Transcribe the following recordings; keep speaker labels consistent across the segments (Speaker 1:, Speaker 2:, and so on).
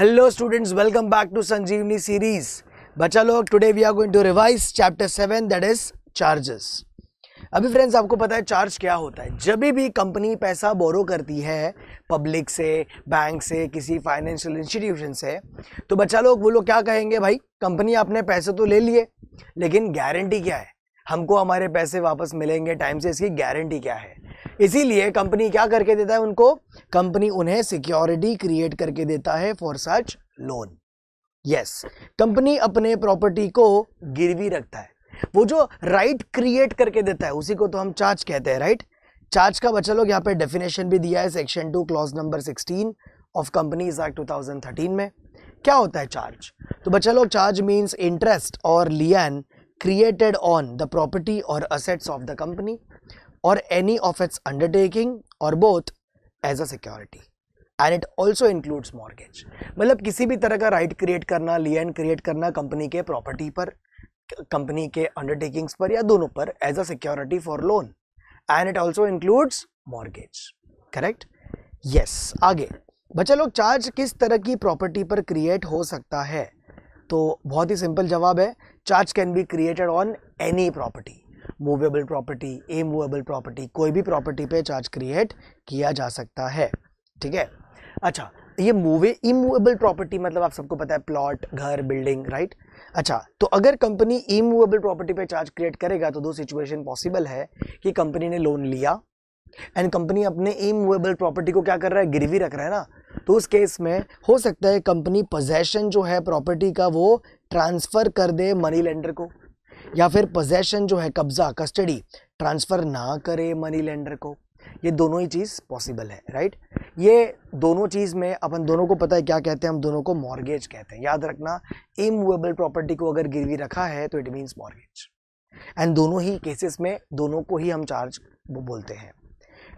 Speaker 1: Hello students welcome back to Sanjivani series बच्चा लोग today we are going to revise chapter seven that is charges अभी friends आपको पता है चार्ज क्या होता है जब भी कंपनी पैसा बोरो करती है पब्लिक से बैंक से किसी फाइनेंशियल इंस्टीट्यूशन से तो बच्चा लोग वो लोग क्या कहेंगे भाई कंपनी आपने पैसे तो ले लिए लेकिन गारंटी क्या है हमको हमारे पैसे वापस मिलेंगे टाइम से इसकी गारंटी क्या है इसीलिए कंपनी क्या करके देता है उनको कंपनी उन्हें सिक्योरिटी क्रिएट करके देता है for such loan yes company अपने प्रॉपर्टी को गिरवी रखता है वो जो राइट क्रिएट करके देता है उसी को तो हम चार्ज कहते हैं राइट चार्ज का बच्चा लोग यहाँ पे डेफिनेशन भी दिया है section two clause number sixteen of companies act में क्या होता है चार्ज तो बच्चा लोग चार्ज मीन्स इंटरेस्ट और lien created on the property or assets of the company or any of its undertaking or both as a security and it also includes mortgage मतलब किसी भी तरह का राइट क्रिएट करना एंड क्रिएट करना company के property पर company के अंडरटेकिंग्स पर या दोनों पर as a security for loan and it also includes mortgage correct yes आगे बच्चा लोग चार्ज किस तरह की प्रॉपर्टी पर क्रिएट हो सकता है तो बहुत ही सिंपल जवाब है charge can be created on any property movable property a movable property कोई भी प्रॉपर्टी पे चार्ज क्रिएट किया जा सकता है ठीक है अच्छा ये मूवे इमूवेबल प्रॉपर्टी मतलब आप सबको पता है प्लॉट घर बिल्डिंग राइट अच्छा तो अगर कंपनी इमूवेबल प्रॉपर्टी पे चार्ज क्रिएट करेगा तो दो सिचुएशन पॉसिबल है कि कंपनी ने लोन लिया एंड कंपनी अपने इमूवेबल प्रॉपर्टी को क्या कर रहा है गिरवी रख रहा है ना तो उस केस में हो सकता है कंपनी पोजेशन जो है प्रॉपर्टी का वो ट्रांसफ़र कर दे मनी लेंडर को या फिर पोजेशन जो है कब्ज़ा कस्टडी ट्रांसफ़र ना करे मनी लेंडर को ये दोनों ही चीज़ पॉसिबल है राइट ये दोनों चीज़ में अपन दोनों को पता है क्या कहते हैं हम दोनों को मॉर्गेज कहते हैं याद रखना इमूवेबल प्रॉपर्टी को अगर गिरवी रखा है तो इट मीन्स मॉर्गेज एंड दोनों ही केसेस में दोनों को ही हम चार्ज बोलते हैं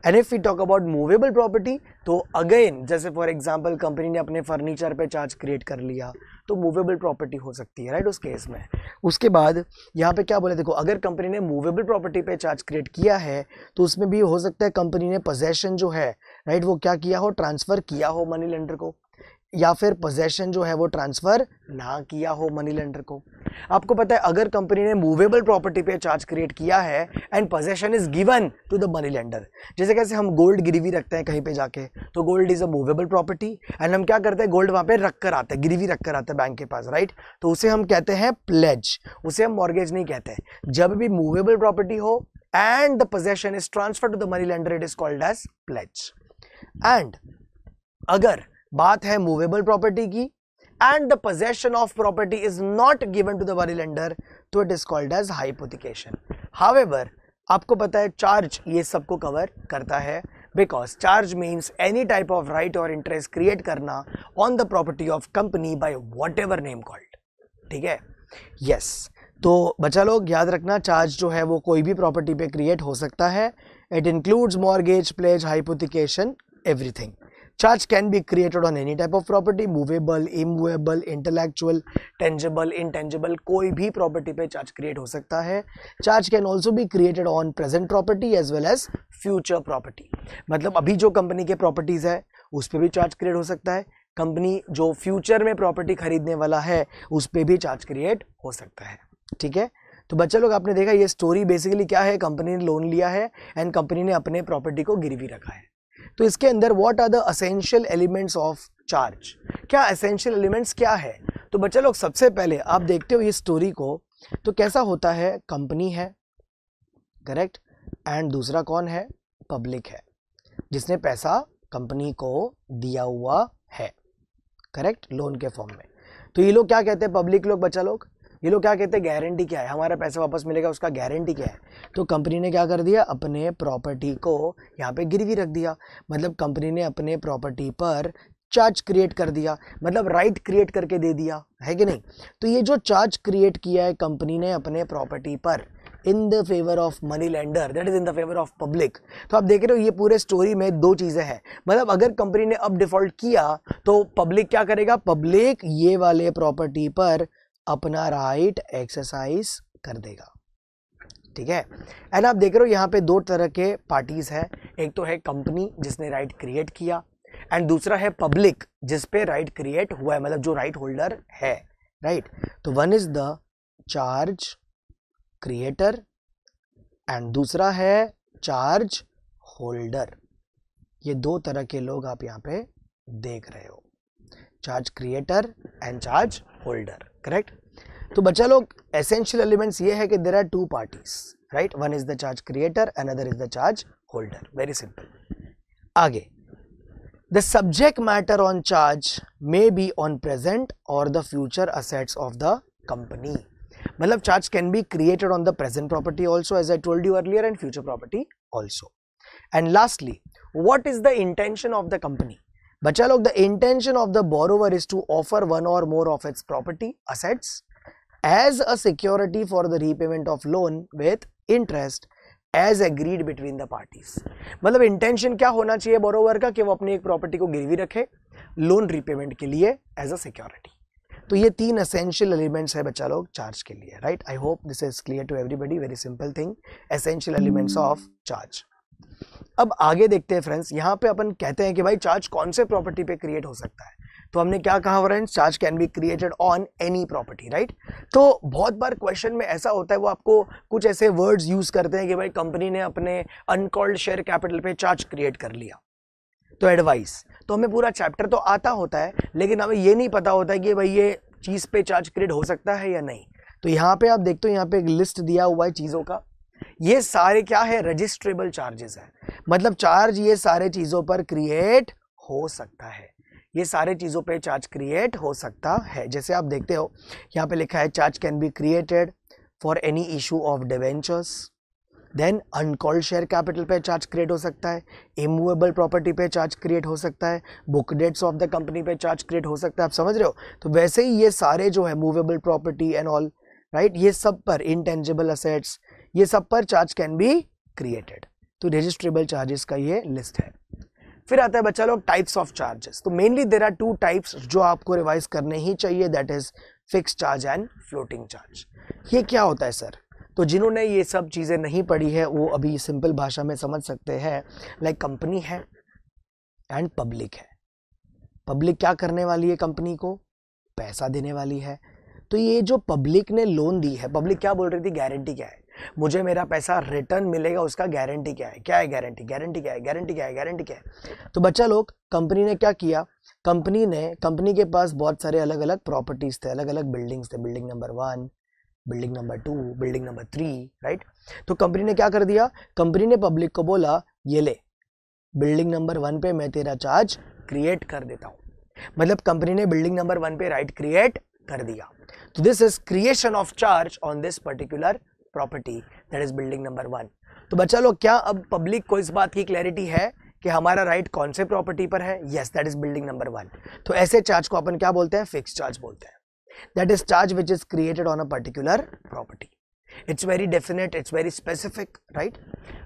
Speaker 1: and if we talk about movable property तो अगेन जैसे फॉर एग्जाम्पल कंपनी ने अपने फर्नीचर पे चार्ज क्रिएट कर लिया तो मूवेबल प्रॉपर्टी हो सकती है राइट right? उस केस में उसके बाद यहाँ पे क्या बोले देखो अगर कंपनी ने मूवेबल प्रॉपर्टी पे चार्ज क्रिएट किया है तो उसमें भी हो सकता है कंपनी ने पोजेशन जो है राइट right? वो क्या किया हो ट्रांसफ़र किया हो मनी लेंडर को या फिर पोजेशन जो है वो ट्रांसफ़र ना किया हो मनी लेंडर को आपको पता है अगर कंपनी ने मूवेबल प्रॉपर्टी पे चार्ज क्रिएट किया है and possession is given to the money lender जैसे कैसे हम गोल्ड गिरवी रखते हैं कहीं पे जाके तो gold is a movable property and हम क्या करते हैं गोल्ड वहां पे रख कर आते हैं गिरवी रख कर आते हैं बैंक के पास राइट तो उसे हम कहते हैं प्लेज उसे हम मॉर्गेज नहीं कहते जब भी मूवेबल प्रॉपर्टी हो and the possession is transfer to the money lender it is called as pledge and अगर बात है मूवेबल प्रॉपर्टी की and the possession of property is not given to the very lender तो it is called as hypothecation however आपको पता है charge ये सबको कवर करता है because charge means any type of right or interest create करना on the property of company by whatever name called ठीक है यस yes. तो बचा लोग याद रखना चार्ज जो है वो कोई भी प्रॉपर्टी पे क्रिएट हो सकता है it includes mortgage pledge hypothecation everything Charge can be created on any type of property, movable, immovable, intellectual, tangible, intangible, koi bhi property pe charge create ho sakta hai Charge can also be created on present property as well as future property. matlab abhi jo company ke properties hai us pe bhi charge create ho sakta hai company जो future में property खरीदने वाला है उस पर भी charge create हो सकता है ठीक है तो बच्चे लोग आपने देखा ये स्टोरी बेसिकली क्या है कंपनी ने लोन लिया है एंड कंपनी ने अपने प्रॉपर्टी को गिरवी रखा है तो इसके अंदर what are the essential elements of charge क्या असेंशियल एलिमेंट्स क्या है तो बच्चा लोग सबसे पहले आप देखते हो इस स्टोरी को तो कैसा होता है कंपनी है करेक्ट एंड दूसरा कौन है पब्लिक है जिसने पैसा कंपनी को दिया हुआ है करेक्ट लोन के फॉर्म में तो ये लोग क्या कहते हैं पब्लिक लोग बच्चा लोग ये लोग क्या कहते हैं गारंटी क्या है हमारा पैसे वापस मिलेगा उसका गारंटी क्या है तो कंपनी ने क्या कर दिया अपने प्रॉपर्टी को यहाँ पे गिरवी रख दिया मतलब कंपनी ने अपने प्रॉपर्टी पर चार्ज क्रिएट कर दिया मतलब राइट क्रिएट करके दे दिया है कि नहीं तो ये जो चार्ज क्रिएट किया है कंपनी ने अपने प्रॉपर्टी पर in the favour of money lender that is in the favour of public तो आप देख रहे हो ये पूरे स्टोरी में दो चीज़ें हैं मतलब अगर कंपनी ने अब डिफॉल्ट किया तो पब्लिक क्या करेगा पब्लिक ये वाले प्रॉपर्टी पर अपना राइट एक्सरसाइज कर देगा ठीक है एंड आप देख रहे हो यहाँ पे दो तरह के पार्टीज हैं एक तो है कंपनी जिसने राइट क्रिएट किया एंड दूसरा है पब्लिक जिस पे राइट क्रिएट हुआ है मतलब जो राइट होल्डर है राइट तो one is the charge creator and दूसरा है चार्ज होल्डर ये दो तरह के लोग आप यहाँ पे देख रहे हो charge creator and charge holder correct तो बच्चा लोग एसेंशियल एलिमेंट्स ये है कि there are two parties right one is the charge creator and other is the charge holder very simple आगे the subject matter on charge may be on present or the future assets of the company मतलब charge can be created on the present property also as I told you earlier and future property also and lastly what is the intention of the company बच्चा लोग the intention of the borrower is to offer one और more of its property assets as a security for the repayment of loan with interest as agreed between the parties मतलब intention क्या होना चाहिए borrower का कि वो अपनी एक प्रॉपर्टी को गिरवी रखे लोन रीपेमेंट के लिए एज अ सिक्योरिटी तो ये तीन असेंशियल एलिमेंट्स है बच्चा लोग चार्ज के लिए right I hope this is clear to everybody very simple thing essential elements of charge अब आगे देखते हैं फ्रेंड्स यहाँ पे अपन कहते हैं कि भाई चार्ज कौन से प्रॉपर्टी पे क्रिएट हो सकता है तो हमने क्या कहा friends charge can be created on any property right तो बहुत बार क्वेश्चन में ऐसा होता है वो आपको कुछ ऐसे वर्ड्स यूज़ करते हैं कि भाई कंपनी ने अपने अनकॉल्ड शेयर कैपिटल पे चार्ज क्रिएट कर लिया तो एडवाइस तो हमें पूरा चैप्टर तो आता होता है लेकिन हमें ये नहीं पता होता है कि भाई ये चीज़ पे चार्ज क्रिएट हो सकता है या नहीं तो यहाँ पे आप देखते हो यहाँ पे एक लिस्ट दिया हुआ है चीज़ों का ये सारे क्या है रजिस्ट्रेबल चार्जेस है मतलब चार्ज ये सारे चीज़ों पर क्रिएट हो सकता है ये सारे चीज़ों पे चार्ज क्रिएट हो सकता है जैसे आप देखते हो यहाँ पे लिखा है charge can be created for any issue of debentures then uncalled share capital पे चार्ज क्रिएट हो सकता है इमूवेबल प्रॉपर्टी पे चार्ज क्रिएट हो सकता है book debts of the company पे चार्ज क्रिएट हो सकता है आप समझ रहे हो तो वैसे ही ये सारे जो है movable property and all right ये सब पर इनटेंजिबल असेट्स ये सब पर चार्ज कैन बी क्रिएटेड तो रजिस्ट्रेबल चार्जेस का ये लिस्ट है फिर आता है बच्चा लोग टाइप्स ऑफ चार्जेस तो mainly there are two types जो आपको रिवाइज करने ही चाहिए that is fix charge and floating charge ये क्या होता है सर तो जिन्होंने ये सब चीज़ें नहीं पढ़ी है वो अभी सिंपल भाषा में समझ सकते हैं लाइक कंपनी है एंड पब्लिक है पब्लिक क्या करने वाली है कंपनी को पैसा देने वाली है तो ये जो पब्लिक ने लोन दी है पब्लिक क्या बोल रही थी गारंटी क्या है मुझे मेरा पैसा रिटर्न मिलेगा उसका गारंटी क्या है क्या है गारंटी गारंटी क्या है गारंटी क्या है गारंटी क्या है तो बच्चा लोग कंपनी ने क्या किया कंपनी ने कंपनी के पास बहुत सारे अलग अलग प्रॉपर्टीज थे अलग अलग बिल्डिंग्स थे building number one building number two building number three right तो कंपनी ने क्या कर दिया कंपनी ने पब्लिक को बोला ये ले बिल्डिंग नंबर वन पे मैं तेरा चार्ज क्रिएट कर देता हूँ मतलब कंपनी ने बिल्डिंग नंबर वन पे राइट क्रिएट कर दिया तो this is creation of charge on this particular property that is building number one तो बच्चा लोग क्या अब पब्लिक को इस बात की क्लैरिटी है कि हमारा राइट right कौन से प्रॉपर्टी पर है yes that is building number one तो ऐसे चार्ज को अपन क्या बोलते हैं फिक्स चार्ज बोलते हैं that is charge which is created on a particular property it's very definite it's very specific right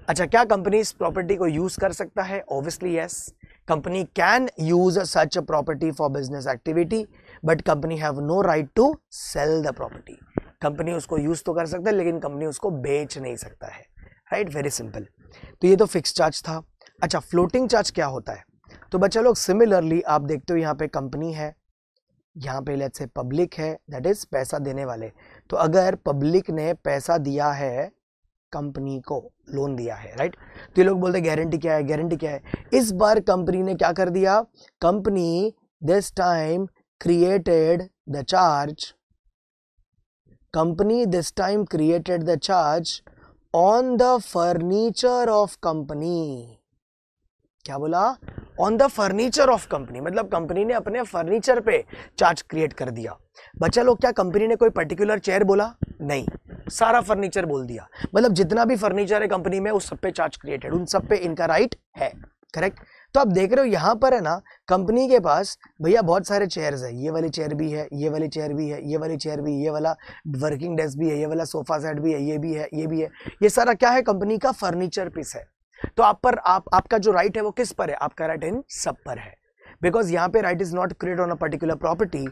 Speaker 1: अच्छा क्या कंपनी इस प्रॉपर्टी को यूज कर सकता है obviously yes company can use such a property for business activity but company have no right to sell the property company उसको use तो कर सकता है लेकिन कंपनी उसको बेच नहीं सकता है राइट वेरी सिंपल तो ये तो फिक्स चार्ज था अच्छा फ्लोटिंग चार्ज क्या होता है तो बच्चा लोग सिमिलरली आप देखते हो यहाँ पे कंपनी है यहाँ पे लेट्स से पब्लिक है दैट इज़ पैसा देने वाले तो अगर पब्लिक ने पैसा दिया है कंपनी को लोन दिया है राइट तो ये लोग बोलते हैं गारंटी क्या है गारंटी क्या है इस बार कंपनी ने क्या कर दिया company this time created the charge company this time created the charge on the furniture of company क्या बोला on the furniture of company मतलब कंपनी ने अपने फर्नीचर पे चार्ज क्रिएट कर दिया बच्चा लोग क्या कंपनी ने कोई पर्टिकुलर चेयर बोला नहीं सारा फर्नीचर बोल दिया मतलब जितना भी फर्नीचर है कंपनी में उस सब पे चार्ज क्रिएटेड उन सब पे इनका राइट है करेक्ट तो आप देख रहे हो यहाँ पर है ना कंपनी के पास भैया बहुत सारे चेयर्स है ये वाली चेयर भी है ये वाली चेयर भी है ये वाली चेयर भी ये वाला वर्किंग डेस्क भी है ये वाला सोफा सेट भी है ये भी है ये भी है ये सारा क्या है कंपनी का फर्नीचर पीस है तो आप पर आप आपका जो राइट है वो किस पर है आपका राइट इन सब पर है बिकॉज यहाँ पे right is not create on a particular property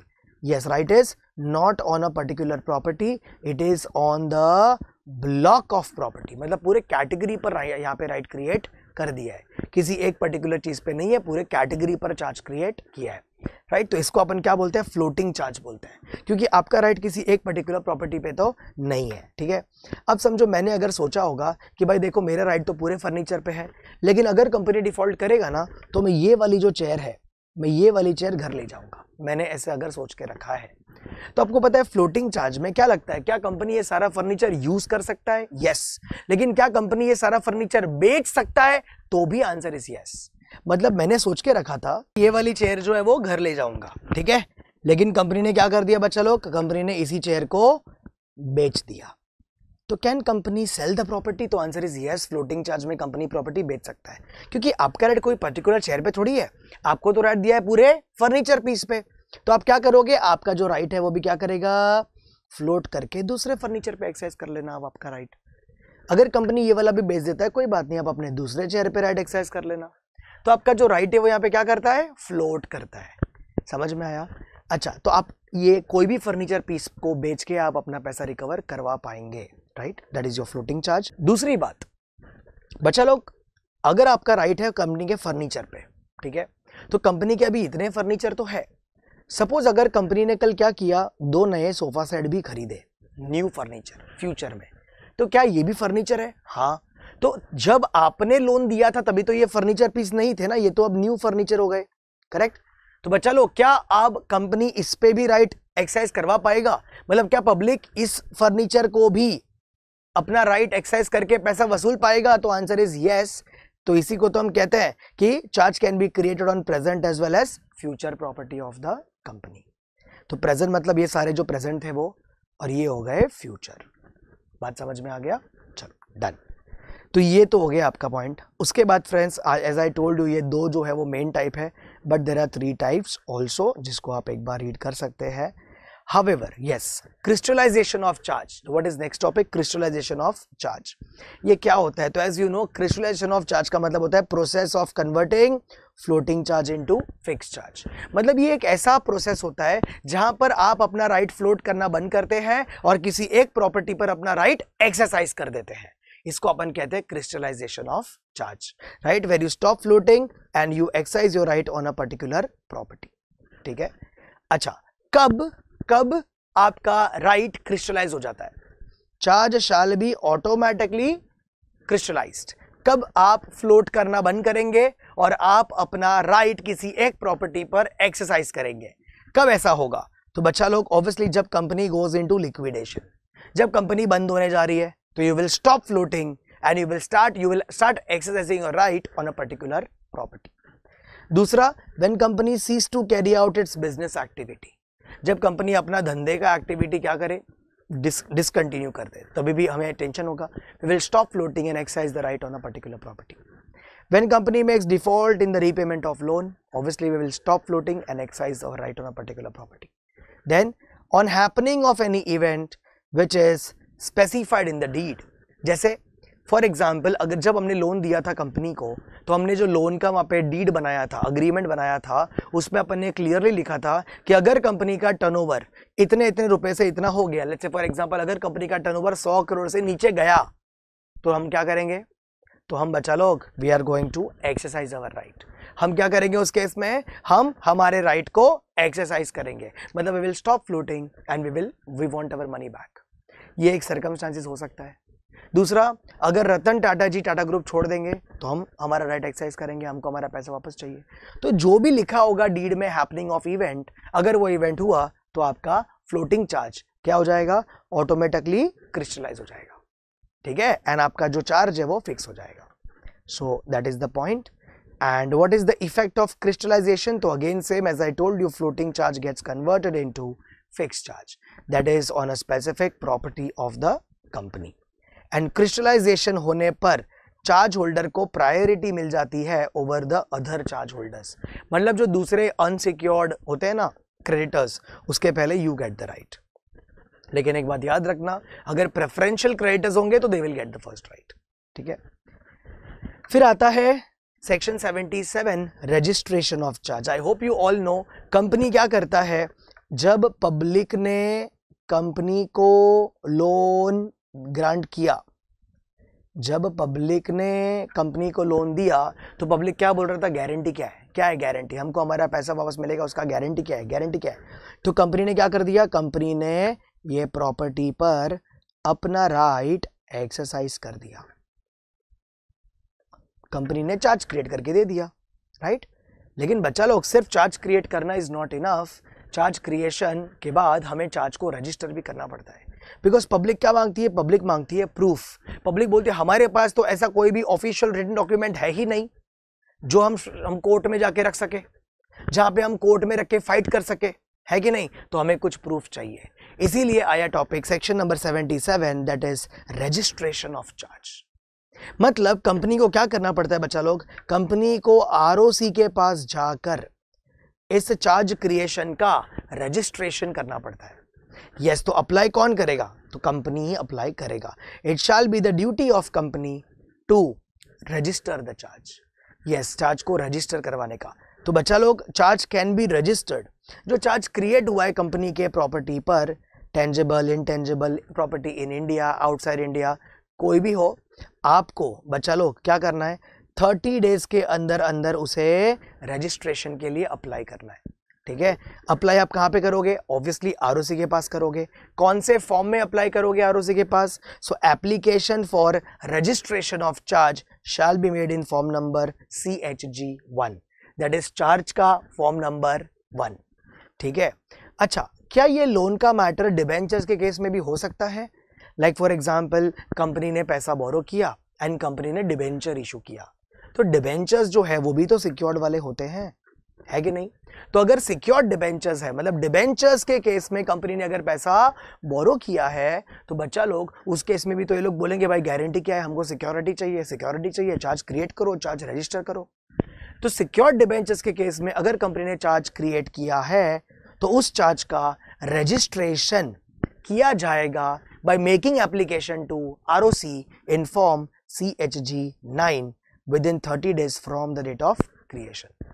Speaker 1: yes right is not on a particular property it is on the block of property मतलब पूरे कैटेगरी पर यहाँ पे राइट क्रिएट कर दिया है किसी एक पर्टिकुलर चीज़ पे नहीं है पूरे कैटेगरी पर चार्ज क्रिएट किया है राइट तो इसको अपन क्या बोलते हैं फ्लोटिंग चार्ज बोलते हैं क्योंकि आपका राइट किसी एक पर्टिकुलर प्रॉपर्टी पे तो नहीं है ठीक है अब समझो मैंने अगर सोचा होगा कि भाई देखो मेरा राइट तो पूरे फर्नीचर पे है लेकिन अगर कंपनी डिफॉल्ट करेगा ना तो मैं ये वाली जो चेयर है मैं ये वाली चेयर घर ले जाऊंगा मैंने ऐसे अगर सोच के रखा है तो आपको पता है फ्लोटिंग चार्ज में क्या लगता है क्या कंपनी ये सारा फर्नीचर यूज कर सकता है यस लेकिन क्या कंपनी ये सारा फर्नीचर बेच सकता है तो भी आंसर इज यस मतलब मैंने सोच के रखा था ये वाली चेयर जो है वो घर ले जाऊंगा ठीक है लेकिन कंपनी ने क्या कर दिया बच्चा लोग कंपनी ने इसी चेयर को बेच दिया तो can company sell the property तो answer is yes floating charge में कंपनी प्रॉपर्टी बेच सकता है क्योंकि आपका रेट कोई पर्टिकुलर शेयर पे थोड़ी है आपको तो रेट दिया है पूरे फर्नीचर पीस पे तो आप क्या करोगे आपका जो राइट है वो भी क्या करेगा फ्लोट करके दूसरे फर्नीचर पे एक्सरसाइज कर लेना आप आपका राइट अगर कंपनी ये वाला भी बेच देता है कोई बात नहीं आप अपने दूसरे चेयर पे राइट एक्सरसाइज कर लेना तो आपका जो राइट है वो यहाँ पे क्या करता है फ्लोट करता है समझ में आया अच्छा तो आप ये कोई भी फर्नीचर पीस को बेच के आप अपना पैसा रिकवर करवा पाएंगे right that is your floating charge दूसरी बात बच्चा लोग अगर आपका राइट है कंपनी के फर्नीचर पे ठीक है तो कंपनी के अभी इतने फर्नीचर तो है सपोज अगर कंपनी ने कल क्या किया दो नए सोफा सेट भी खरीदे न्यू फर्नीचर फ्यूचर में तो क्या ये भी फर्नीचर है हाँ तो जब आपने लोन दिया था तभी तो ये फर्नीचर पीस नहीं थे ना ये तो अब न्यू फर्नीचर हो गए करेक्ट तो बच्चा लो क्या अब कंपनी इस पे भी राइट एक्सरसाइज करवा पाएगा मतलब क्या पब्लिक इस फर्नीचर को भी अपना राइट एक्सरसाइज करके पैसा वसूल पाएगा तो आंसर इज येस तो इसी को तो हम कहते हैं कि charge can be created on present as well as future property of the company तो प्रेजेंट मतलब ये सारे जो प्रेजेंट थे वो और ये हो गए फ्यूचर बात समझ में आ गया चलो डन तो ये तो हो गया आपका पॉइंट उसके बाद friends as I told you ये दो जो है वो मेन टाइप है but there are three types also जिसको आप एक बार रीड कर सकते हैं however yes crystallization of charge what is next topic crystallization of charge ye kya hota hai to as you know crystallization of charge ka matlab hota hai process of converting floating charge into fixed charge मतलब ये एक ऐसा process होता है जहां पर आप अपना राइट right फ्लोट करना बंद करते हैं और किसी एक प्रॉपर्टी पर अपना राइट right एक्सरसाइज कर देते हैं इसको अपन कहते हैं crystallization of charge right where you stop floating and you exercise your right on a particular property ठीक है अच्छा कब कब आपका राइट right क्रिस्टलाइज हो जाता है charge shall be automatically crystallize कब आप फ्लोट करना बंद करेंगे और आप अपना राइट right किसी एक प्रॉपर्टी पर एक्सरसाइज करेंगे कब ऐसा होगा तो बच्चा लोग ऑब्वियसली जब कंपनी गोज इनटू लिक्विडेशन जब कंपनी बंद होने जा रही है So you will stop floating and you will start you will start exercising your right on a particular property. दूसरा when company cease to carry out its business activity जब company अपना धंधे का एक्टिविटी क्या करे डिसकंटिन्यू कर दे तभी भी हमें टेंशन होगा we will stop floating and exercise the right on a particular property when company makes default in the repayment of loan obviously we will stop floating and exercise our right on a particular property then on happening of any event which is specified in the deed जैसे for example अगर जब हमने loan दिया था company को तो हमने जो लोन का वहाँ पे डीड बनाया था अग्रीमेंट बनाया था उसमें अपन ने क्लियरली लिखा था कि अगर कंपनी का टर्नओवर इतने इतने रुपए से इतना हो गया लेट्स से फॉर एग्जाम्पल अगर कंपनी का टर्नओवर 100 करोड़ से नीचे गया तो हम क्या करेंगे तो हम बचा लोग we are going to exercise our right हम क्या करेंगे उस केस में हम हमारे राइट right को एक्सरसाइज करेंगे मतलब we will stop floating and we will we want our money back ये एक सरकमस्टांसिस हो सकता है दूसरा अगर रतन टाटा जी टाटा ग्रुप छोड़ देंगे तो हम हमारा राइट एक्सरसाइज करेंगे हमको हमारा पैसा वापस चाहिए तो जो भी लिखा होगा डीड में हैपनिंग ऑफ इवेंट अगर वो इवेंट हुआ तो आपका फ्लोटिंग चार्ज क्या हो जाएगा ऑटोमेटिकली क्रिस्टलाइज हो जाएगा ठीक है एंड आपका जो चार्ज है वो फिक्स हो जाएगा so that is the point and what is the effect of crystallization तो again same as I told you floating charge gets converted into fixed charge that is on a specific property of the company and crystallization hone par charge holder को priority मिल जाती है over the other charge holders मतलब जो दूसरे unsecured होते हैं ना क्रेडिटर्स उसके पहले यू गेट द राइट लेकिन एक बात याद रखना अगर प्रेफरेंशियल क्रेडिटर्स होंगे तो they will get the first right ठीक है फिर आता है section 77 registration of charge I hope you all know company क्या करता है जब पब्लिक ने कंपनी को लोन ग्रांट किया जब पब्लिक ने कंपनी को लोन दिया तो पब्लिक क्या बोल रहा था गारंटी क्या है क्या है गारंटी हमको हमारा पैसा वापस मिलेगा उसका गारंटी क्या है गारंटी क्या है तो कंपनी ने क्या कर दिया कंपनी ने ये प्रॉपर्टी पर अपना राइट एक्सरसाइज कर दिया कंपनी ने चार्ज क्रिएट करके दे दिया राइट लेकिन बच्चा लोग सिर्फ चार्ज क्रिएट करना is not enough charge creation के बाद हमें चार्ज को रजिस्टर भी करना पड़ता है बिकॉज पब्लिक क्या मांगती है पब्लिक मांगती है प्रूफ पब्लिक बोलती है हमारे पास तो ऐसा कोई भी ऑफिशियल रिटर्न डॉक्यूमेंट है ही नहीं जो हम हम कोर्ट में जाके रख सके जहाँ पे हम कोर्ट में रख के फाइट कर सके है कि नहीं तो हमें कुछ प्रूफ चाहिए इसीलिए आया topic section number seventy seven that is registration of charge मतलब कंपनी को क्या करना पड़ता है बच्चा लोग कंपनी को आर के पास जाकर इस चार्ज क्रिएशन का रजिस्ट्रेशन करना पड़ता है यस yes, तो अप्लाई कौन करेगा तो कंपनी ही अप्लाई करेगा it shall be the duty of company to register the charge yes charge को रजिस्टर करवाने का तो बच्चा लोग चार्ज कैन बी रजिस्टर्ड जो चार्ज क्रिएट हुआ है कंपनी के प्रॉपर्टी पर tangible intangible property in India outside India कोई भी हो आपको बच्चा लोग क्या करना है थर्टी डेज के अंदर अंदर उसे रजिस्ट्रेशन के लिए अप्लाई करना है ठीक है अप्लाई आप कहाँ पे करोगे ऑब्वियसली आर के पास करोगे कौन से फॉर्म में अप्लाई करोगे आर के पास so application for registration of charge shall be made in form number C H G one that is charge का फॉर्म नंबर वन ठीक है अच्छा क्या ये लोन का मैटर डिबेंचर्स के केस में भी हो सकता है लाइक फॉर एग्जाम्पल कंपनी ने पैसा बोरो किया एंड कंपनी ने डिबेंचर इशू किया तो डिबेंचर्स जो है वो भी तो सिक्योर्ड वाले होते हैं है कि नहीं तो अगर सिक्योर्ड डिबेंचर्स है मतलब डिबेंचर्स के केस में कंपनी ने अगर पैसा बोरो किया है तो बच्चा लोग उस केस में भी तो ये लोग बोलेंगे भाई गारंटी क्या है हमको सिक्योरिटी चाहिए सिक्योरिटी चाहिए चार्ज क्रिएट करो चार्ज रजिस्टर करो तो सिक्योर्ड डिबेंचर्स के केस में अगर कंपनी ने चार्ज क्रिएट किया है तो उस चार्ज का रजिस्ट्रेशन किया जाएगा making application to O C in form C H G nine within thirty days from the date of creation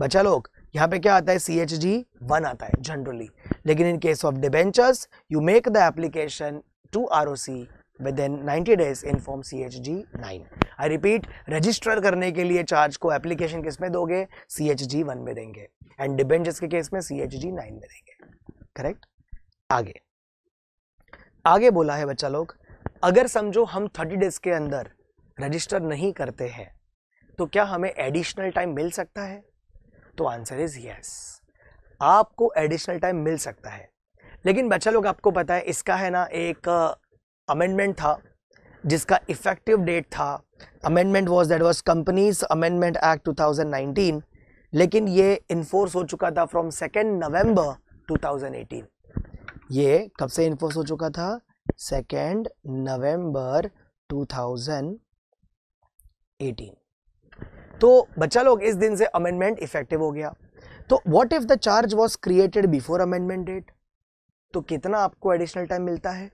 Speaker 1: बच्चा लोग यहाँ पे क्या आता है सी एच जी वन आता है जनरली लेकिन in case of debentures you make the application to R O C within ninety days in form C H G nine I repeat register करने के लिए चार्ज को application किस में दोगे सी एच जी वन में देंगे एंड डिबेंचर्स के केस में सी एच जी नाइन में देंगे करेक्ट आगे आगे बोला है बच्चा लोग अगर समझो हम थर्टी डेज के अंदर रजिस्टर नहीं करते हैं तो क्या हमें एडिशनल टाइम मिल सकता है तो आंसर इज़ यस आपको एडिशनल टाइम मिल सकता है लेकिन बच्चा लोग आपको पता है इसका है ना एक अमेंडमेंट uh, था जिसका इफ़ेक्टिव डेट था amendment was that was companies amendment act 2019 लेकिन ये इन्फोर्स हो चुका था फ्रॉम सेकेंड नवंबर 2018 ये कब से इन्फोर्स हो चुका था सेकेंड नवंबर 18 तो बच्चा लोग इस दिन से अमेंडमेंट इफेक्टिव हो गया तो what if the charge was created before amendment date तो कितना आपको एडिशनल टाइम मिलता है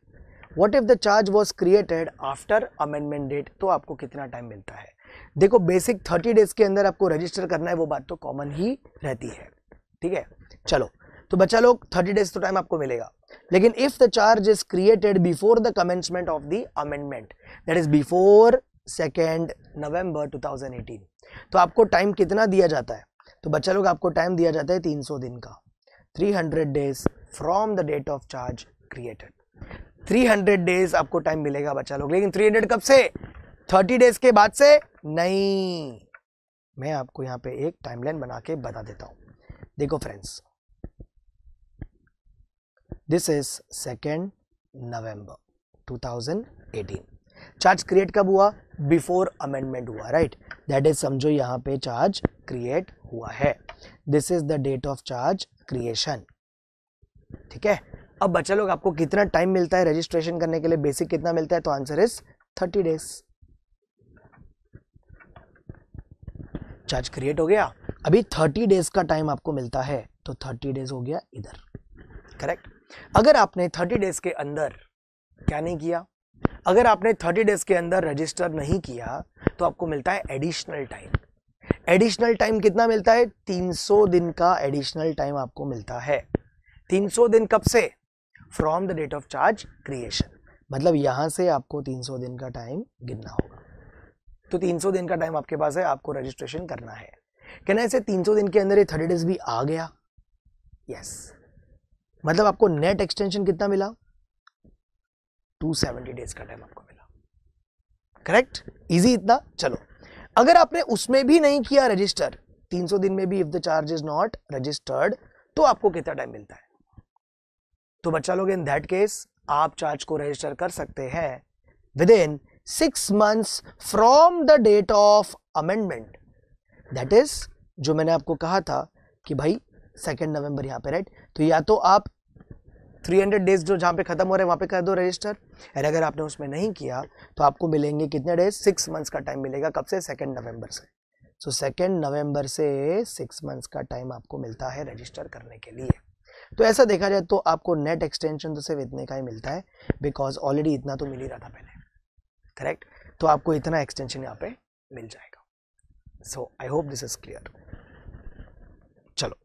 Speaker 1: what if the charge was created after amendment date तो आपको कितना टाइम मिलता है देखो बेसिक थर्टी डेज के अंदर आपको रजिस्टर करना है वो बात तो कॉमन ही रहती है ठीक है चलो तो बच्चा लोग थर्टी डेज तो टाइम आपको मिलेगा लेकिन if the charge is created before the commencement of the amendment that is before second November 2018 तो आपको टाइम कितना दिया जाता है तो बच्चा लोग आपको टाइम दिया जाता है 300 दिन का 300 days from the date of charge created 300 days आपको टाइम मिलेगा बच्चा लोग लेकिन 300 कब से 30 डेज के बाद से नहीं मैं आपको यहाँ पे एक टाइमलाइन बना के बता देता हूँ देखो friends this is second November eighteen charge create कब हुआ बिफोर अमेंडमेंट हुआ राइट दैट इज समझो यहाँ पे चार्ज क्रिएट हुआ है this is the date of charge creation ठीक है अब बच्चा लोग आपको कितना टाइम मिलता है रजिस्ट्रेशन करने के लिए बेसिक कितना मिलता है तो answer is thirty days charge create हो गया अभी थर्टी डेज का टाइम आपको मिलता है तो थर्टी डेज हो गया इधर करेक्ट अगर आपने थर्टी डेज के अंदर क्या नहीं किया अगर आपने थर्टी डेज के अंदर रजिस्टर नहीं किया तो आपको मिलता है एडिशनल टाइम एडिशनल टाइम कितना मिलता है 300 दिन का एडिशनल टाइम आपको मिलता है 300 दिन कब से from the date of charge creation मतलब यहां से आपको 300 दिन का टाइम गिनना होगा तो 300 दिन का टाइम आपके पास है आपको रजिस्ट्रेशन करना है कहना ऐसे 300 दिन के अंदर ये थर्टी डेज भी आ गया यस yes. मतलब आपको नेट एक्सटेंशन कितना मिला 270 डेज का टाइम आपको मिला करेक्ट इजी इतना चलो अगर आपने उसमें भी नहीं किया रजिस्टर 300 दिन में भी if the charge is not registered तो आपको कितना टाइम मिलता है तो बच्चा लोग इन दैट केस आप चार्ज को रजिस्टर कर सकते हैं within six months from the date of amendment that is जो मैंने आपको कहा था कि भाई सेकेंड नवंबर यहां पे राइट तो या तो आप 300 डेज जो जहाँ पे ख़त्म हो रहे हैं वहाँ पे कर दो रजिस्टर एंड अगर आपने उसमें नहीं किया तो आपको मिलेंगे कितने डेज सिक्स मंथ्स का टाइम मिलेगा कब से सेकेंड नवंबर से सो सेकेंड नवंबर से सिक्स मंथ्स का टाइम आपको मिलता है रजिस्टर करने के लिए तो ऐसा देखा जाए तो आपको नेट एक्सटेंशन तो सिर्फ इतने का ही मिलता है बिकॉज ऑलरेडी इतना तो मिल ही रहा था पहले करेक्ट तो आपको इतना एक्सटेंशन यहाँ पे मिल जाएगा so I hope this is clear चलो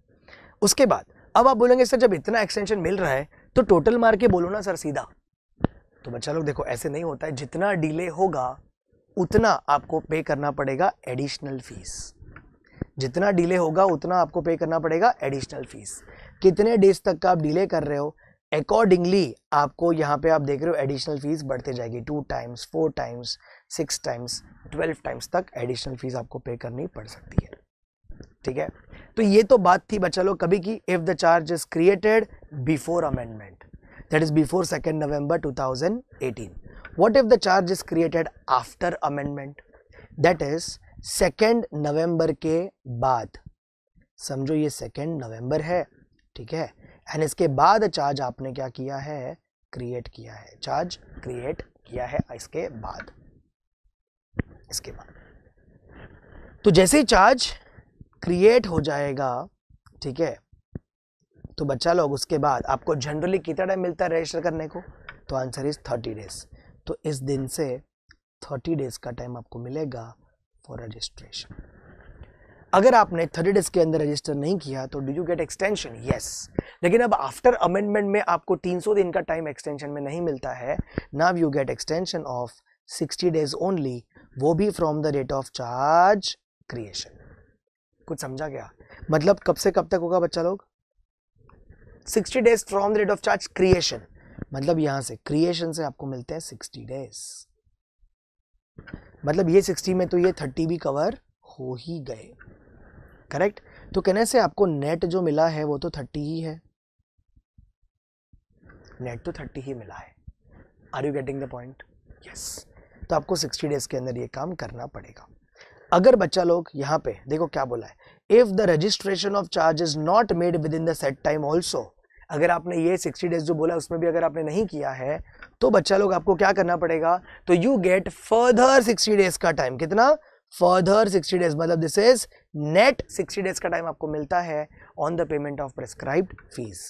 Speaker 1: उसके बाद अब आप बोलेंगे सर जब इतना एक्सटेंशन मिल रहा है तो टोटल मार के बोलो ना सर सीधा तो बच्चा लोग देखो ऐसे नहीं होता है जितना डिले होगा उतना आपको पे करना पड़ेगा एडिशनल फीस जितना डिले होगा उतना आपको पे करना पड़ेगा एडिशनल फीस कितने डेज तक का आप डिले कर रहे हो अकॉर्डिंगली आपको यहाँ पे आप देख रहे हो एडिशनल फीस बढ़ते जाएगी two times four times six times twelve times तक एडिशनल फीस आपको पे करनी पड़ सकती है ठीक है तो ये तो बात थी बच्चा लोग कभी की if the charge is created before amendment that is before 2nd November 2018. What if the charge is created after amendment that is 2nd November ke baad samjho ye 2nd November hai theek hai and iske baad charge aapne kya kiya hai create kiya hai charge create kiya hai iske baad iske baad तो जैसे ही charge create हो जाएगा ठीक है तो बच्चा लोग उसके बाद आपको जनरली कितना टाइम मिलता है रजिस्टर करने को तो आंसर इज़ थर्टी डेज तो इस दिन से थर्टी डेज का टाइम आपको मिलेगा फॉर रजिस्ट्रेशन अगर आपने थर्टी डेज के अंदर रजिस्टर नहीं किया तो do you get extension yes लेकिन अब आफ्टर अमेंडमेंट में आपको 300 दिन का टाइम एक्सटेंशन में नहीं मिलता है now you get extension of 60 days only वो भी from the date of charge creation कुछ समझा गया मतलब कब से कब तक होगा बच्चा लोग sixty days from the rate of charge creation मतलब यहां से क्रिएशन से आपको मिलते हैं सिक्सटी डेज मतलब ये सिक्सटी में तो ये थर्टी भी कवर हो ही गए करेक्ट तो कहने से आपको नेट जो मिला है वो तो थर्टी ही है नेट तो थर्टी ही मिला है are you getting the point yes तो आपको सिक्सटी डेज के अंदर ये काम करना पड़ेगा अगर बच्चा लोग यहां पे देखो क्या बोला है if the registration of charge is not made within the set time also अगर आपने ये 60 डेज जो बोला उसमें भी अगर आपने नहीं किया है तो बच्चा लोग आपको क्या करना पड़ेगा तो यू गेट फर्दर 60 डेज का टाइम कितना फर्दर 60 डेज मतलब दिस इज नेट 60 डेज का टाइम आपको मिलता है on the payment of prescribed fees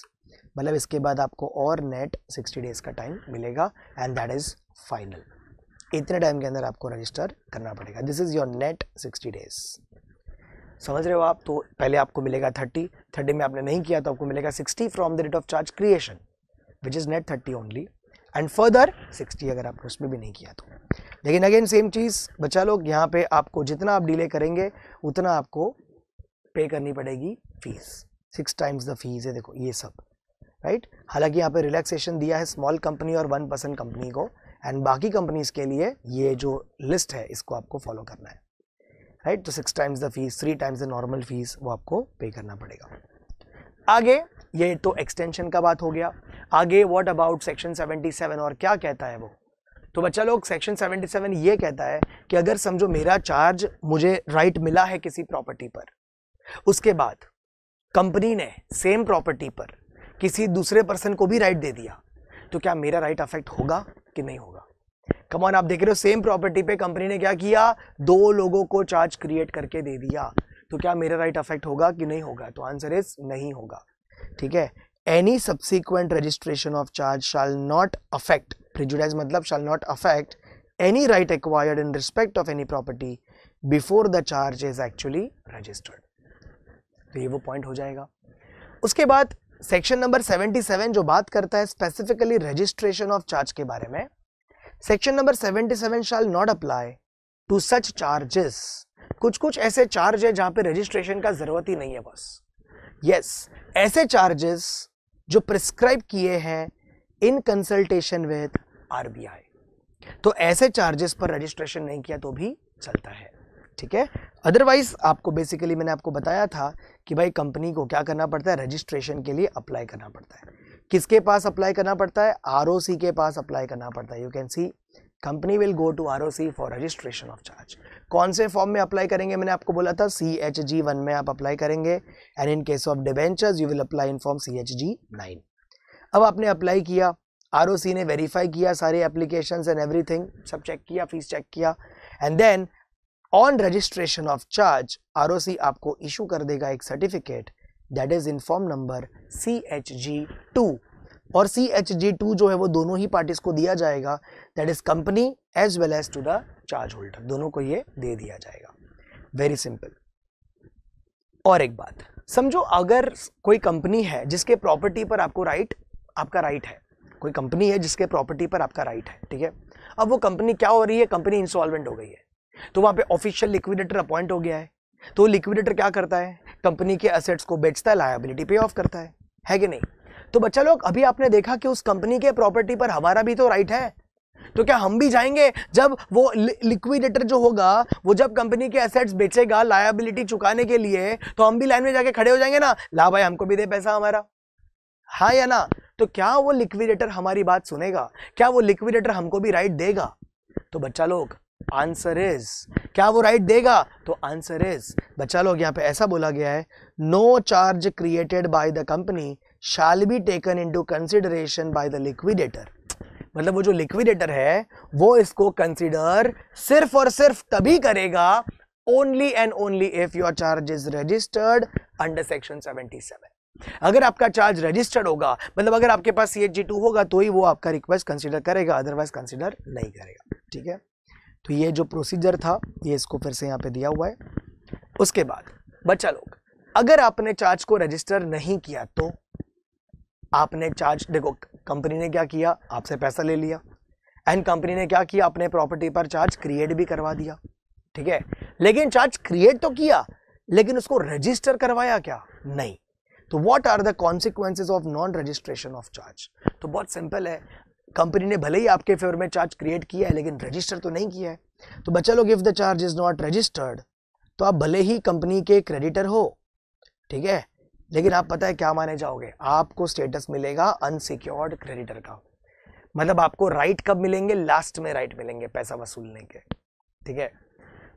Speaker 1: मतलब इसके बाद आपको और नेट 60 डेज का टाइम मिलेगा एंड दैट इज फाइनल इतने टाइम के अंदर आपको रजिस्टर करना पड़ेगा this is your net 60 days समझ रहे हो आप तो पहले आपको मिलेगा थर्टी थर्टी में आपने नहीं किया तो आपको मिलेगा sixty from the rate of charge creation which is net thirty only and further sixty अगर आपने उसमें भी नहीं किया तो लेकिन अगेन सेम चीज़ बचा लोग यहाँ पे आपको जितना आप डिले करेंगे उतना आपको पे करनी पड़ेगी fees six times the fees है देखो ये सब राइट right? हालांकि यहाँ पे रिलैक्सेशन दिया है स्मॉल कंपनी और वन परसेंट कंपनी को एंड बाकी कंपनीज के लिए ये जो लिस्ट है इसको आपको फॉलो करना है राइट तो six times the fees three times the normal fees वो आपको पे करना पड़ेगा आगे ये तो एक्सटेंशन का बात हो गया आगे व्हाट अबाउट सेक्शन 77 और क्या कहता है वो तो बच्चा लोग सेक्शन 77 ये कहता है कि अगर समझो मेरा चार्ज मुझे राइट मिला है किसी प्रॉपर्टी पर उसके बाद कंपनी ने सेम प्रॉपर्टी पर किसी दूसरे पर्सन को भी राइट दे दिया तो क्या मेरा राइट अफेक्ट होगा कि नहीं होगा कमॉन आप देख रहे हो सेम प्रॉपर्टी पे कंपनी ने क्या किया दो लोगों को चार्ज क्रिएट करके दे दिया तो क्या मेरा राइट अफेक्ट होगा कि नहीं होगा तो आंसर इज नहीं होगा ठीक है any subsequent registration of charge shall not affect prejudice मतलब shall not affect any right acquired in respect of any property before the charge is actually registered तो ये वो पॉइंट हो जाएगा उसके बाद सेक्शन नंबर 77 जो बात करता है स्पेसिफिकली रजिस्ट्रेशन ऑफ चार्ज के बारे में section number 77 shall not apply to such charges कुछ कुछ ऐसे चार्ज है जहां पे रजिस्ट्रेशन का जरूरत ही नहीं है बस यस ऐसे चार्जेस जो प्रिस्क्राइब किए हैं इन कंसल्टेशन विद आरबीआई तो ऐसे चार्जेस पर रजिस्ट्रेशन नहीं किया तो भी चलता है ठीक है अदरवाइज आपको बेसिकली मैंने आपको बताया था कि भाई कंपनी को क्या करना पड़ता है रजिस्ट्रेशन के लिए अप्लाई करना पड़ता है किसके पास अप्लाई करना पड़ता है आर के पास अप्लाई करना पड़ता है you can see company will go to R for registration of charge कौन से फॉर्म में अप्लाई करेंगे मैंने आपको बोला था सी एच जी वन में आप अप्लाई करेंगे and in case of debentures you will apply in form C H G nine अब आपने अप्लाई किया आर ने वेरीफाई किया सारे एप्लीकेशन एंड थिंग सब चेक किया फीस चेक किया and then on registration of charge R आपको इशू कर देगा एक certificate that is in form number C H G two और सी एच जी टू जो है वो दोनों ही पार्टीज को दिया जाएगा that is company as well as to the charge holder दोनों को ये दे दिया जाएगा वेरी सिंपल और एक बात समझो अगर कोई कंपनी है जिसके प्रॉपर्टी पर आपको राइट आपका राइट है कोई कंपनी है जिसके प्रॉपर्टी पर आपका राइट है ठीक है अब वो कंपनी क्या हो रही है कंपनी इंस्टॉलमेंट हो गई है तो वहाँ पे ऑफिशियल लिक्विडेटर अपॉइंट हो गया है तो लिक्विडेटर क्या करता है कंपनी के असेट्स को बेचता है लाइबिलिटी पे ऑफ करता है है कि नहीं तो बच्चा लोग अभी आपने देखा कि उस कंपनी के प्रॉपर्टी पर हमारा भी तो राइट है तो क्या हम भी जाएंगे जब वो लिक्विडेटर जो होगा वो जब कंपनी के असेट्स बेचेगा लायबिलिटी चुकाने के लिए तो हम भी लाइन में जाके खड़े हो जाएंगे ना ला भाई हमको भी दे पैसा हमारा हाँ या ना तो क्या वो लिक्विडेटर हमारी बात सुनेगा क्या वो लिक्विडेटर हमको भी राइट देगा तो बच्चा लोग आंसर इज क्या वो राइट देगा तो आंसर इज बच्चा लोग यहाँ पे ऐसा बोला गया है no charge created by the company shall be taken into consideration by the liquidator मतलब वो जो लिक्विडेटर है वो इसको कंसिडर सिर्फ और सिर्फ तभी करेगा only and only if your charge is registered under section seven अगर आपका चार्ज रजिस्टर्ड होगा मतलब अगर आपके पास सी होगा तो ही वो आपका रिक्वेस्ट कंसिडर करेगा अदरवाइज कंसिडर नहीं करेगा ठीक है तो ये जो प्रोसीजर था ये इसको फिर से यहाँ पे दिया हुआ है उसके बाद बच्चा लोग अगर आपने चार्ज को रजिस्टर नहीं किया तो आपने चार्ज देखो कंपनी ने क्या किया आपसे पैसा ले लिया एंड कंपनी ने क्या किया अपने प्रॉपर्टी पर चार्ज क्रिएट भी करवा दिया ठीक है लेकिन चार्ज क्रिएट तो किया लेकिन उसको रजिस्टर करवाया क्या नहीं तो what are the consequences of non registration of charge तो बहुत सिंपल है कंपनी ने भले ही आपके फेवर में चार्ज क्रिएट किया है लेकिन रजिस्टर तो नहीं किया है तो बच्चा लोग if the charge is not registered तो आप भले ही कंपनी के क्रेडिटर हो ठीक है लेकिन आप पता है क्या माने जाओगे आपको स्टेटस मिलेगा अनसिक्योर्ड क्रेडिटर का मतलब आपको राइट कब मिलेंगे लास्ट में राइट मिलेंगे पैसा वसूलने के ठीक है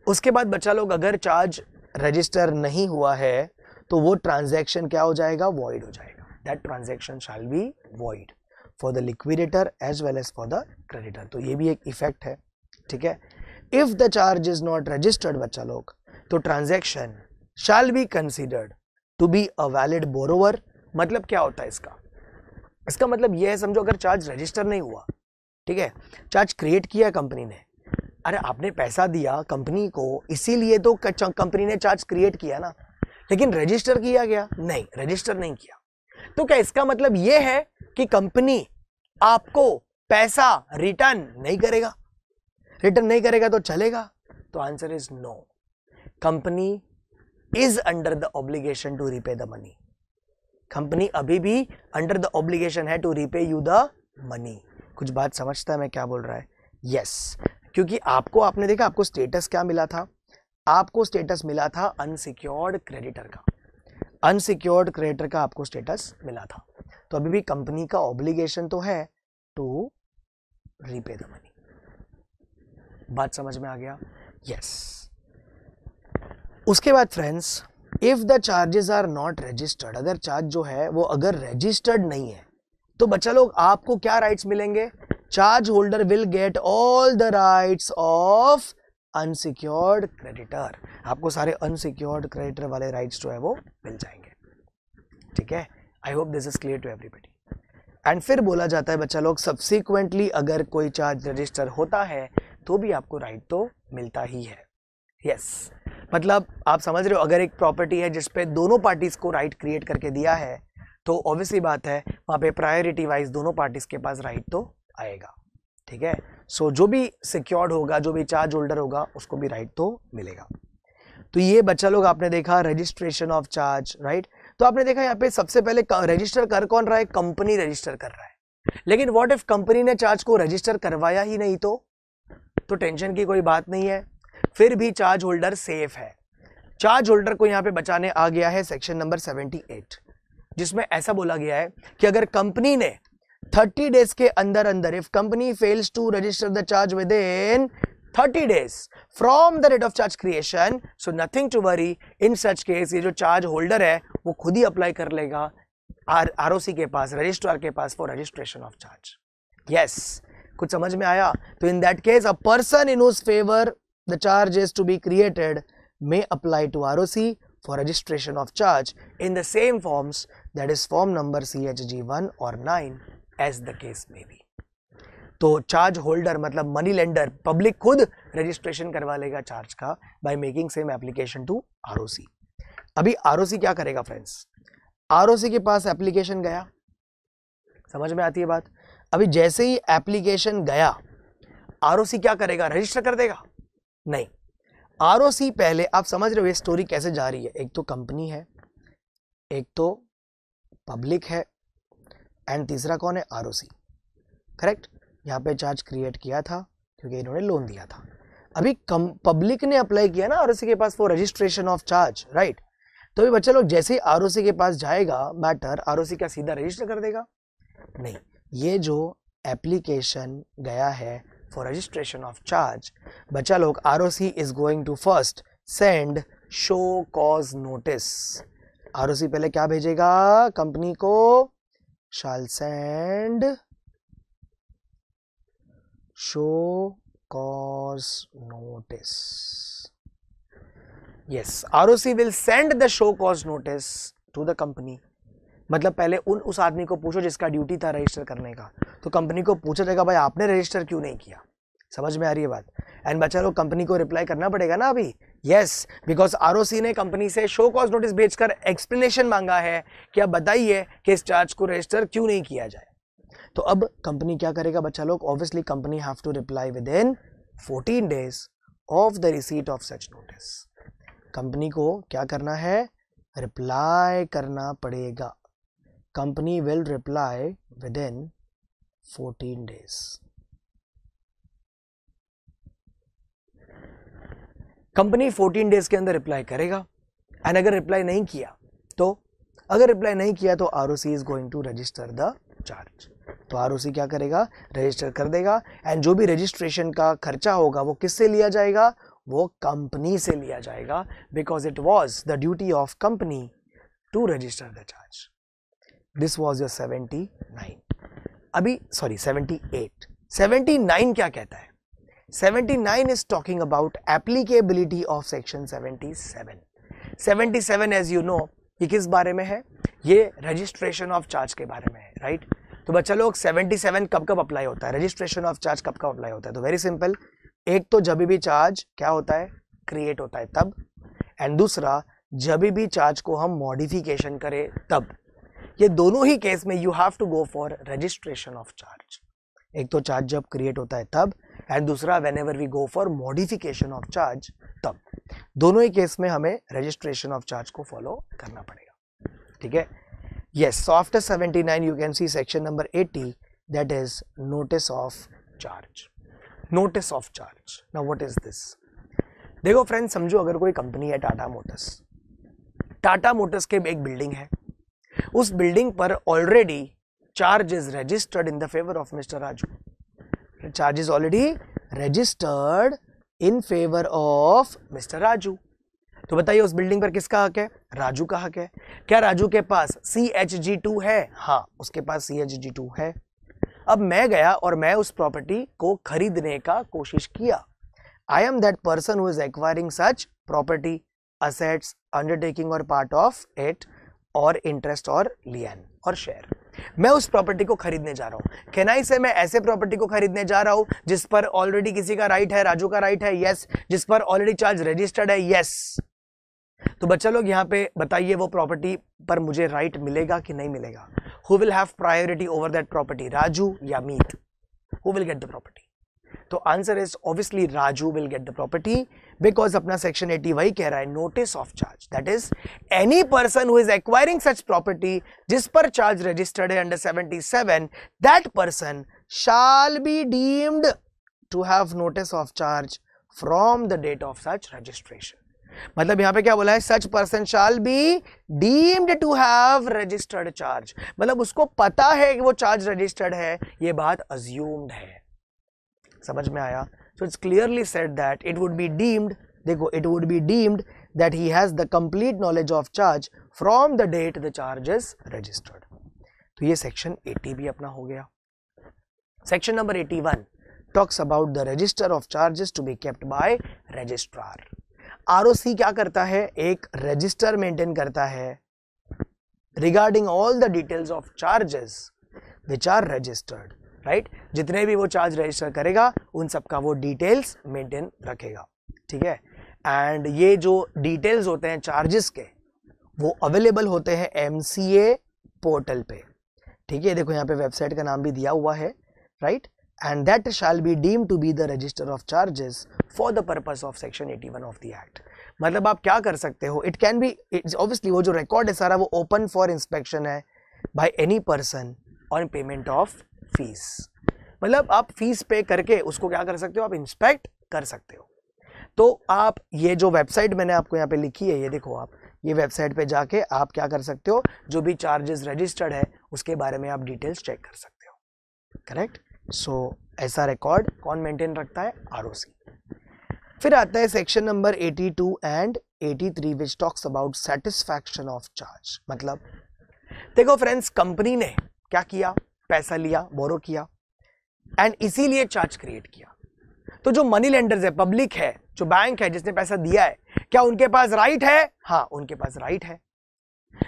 Speaker 1: उसके बाद बच्चा लोग अगर चार्ज रजिस्टर नहीं हुआ है तो वो ट्रांजैक्शन क्या हो जाएगा वॉइड हो जाएगा that transaction shall be void for the liquidator as well as for the creditor तो ये भी एक इफेक्ट है ठीक है if the charge is not registered बच्चा लोग तो transaction shall be considered to be a valid borrower मतलब क्या होता है इसका इसका मतलब यह है समझो अगर चार्ज रजिस्टर नहीं हुआ ठीक है चार्ज क्रिएट किया कंपनी ने अरे आपने पैसा दिया कंपनी को इसीलिए तो कंपनी ने चार्ज क्रिएट किया ना लेकिन रजिस्टर किया गया नहीं रजिस्टर नहीं किया तो क्या इसका मतलब यह है कि कंपनी आपको पैसा रिटर्न नहीं करेगा रिटर्न नहीं करेगा तो चलेगा तो answer is no company is under the obligation to repay the money company अभी भी अंडर द ऑब्लिगेशन है to repay you the money कुछ बात समझता है मैं क्या बोल रहा है यस yes. क्योंकि आपको आपने देखा आपको स्टेटस क्या मिला था आपको स्टेटस मिला था अनसिक्योर्ड क्रेडिटर का अनसिक्योर्ड क्रेडिटर का आपको स्टेटस मिला था तो अभी भी कंपनी का ऑब्लिगेशन तो है टू रीपे द मनी बात समझ में आ गया यस yes. उसके बाद friends if the charges are not registered अगर चार्ज जो है वो अगर रजिस्टर्ड नहीं है तो बच्चा लोग आपको क्या राइट्स मिलेंगे charge holder will get all the rights of unsecured creditor आपको सारे अनसिक्योर्ड क्रेडिटर वाले राइट्स जो है वो मिल जाएंगे ठीक है I hope this is clear to everybody and फिर बोला जाता है बच्चा लोग सब्सिक्वेंटली अगर कोई चार्ज रजिस्टर होता है तो भी आपको राइट तो मिलता ही है यस yes. मतलब आप समझ रहे हो अगर एक प्रॉपर्टी है जिसपे दोनों पार्टीज़ को राइट क्रिएट करके दिया है तो ऑब्वियसली बात है वहाँ पे प्रायोरिटी वाइज दोनों पार्टीज़ के पास राइट तो आएगा ठीक है सो जो भी सिक्योर्ड होगा जो भी चार्ज होल्डर होगा उसको भी राइट तो मिलेगा तो ये बच्चा लोग आपने देखा रजिस्ट्रेशन ऑफ चार्ज राइट तो आपने देखा यहाँ पे सबसे पहले रजिस्टर कर कौन रहा है कंपनी रजिस्टर कर रहा है लेकिन व्हाट इफ कंपनी ने चार्ज को रजिस्टर करवाया ही नहीं तो तो टेंशन की कोई बात नहीं है फिर भी चार्ज होल्डर सेफ है चार्ज होल्डर को यहाँ पे बचाने आ गया है सेक्शन नंबर 78 जिसमें ऐसा बोला गया है कि अगर कंपनी ने 30 डेज के अंदर अंदर if company fails to register the charge within 30 days from the rate of charge creation so nothing to worry in such case ये जो चार्ज होल्डर है वो खुद ही अप्लाई कर लेगा आर आर के पास रजिस्ट्रार के पास for registration of charge yes कुछ समझ में आया तो in that case a person in whose favour the charge is to be created may apply to may for registration of charge in the same forms that is form number C H G one और nine as the case may be तो charge holder मतलब money lender public खुद registration करवा लेगा charge का by making same application to R अभी R क्या करेगा फ्रेंड्स आर के पास एप्लीकेशन गया समझ में आती है बात अभी जैसे ही एप्लीकेशन गया आर क्या करेगा रजिस्टर कर देगा नहीं आर पहले आप समझ रहे हो ये स्टोरी कैसे जा रही है एक तो कंपनी है एक तो पब्लिक है एंड तीसरा कौन है आर करेक्ट यहाँ पे चार्ज क्रिएट किया था क्योंकि इन्होंने लोन दिया था अभी कम पब्लिक ने अप्लाई किया ना आर के पास for registration of charge right तो अभी बच्चा लोग जैसे ही आर के पास जाएगा मैटर आर क्या सीधा रजिस्टर कर देगा नहीं ये जो एप्लीकेशन गया है फॉर रजिस्ट्रेशन ऑफ चार्ज बच्चा लोग R is going to first send show cause notice R पहले क्या भेजेगा कंपनी को show cause notice yes R O C will send the show cause notice to the company मतलब पहले उन उस आदमी को पूछो जिसका ड्यूटी था रजिस्टर करने का तो कंपनी को पूछा जाएगा भाई आपने रजिस्टर क्यों नहीं किया समझ में आ रही है बात एंड बचा लोग कंपनी को रिप्लाई करना पड़ेगा ना अभी यस बिकॉज आर ने कंपनी से शो कॉज नोटिस भेजकर एक्सप्लेनेशन मांगा है कि आप बताइए कि इस चार्ज को रजिस्टर क्यों नहीं किया जाए तो अब कंपनी क्या करेगा बच्चा लोग obviously company have to reply within fourteen days of the receipt of such notice company को क्या करना है रिप्लाई करना पड़ेगा company will reply within fourteen days company 14 days के अंदर रिप्लाई करेगा एंड अगर रिप्लाई नहीं किया तो अगर रिप्लाई नहीं किया तो R is going to register the charge तो आर क्या करेगा रजिस्टर कर देगा एंड जो भी रजिस्ट्रेशन का खर्चा होगा वो किससे लिया जाएगा वो कंपनी से लिया जाएगा because it was the duty of company to register the charge this was your seventy nine अभी sorry seventy eight seventy nine क्या कहता है 79 is talking about applicability of section 77 77 as you know ये किस बारे में है ये रजिस्ट्रेशन ऑफ चार्ज के बारे में है राइट तो बच्चा लोग 77 कब कब अप्लाई होता है रजिस्ट्रेशन ऑफ चार्ज कब कब अप्लाई होता है तो वेरी सिंपल एक तो जब भी चार्ज क्या होता है क्रिएट होता है तब एंड दूसरा जब भी चार्ज को हम मॉडिफिकेशन करें तब ये दोनों ही केस में you have to go for registration of charge एक तो चार्ज जब क्रिएट होता है तब एंड दूसरा whenever we go for modification of charge तब दोनों ही केस में हमें रजिस्ट्रेशन ऑफ चार्ज को फॉलो करना पड़ेगा ठीक है ये सॉफ्ट seventy nine you can see section number eighty that is notice of charge notice of charge ना वट इज दिस देखो फ्रेंड समझो अगर कोई कंपनी है टाटा मोटर्स टाटा मोटर्स के एक बिल्डिंग है उस बिल्डिंग पर already charge is registered in the favor of Mr. Raju. The charge is already registered in favor of Mr. Raju. तो बताइए उस बिल्डिंग पर किसका हक है राजू का हक है क्या राजू के पास सी एच जी टू है हाँ उसके पास सी एच जी टू है अब मैं गया और मैं उस प्रॉपर्टी को खरीदने का कोशिश किया I am that person who is acquiring such property assets undertaking और पार्ट ऑफ इट और इंटरेस्ट और लियन और शेयर मैं उस प्रॉपर्टी को खरीदने जा रहा हूँ कैन से मैं ऐसे प्रॉपर्टी को खरीदने जा रहा हूँ जिस पर ऑलरेडी किसी का राइट है राजू का राइट है यस जिस पर ऑलरेडी चार्ज रजिस्टर्ड है यस तो बच्चा लोग यहाँ पे बताइए वो प्रॉपर्टी पर मुझे राइट मिलेगा कि नहीं मिलेगा who will have priority over that property Raju या Meet who will get the property तो answer is obviously Raju will get the property because अपना सेक्शन एटी वही कह रहा है notice of charge that is any person who is acquiring such property जिस पर charge registered है under seventy seven that person shall be deemed to have notice of charge from the date of such registration मतलब यहां पे क्या बोला है such person shall be deemed to have registered charge मतलब उसको पता है कि वो चार्ज रजिस्टर्ड है ये बात अज्यूम्ड है समझ में आया so it's clearly said that it would be deemed देखो it would be deemed that he has the complete knowledge of charge from the date the charge is registered तो ये section 80 भी अपना हो गया section number 81 talks about the register of charges to be kept by registrar ROC क्या करता है एक register maintain करता है regarding all the details of charges which are registered right जितने भी वो चार्ज रजिस्टर करेगा उन सबका वो डिटेल्स मेंटेन रखेगा ठीक है एंड ये जो डिटेल्स होते हैं चार्जेस के वो अवेलेबल होते हैं एम पोर्टल पे ठीक है देखो यहाँ पे वेबसाइट का नाम भी दिया हुआ है right that shall be be to be the register of charges for the the of section eighty one of the act मतलब आप क्या कर सकते हो इट कैन बी ऑब्वियसली वो जो रिकॉर्ड है सारा वो ओपन फॉर इंस्पेक्शन है by any person on payment of fees मतलब आप फीस पे करके उसको क्या कर सकते हो आप इंस्पेक्ट कर सकते हो तो आप ये जो वेबसाइट मैंने आपको यहाँ पे लिखी है ये देखो आप ये वेबसाइट पे जाके आप क्या कर सकते हो जो भी चार्जेस रजिस्टर्ड है उसके बारे में आप डिटेल्स चेक कर सकते हो करेक्ट सो so, ऐसा रिकॉर्ड कौन मेंटेन रखता है आर फिर आता है section number 82 and 83 which talks about satisfaction of charge मतलब देखो फ्रेंड्स कंपनी ने क्या किया पैसा लिया बोरो किया एंड इसीलिए चार्ज क्रिएट किया तो जो मनी लेंडर्स है पब्लिक है जो बैंक है जिसने पैसा दिया है क्या उनके पास राइट है हाँ उनके पास राइट है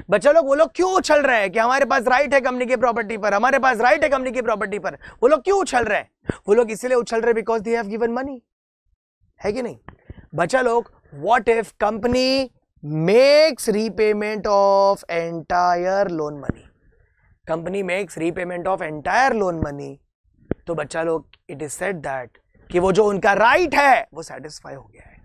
Speaker 1: बच्चा लोग वो लोग क्यों उछल रहे हैं कि हमारे पास राइट है कंपनी की प्रॉपर्टी पर हमारे पास राइट है कंपनी की प्रॉपर्टी पर वो लोग क्यों उछल रहे हैं वो लोग इसीलिए उछल रहे because they have given money है कि नहीं बच्चा लोग what if company makes repayment of entire loan money company makes repayment of entire loan money तो बच्चा लोग इट इज सेट दैट कि वो जो उनका राइट right है वो सेटिस्फाई हो गया है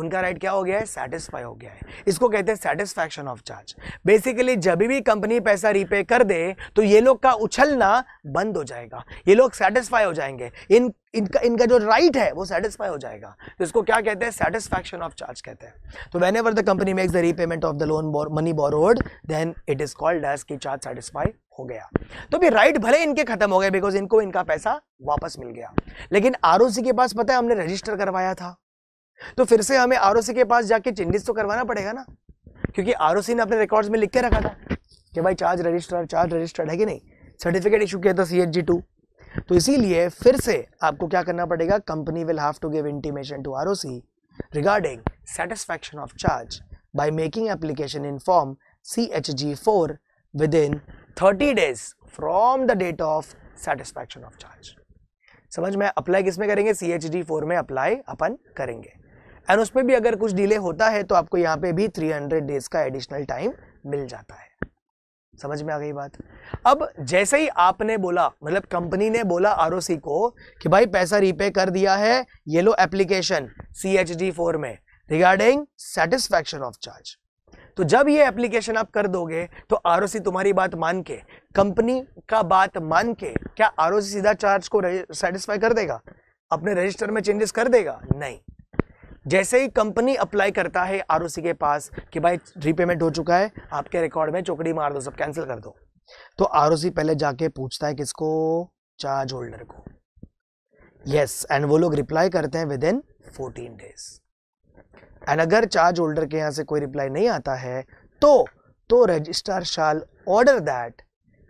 Speaker 1: उनका राइट क्या हो गया है सेटिस्फाई हो गया है इसको कहते हैं सेटिस्फैक्शन ऑफ चार्ज बेसिकली जब भी कंपनी पैसा रीपे कर दे तो ये लोग का उछलना बंद हो जाएगा ये लोग सेटिस्फाई हो जाएंगे इन इनका इनका जो राइट है वो सेटिस्फाई हो जाएगा तो इसको क्या कहते हैं सेटिस्फैक्शन ऑफ चार्ज कहते हैं तो whenever the company makes the repayment of the loan money borrowed then it is called as की चार्ज सेटिस्फाई हो गया तो भी राइट भले इनके खत्म हो गए बिकॉज इनको इनका पैसा वापस मिल गया लेकिन आर के पास पता है हमने रजिस्टर करवाया था तो फिर से हमें आर के पास जाके चेंजेस तो करवाना पड़ेगा ना क्योंकि आर ने अपने रिकॉर्ड्स में लिख के रखा था कि भाई चार्ज रजिस्टर चार्ज रजिस्टर्ड है कि नहीं सर्टिफिकेट इशू किया था सी एच जी टू तो इसीलिए फिर से आपको क्या करना पड़ेगा company will have to give intimation to R regarding satisfaction of charge making application in form C H G four within thirty days from the date of satisfaction of charge समझ में apply किसमें करेंगे C H D four में apply अपन करेंगे and उसमें भी अगर कुछ डिले होता है तो आपको यहाँ पे भी 300 डेज का एडिशनल टाइम मिल जाता है समझ में आ गई बात अब जैसे ही आपने बोला मतलब कंपनी ने बोला आर को कि भाई पैसा रीपे कर दिया है ये लो application C H D four में रिगार्डिंग सेटिस्फैक्शन ऑफ चार्ज तो जब ये एप्लीकेशन आप कर दोगे तो आर तुम्हारी बात मान के कंपनी का बात मान के क्या आर सीधा चार्ज को सेटिस्फाई कर देगा अपने रजिस्टर में चेंजेस कर देगा नहीं जैसे ही कंपनी अप्लाई करता है आर के पास कि भाई रीपेमेंट हो चुका है आपके रिकॉर्ड में चौकड़ी मार दो सब कैंसिल कर दो तो आर पहले जाके पूछता है किसको चार्ज होल्डर को यस एंड वो लोग रिप्लाई करते हैं within fourteen days and अगर चार्ज होल्डर के यहाँ से कोई रिप्लाई नहीं आता है तो तो रजिस्ट्रार शाल ऑर्डर दैट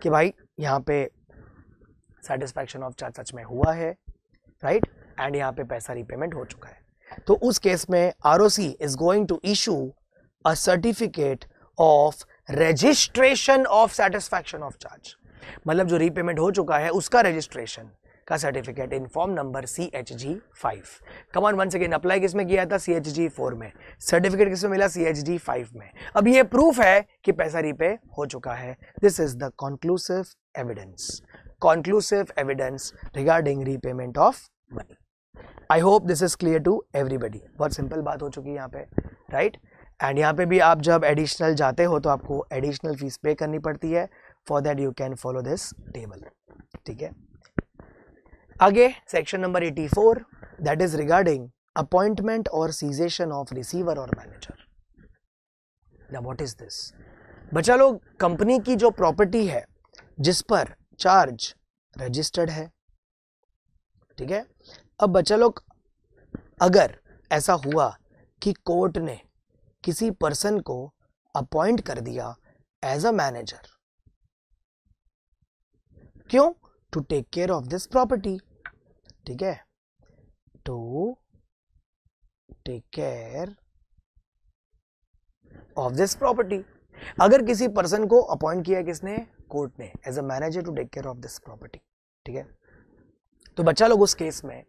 Speaker 1: कि भाई यहाँ पे सेटिस्फैक्शन ऑफ चार्ज सच में हुआ है राइट एंड यहाँ पे पैसा रिपेमेंट हो चुका है तो उस केस में R O C is going to issue a certificate of registration of satisfaction of charge मतलब जो रीपेमेंट हो चुका है उसका रजिस्ट्रेशन का certificate in form number C H G five come on one second apply किस में किया था सी एच जी फोर में सर्टिफिकेट किस मिला सी एच जी फाइव में अब ये प्रूफ है कि पैसा रीपे हो चुका है this is the conclusive evidence conclusive evidence regarding repayment of money I hope this is clear to everybody बहुत सिंपल बात हो चुकी है यहाँ पे राइट एंड यहाँ पे भी आप जब एडिशनल जाते हो तो आपको एडिशनल फीस पे करनी पड़ती है for that you can follow this table ठीक है आगे section number 84 that is regarding appointment और सीजेशन ऑफ रिसीवर और मैनेजर ना वॉट इज दिस बच्चा लोग कंपनी की जो प्रॉपर्टी है जिस पर चार्ज रजिस्टर्ड है ठीक है अब बच्चा लोग अगर ऐसा हुआ कि कोर्ट ने किसी पर्सन को अपॉइंट कर दिया एज अ मैनेजर क्यों to take care of this property ठीक है to take care of this property अगर किसी पर्सन को अपॉइंट किया किसने कोर्ट ने as a manager to take care of this property ठीक है तो बच्चा लोग उस केस में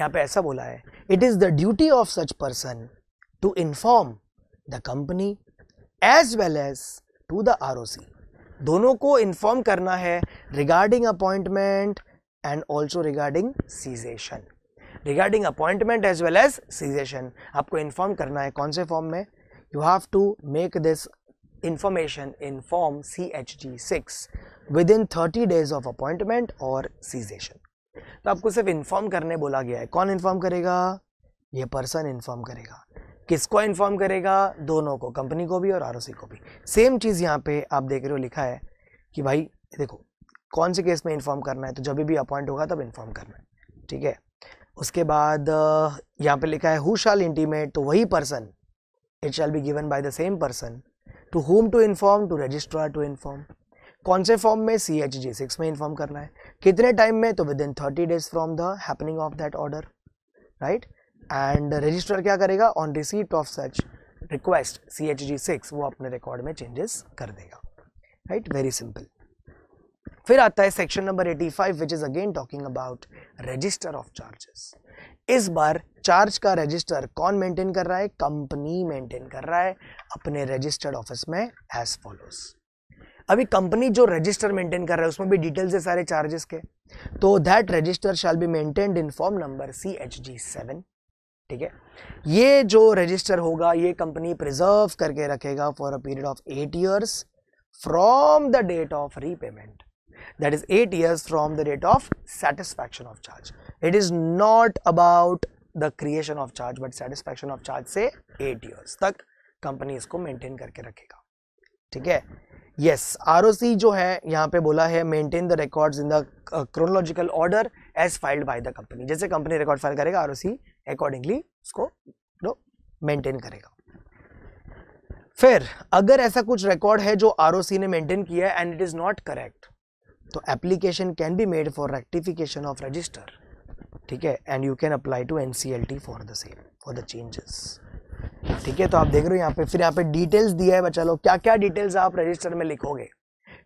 Speaker 1: यहाँ पे ऐसा बोला है it is the duty of such person to inform the company as well as to the R दोनों को इन्फॉर्म करना है regarding appointment and also regarding cessation regarding appointment as well as cessation आपको इन्फॉर्म करना है कौन से form में you have to make this information in form C H D six within thirty days of appointment और cessation तो आपको सिर्फ इन्फॉर्म करने बोला गया है कौन इन्फॉर्म करेगा ये पर्सन इन्फॉर्म करेगा किसको इन्फॉर्म करेगा दोनों को कंपनी को भी और आर को भी सेम चीज़ यहाँ पे आप देख रहे हो लिखा है कि भाई देखो कौन से केस में इन्फॉर्म करना है तो जब भी अपॉइंट होगा तब इन्फॉर्म करना है ठीक है उसके बाद यहाँ पे लिखा है हु शाल इंटीमेट तो वही person it shall be given by the same person to whom to inform to registrar to inform कौन से फॉर्म में सी एच जी सिक्स में इन्फॉर्म करना है कितने टाइम में तो within thirty days from the happening of that order right and register क्या करेगा on receipt of such request C H G six वो अपने रिकॉर्ड में चेंजेस कर देगा राइट वेरी सिंपल फिर आता है section number eighty five which is again talking about register of charges इस बार चार्ज का रजिस्टर कौन मेंटेन कर रहा है कंपनी मेंटेन कर रहा है अपने रजिस्टर्ड ऑफिस में एज फॉलोज़ अभी कंपनी जो रजिस्टर मेंटेन कर रहा है उसमें भी डिटेल्स है सारे चार्जेस के तो that register shall be maintained in form number C H G seven ठीक है ये जो रजिस्टर होगा ये कंपनी प्रिजर्व करके रखेगा for a period of eight years from the date of repayment that is eight years from the date of satisfaction of charge it is not about the creation of charge but satisfaction of charge से eight years तक company इसको maintain करके रखेगा ठीक है yes are जो है यहाँ पे बोला है maintain the record in the chronological order as filed by the company जैसे कंपनी रिकॉर्ड फाइल करेगा आर अकॉर्डिंगली उसको मेंटेन करेगा फिर अगर ऐसा कुछ रिकॉर्ड है जो आर ने मेंटेन किया है and it is not correct तो application can be made for rectification of register ठीक है and you can apply to an for the same for the changes ठीक है तो आप देख रहे हो यहाँ पे फिर यहाँ पे डिटेल्स दिया है बच्चा लोग क्या क्या डिटेल्स आप रजिस्टर में लिखोगे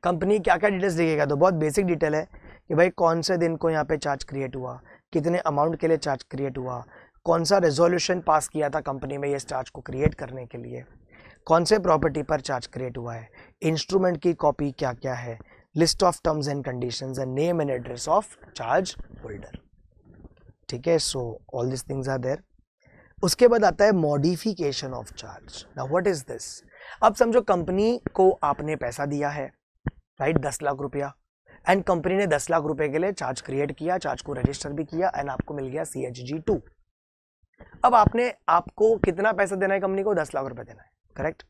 Speaker 1: कंपनी क्या क्या डिटेल्स लिखेगा तो बहुत बेसिक डिटेल है कि भाई कौन से दिन को यहाँ पे चार्ज क्रिएट हुआ कितने अमाउंट के लिए चार्ज क्रिएट हुआ कौन सा रेजोल्यूशन पास किया था कंपनी में इस चार्ज को क्रिएट करने के लिए कौन से प्रॉपर्टी पर चार्ज क्रिएट हुआ है इंस्ट्रूमेंट की कॉपी क्या क्या है list of terms and condition and name and address of charge holder ठीक है so all this things are there उसके बाद आता है मॉडिफिकेशन ऑफ चार्ज ना व्हाट इज दिस अब समझो कंपनी को आपने पैसा दिया है राइट दस लाख रुपया एंड कंपनी ने दस लाख रुपए के लिए चार्ज क्रिएट किया चार्ज को रजिस्टर भी किया एंड आपको मिल गया सी एच जी टू अब आपने आपको कितना पैसा देना है कंपनी को दस लाख रुपए देना है करेक्ट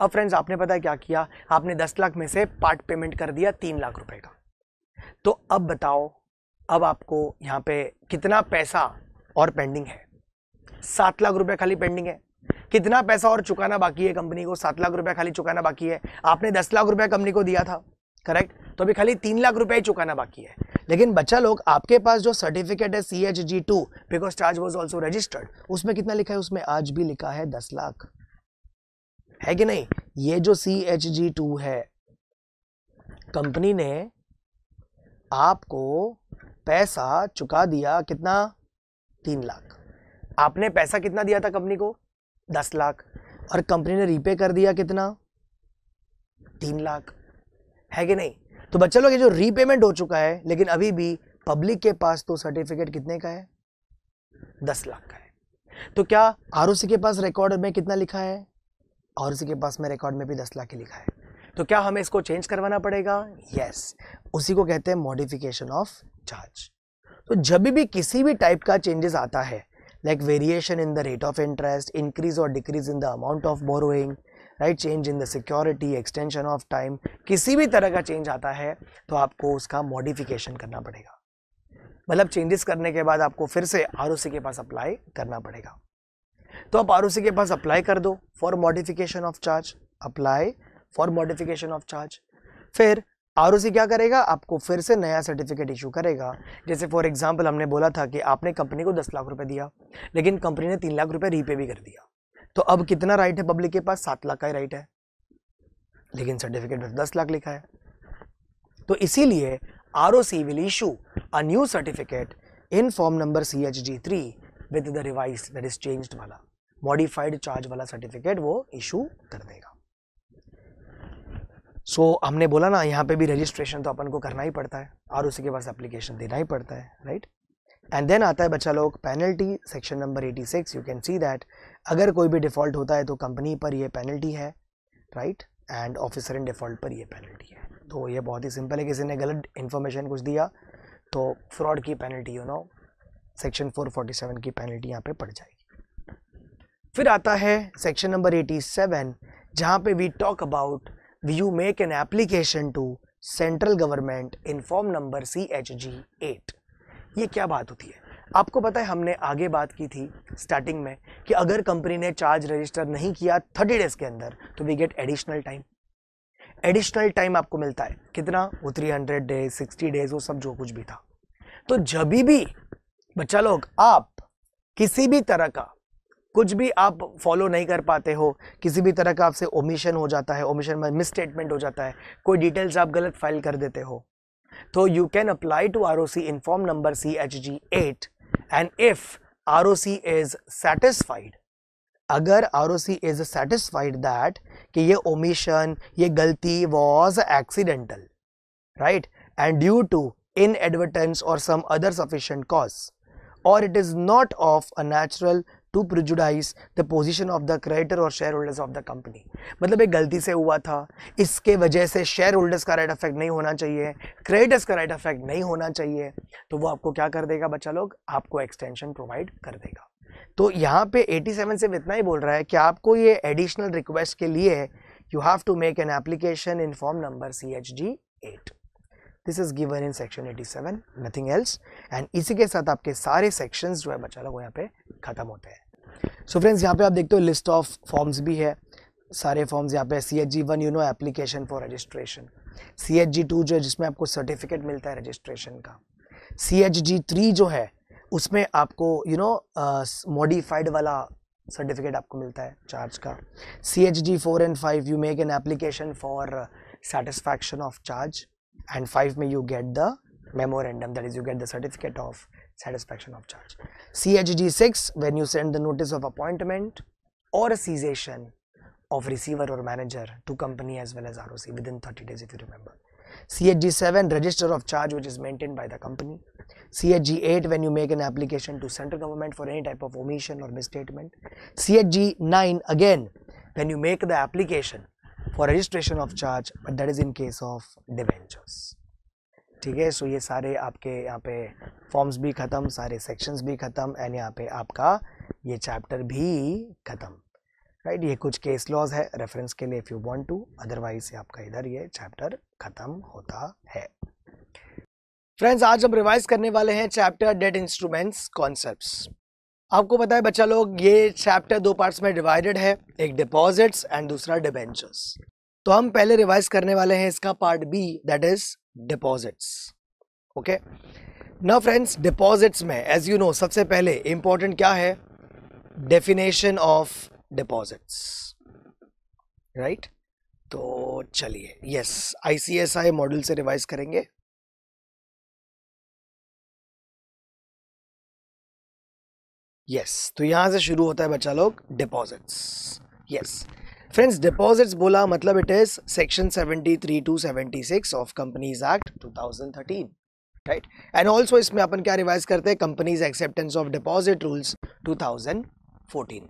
Speaker 1: अब फ्रेंड्स आपने पता है क्या किया आपने दस लाख में से पार्ट पेमेंट कर दिया तीन लाख रुपए का तो अब बताओ अब आपको यहाँ पे कितना पैसा और पेंडिंग है सात लाख रुपए खाली पेंडिंग है कितना पैसा और चुकाना बाकी है कंपनी को सात लाख रुपए खाली चुकाना बाकी है आपने दस लाख रुपए कंपनी को दिया था करेक्ट तो अभी खाली तीन लाख रुपए ही चुकाना बाकी है लेकिन बच्चा लोग आपके पास जो सर्टिफिकेट है C H G two because charge was also registered उसमें कितना लिखा है उसमें आज भी लिखा है दस लाख है कि नहीं ये जो सी एच जी टू है कंपनी ने आपको पैसा चुका दिया कितना तीन लाख आपने पैसा कितना दिया था कंपनी को दस लाख और कंपनी ने रीपे कर दिया कितना तीन लाख है कि नहीं तो बच्चा लोग ये जो रीपेमेंट हो चुका है लेकिन अभी भी पब्लिक के पास तो सर्टिफिकेट कितने का है दस लाख का है तो क्या आर के पास रिकॉर्ड में कितना लिखा है आर के पास में रिकॉर्ड में भी दस लाख ही लिखा है तो क्या हमें इसको चेंज करवाना पड़ेगा यस उसी को कहते हैं मॉडिफिकेशन ऑफ चार्ज तो जब भी किसी भी टाइप का चेंजेस आता है like variation in the rate of interest, increase or decrease in the amount of borrowing, right change in the security extension of time किसी भी तरह का चेंज आता है तो आपको उसका मॉडिफिकेशन करना पड़ेगा मतलब चेंजेस करने के बाद आपको फिर से आर के पास अप्लाई करना पड़ेगा तो आप आर के पास अप्लाई कर दो for modification of charge apply for modification of charge फिर आर क्या करेगा आपको फिर से नया सर्टिफिकेट इशू करेगा जैसे फॉर एग्जाम्पल हमने बोला था कि आपने कंपनी को दस लाख रुपये दिया लेकिन कंपनी ने तीन लाख रुपये रीपे भी कर दिया तो अब कितना राइट है पब्लिक के पास सात लाख का ही राइट है लेकिन सर्टिफिकेट में दस लाख लिखा है तो इसीलिए R O C will issue a new certificate in form number C H G three with the revise that is changed वाला मॉडिफाइड चार्ज वाला सर्टिफिकेट वो इशू कर देगा सो so, हमने बोला ना यहाँ पे भी रजिस्ट्रेशन तो अपन को करना ही पड़ता है और उसी के पास एप्लीकेशन देना ही पड़ता है राइट एंड देन आता है बच्चा लोग penalty section number 86 you can see that अगर कोई भी डिफ़ॉल्ट होता है तो कंपनी पर ये पेनल्टी है right and officer in default पर ये पेनल्टी है तो ये बहुत ही सिंपल है किसी ने गलत इन्फॉर्मेशन कुछ दिया तो फ्रॉड की पेनल्टी यू नो सेक्शन 447 की पेनल्टी यहाँ पे पड़ जाएगी फिर आता है सेक्शन नंबर 87 जहाँ पे we talk about you make application to central government in form number C H G eight ये क्या बात होती है आपको पता है हमने आगे बात की थी स्टार्टिंग में कि अगर कंपनी ने चार्ज रजिस्टर नहीं किया थर्टी डेज के अंदर तो we get additional time additional time आपको मिलता है कितना वो three hundred days sixty days वो सब जो कुछ भी था तो जब भी बच्चा लोग आप किसी भी तरह का कुछ भी आप फॉलो नहीं कर पाते हो किसी भी तरह का आपसे ओमिशन हो जाता है ओमिशन में मिस स्टेटमेंट हो जाता है कोई डिटेल्स आप गलत फाइल कर देते हो तो you can apply to R O C in form number C H G eight and if R O C is satisfied अगर R O C is satisfied that कि ये ओमिशन ये गलती was accidental right and due to inadvertence और some other sufficient cause और it is not of a natural to prejudice the position of the creditor और share holders of the company मतलब एक गलती से हुआ था इसके वजह से शेयर होल्डर्स का राइट अफेक्ट नहीं होना चाहिए क्रेडिटर्स का राइट अफेक्ट नहीं होना चाहिए तो वो आपको क्या कर देगा बच्चा लोग आपको एक्सटेंशन प्रोवाइड कर देगा तो यहाँ पे 87 सिर्फ इतना ही बोल रहा है कि आपको ये एडिशनल रिक्वेस्ट के लिए you have to make an application in form number C H D eight this is given in section 87 nothing else and इसी के साथ आपके सारे सेक्शंस जो है बच्चा लोग यहाँ पे खत्म होते हैं सो फ्रेंड्स यहाँ पे आप देखते हो लिस्ट ऑफ फॉर्म्स भी है सारे फॉर्म्स यहाँ पे C H G one you know application for registration C H G two जो है जिसमें आपको सर्टिफिकेट मिलता है रजिस्ट्रेशन का सी एच जी थ्री जो है उसमें आपको यू नो मॉडिफाइड वाला सर्टिफिकेट आपको मिलता है चार्ज का C H G four and five you make an application for satisfaction of charge and 5 may you get the memorandum that is you get the certificate of satisfaction of charge. CHG 6 when you send the notice of appointment or a cessation of receiver or manager to company as well as ROC within 30 days if you remember. CHG 7 register of charge which is maintained by the company. CHG 8 when you make an application to central government for any type of omission or misstatement. CHG 9 again when you make the application for registration of charge but that is in case of debentures ठीक है सो ये सारे आपके यहाँ पे forms भी ख़त्म सारे सेक्शंस भी ख़त्म एंड यहाँ पे आपका ये चैप्टर भी ख़त्म राइट ये कुछ केस लॉज है रेफरेंस के लिए if you want to otherwise आपका इधर ये चैप्टर ख़त्म होता है फ्रेंड्स आज हम रिवाइज करने वाले हैं चैप्टर डेट इंस्ट्रूमेंट्स कॉन्सेप्ट्स आपको पता है बच्चा लोग ये चैप्टर दो पार्ट्स में डिवाइडेड है एक डिपॉजिट्स एंड दूसरा डिबेंचर्स तो हम पहले रिवाइज करने वाले हैं इसका part B that is deposits okay ना फ्रेंड्स डिपॉजिट्स में एज यू नो सबसे पहले इंपॉर्टेंट क्या है डेफिनेशन ऑफ डिपॉजिट्स राइट तो चलिए यस आईसीएसआई मॉडल से रिवाइज करेंगे यस तो यहाँ से शुरू होता है बच्चा लोग डिपॉजिट्स यस फ्रेंड्स डिपॉजिट्स बोला मतलब it is section 73 to 76 of companies act 2013 right and also इसमें अपन क्या रिवाइज करते हैं companies acceptance of deposit rules 2014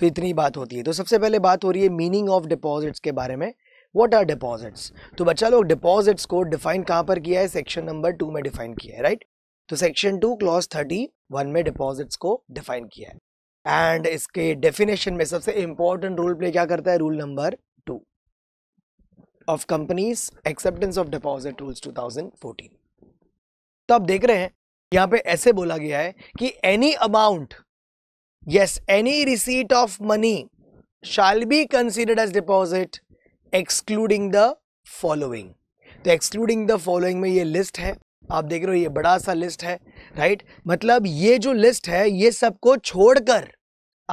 Speaker 1: तो इतनी बात होती है तो सबसे पहले बात हो रही है मीनिंग ऑफ डिपॉजिट्स के बारे में वॉट आर डिपॉजिट्स तो बच्चा लोग डिपॉजिट्स को डिफाइन कहाँ पर किया है सेक्शन नंबर टू में डिफाइन किया है राइट right? तो section two clause thirty one में डिपॉजिट्स को डिफाइन किया है एंड इसके डेफिनेशन में सबसे इंपॉर्टेंट रूल प्ले क्या करता है rule number two of companies acceptance of deposit rules 2014 तो आप देख रहे हैं यहां पे ऐसे बोला गया है कि any amount yes any receipt of money shall be considered as deposit excluding the following तो एक्सक्लूडिंग द फॉलोइंग में ये लिस्ट है आप देख रहे हो ये बड़ा सा लिस्ट है राइट मतलब ये जो लिस्ट है ये सबको छोड़कर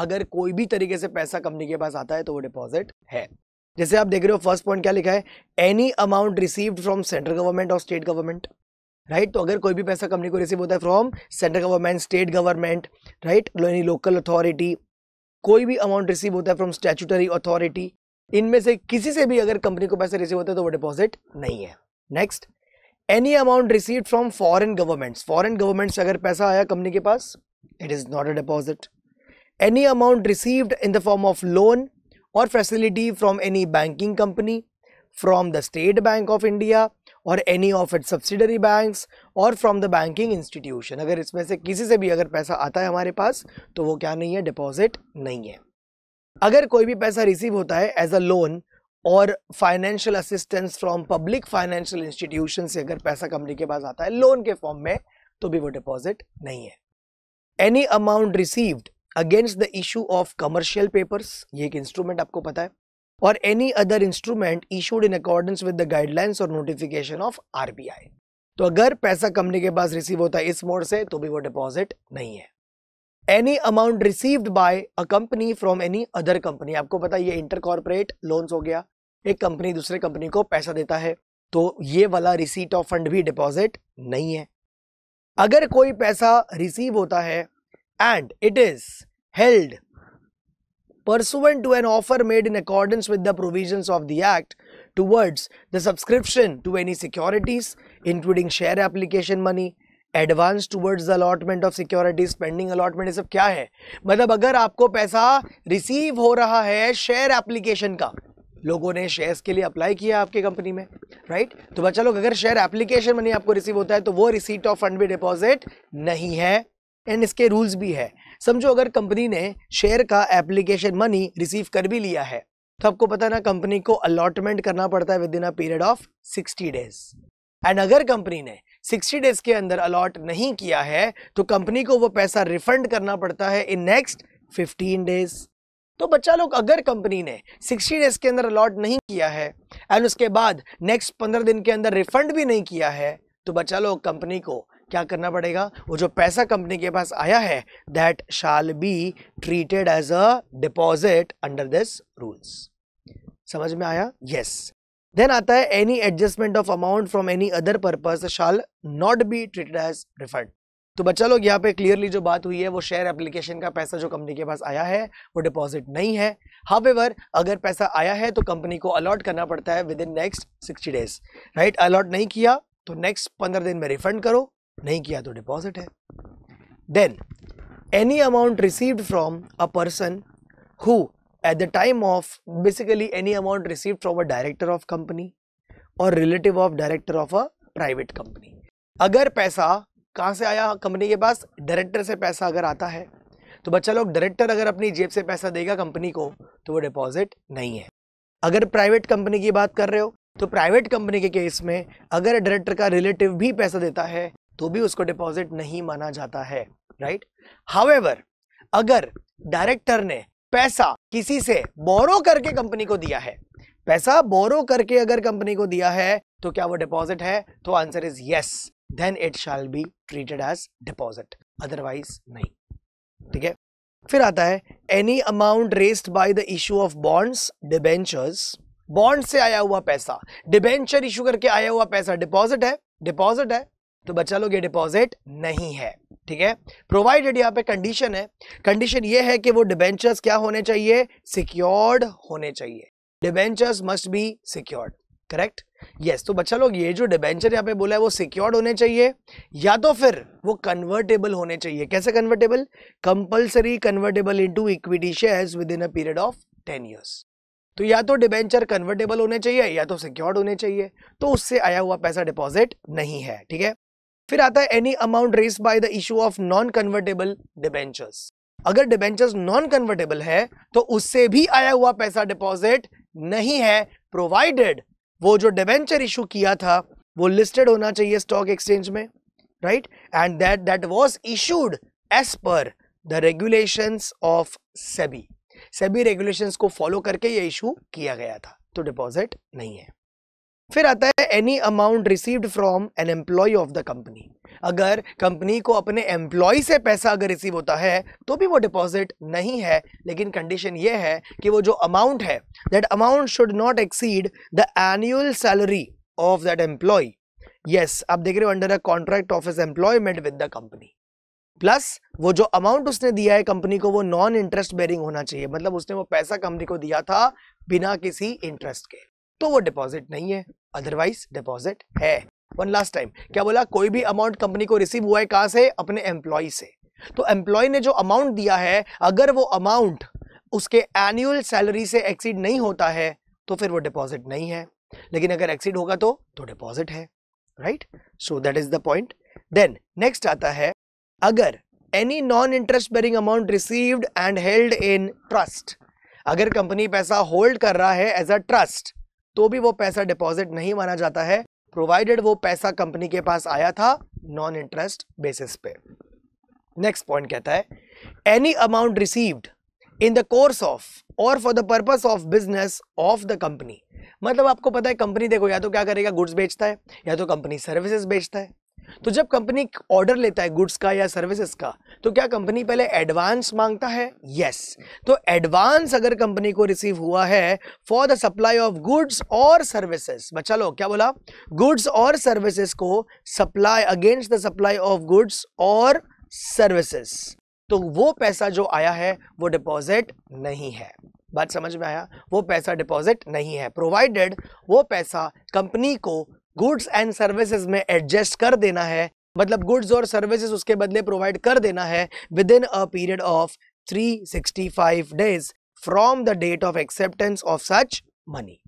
Speaker 1: अगर कोई भी तरीके से पैसा कंपनी के पास आता है तो वो डिपॉजिट है जैसे आप देख रहे हो फर्स्ट पॉइंट क्या लिखा है any amount received from central government और स्टेट गवर्नमेंट राइट तो अगर कोई भी पैसा कंपनी को रिसीव होता है from central government state government right यानी लोकल अथॉरिटी कोई भी अमाउंट रिसीव होता है फ्रॉम स्टैचुटरी अथॉरिटी इनमें से किसी से भी अगर कंपनी को पैसा रिसीव होता है तो वो डिपॉजिट नहीं है next any amount receive from foreign governments foreign government से अगर पैसा आया कंपनी के पास it is not a deposit any amount received in the form of loan और facility from any banking company from the State Bank of India और any of it subsidiary bank और from the banking institution अगर इसमें से किसी से भी अगर पैसा आता है हमारे पास तो वो क्या नहीं है डिपॉजिट नहीं है अगर कोई भी पैसा रिसीव होता है एज अ लोन और financial assistance from public financial institution से अगर पैसा कंपनी के पास आता है लोन के फॉर्म में तो भी वो डिपॉजिट नहीं है any amount received against the issue of commercial papers ये एक इंस्ट्रूमेंट आपको पता है और any other instrument issued in accordance with the guidelines और नोटिफिकेशन ऑफ आरबीआई तो अगर पैसा कंपनी के पास रिसीव होता है इस मोड से तो भी वो डिपॉजिट नहीं है any amount received by a company from any other company आपको पता है ये इंटर कॉरपोरेट लोन्स हो गया एक कंपनी दूसरे कंपनी को पैसा देता है तो ये वाला रिसीट ऑफ फंड भी डिपॉजिट नहीं है अगर कोई पैसा रिसीव होता है and it is held pursuant to an offer made in accordance with the provision of the act towards the subscription to any securities including share application money advance towards allotment of securities pending allotment सब क्या है मतलब अगर आपको पैसा receive हो रहा है शेयर एप्लीकेशन का लोगों ने शेयर्स के लिए अप्लाई किया आपके कंपनी में राइट तो बच्चा लोग अगर शेयर एप्लीकेशन मनी आपको रिसीव होता है तो वो रिसीट ऑफ फंड भी डिपॉजिट नहीं है एंड इसके रूल्स भी है समझो अगर कंपनी ने शेयर का एप्लीकेशन मनी रिसीव कर भी लिया है तो आपको पता ना कंपनी को अलॉटमेंट करना पड़ता है within a period of 60 days and अगर कंपनी ने 60 डेज के अंदर अलॉट नहीं किया है तो कंपनी को वो पैसा रिफंड करना पड़ता है इन नेक्स्ट 15 डेज तो बच्चा लोग अगर कंपनी ने 60 डेज के अंदर अलॉट नहीं किया है एंड उसके बाद नेक्स्ट पंद्रह दिन के अंदर रिफंड भी नहीं किया है तो बच्चा लोग कंपनी को क्या करना पड़ेगा वो जो पैसा कंपनी के पास आया है that shall be treated as a deposit under this rules समझ में आया यस yes. देन आता है any adjustment of amount from any other purpose shall not be treated as refund तो बच्चा लोग यहाँ पे क्लियरली जो बात हुई है वो शेयर एप्लीकेशन का पैसा जो कंपनी के पास आया है वो डिपॉजिट नहीं है हावेवर अगर पैसा आया है तो कंपनी को अलॉट करना पड़ता है within next sixty days right allot नहीं किया तो नेक्स्ट पंद्रह दिन में रिफंड करो नहीं किया तो डिपॉजिट है then any amount receive from a person who at the time of basically any amount receive from a director of company और relative of director of a private company अगर पैसा कहाँ से आया कंपनी के पास डायरेक्टर से पैसा अगर आता है तो बच्चा लोग डायरेक्टर अगर अपनी जेब से पैसा देगा कंपनी को तो वो डिपॉजिट नहीं है अगर प्राइवेट कंपनी की बात कर रहे हो तो प्राइवेट कंपनी के केस में अगर डायरेक्टर का रिलेटिव भी पैसा देता है तो भी उसको डिपॉजिट नहीं माना जाता है राइट हावेवर अगर डायरेक्टर ने पैसा किसी से बोरो करके कंपनी को दिया है पैसा बोरो करके अगर कंपनी को दिया है तो क्या वो डिपॉजिट है तो answer is yes then it shall be treated as deposit otherwise नहीं ठीक है फिर आता है any amount raised by the issue of bonds debentures bond से आया हुआ पैसा डिबेंचर इशू करके आया हुआ पैसा डिपॉजिट है डिपॉजिट है तो बचा लोग ये डिपॉजिट नहीं है ठीक है प्रोवाइडेड यहाँ पे कंडीशन है कंडीशन ये है कि वो डिबेंचर्स क्या होने चाहिए सिक्योर्ड होने चाहिए debentures must be secured correct yes yes, तो बच्चा लोग ये जो डिबेंचर यहाँ पे बोला है वो सिक्योर्ड होने चाहिए या तो फिर वो कन्वर्टेबल होने चाहिए कैसे convertible compulsory convertible into equity shares within a period of ten years तो या तो डिबेंचर कन्वर्टेबल होने चाहिए या तो सिक्योर्ड होने चाहिए तो उससे आया हुआ पैसा डिपॉजिट नहीं है ठीक है फिर आता है any amount raise by the issue of non convertible debentures अगर डिबेंचर्स नॉन कन्वर्टेबल है तो उससे भी आया हुआ पैसा डिपॉजिट नहीं है प्रोवाइडेड वो जो डिवेंचर इशू किया था वो लिस्टेड होना चाहिए स्टॉक एक्सचेंज में right and that that was issued as per the regulations of SEBI SEBI regulations को फॉलो करके ये इशू किया गया था तो डिपॉजिट नहीं है फिर आता है any amount received from an employee of the company अगर कंपनी को अपने एम्प्लॉय से पैसा अगर रिसीव होता है तो भी वो डिपॉजिट नहीं है लेकिन कंडीशन ये है कि वो जो अमाउंट है that amount should not exceed the annual salary of that employee yes आप देख रहे हो under a contract of is employment with the company plus वो जो अमाउंट उसने दिया है कंपनी को वो नॉन इंटरेस्ट बेरिंग होना चाहिए मतलब उसने वो पैसा कंपनी को दिया था बिना किसी इंटरेस्ट के तो वो डिपॉजिट नहीं है अदरवाइज डिपॉजिट है वन लास्ट टाइम क्या बोला कोई भी अमाउंट कंपनी को रिसीव हुआ है कहां से अपने एम्प्लॉय से तो एम्प्लॉय ने जो अमाउंट दिया है अगर वो अमाउंट उसके एनुअल सैलरी से एक्सीड नहीं होता है तो फिर वो डिपॉजिट नहीं है लेकिन अगर एक्सीड होगा तो तो डिपॉजिट है right so that is the point then next आता है अगर any non interest bearing amount received and held in trust अगर कंपनी पैसा होल्ड कर रहा है एज अ ट्रस्ट तो भी वो पैसा डिपॉजिट नहीं माना जाता है प्रोवाइडेड वो पैसा कंपनी के पास आया था नॉन इंटरेस्ट बेसिस पे नेक्स्ट पॉइंट कहता है any amount received in the course of और for the purpose of business of the company मतलब आपको पता है कंपनी देखो या तो क्या करेगा गुड्स बेचता है या तो कंपनी सर्विसेज बेचता है तो जब कंपनी ऑर्डर लेता है गुड्स का या सर्विसेज का तो क्या कंपनी पहले एडवांस मांगता है यस yes. तो एडवांस अगर कंपनी को रिसीव हुआ है for the supply of goods और सर्विसेज बच्चा लो क्या बोला गुड्स और सर्विसेज को supply against the supply of goods और सर्विसेज तो वो पैसा जो आया है वो डिपॉजिट नहीं है बात समझ में आया वो पैसा डिपॉजिट नहीं है प्रोवाइडेड वो पैसा कंपनी को गुड्स एंड सर्विसेज में एडजस्ट कर देना है मतलब गुड्स और सर्विसेज उसके बदले प्रोवाइड कर देना है within a period of 365 days from the date of acceptance of such money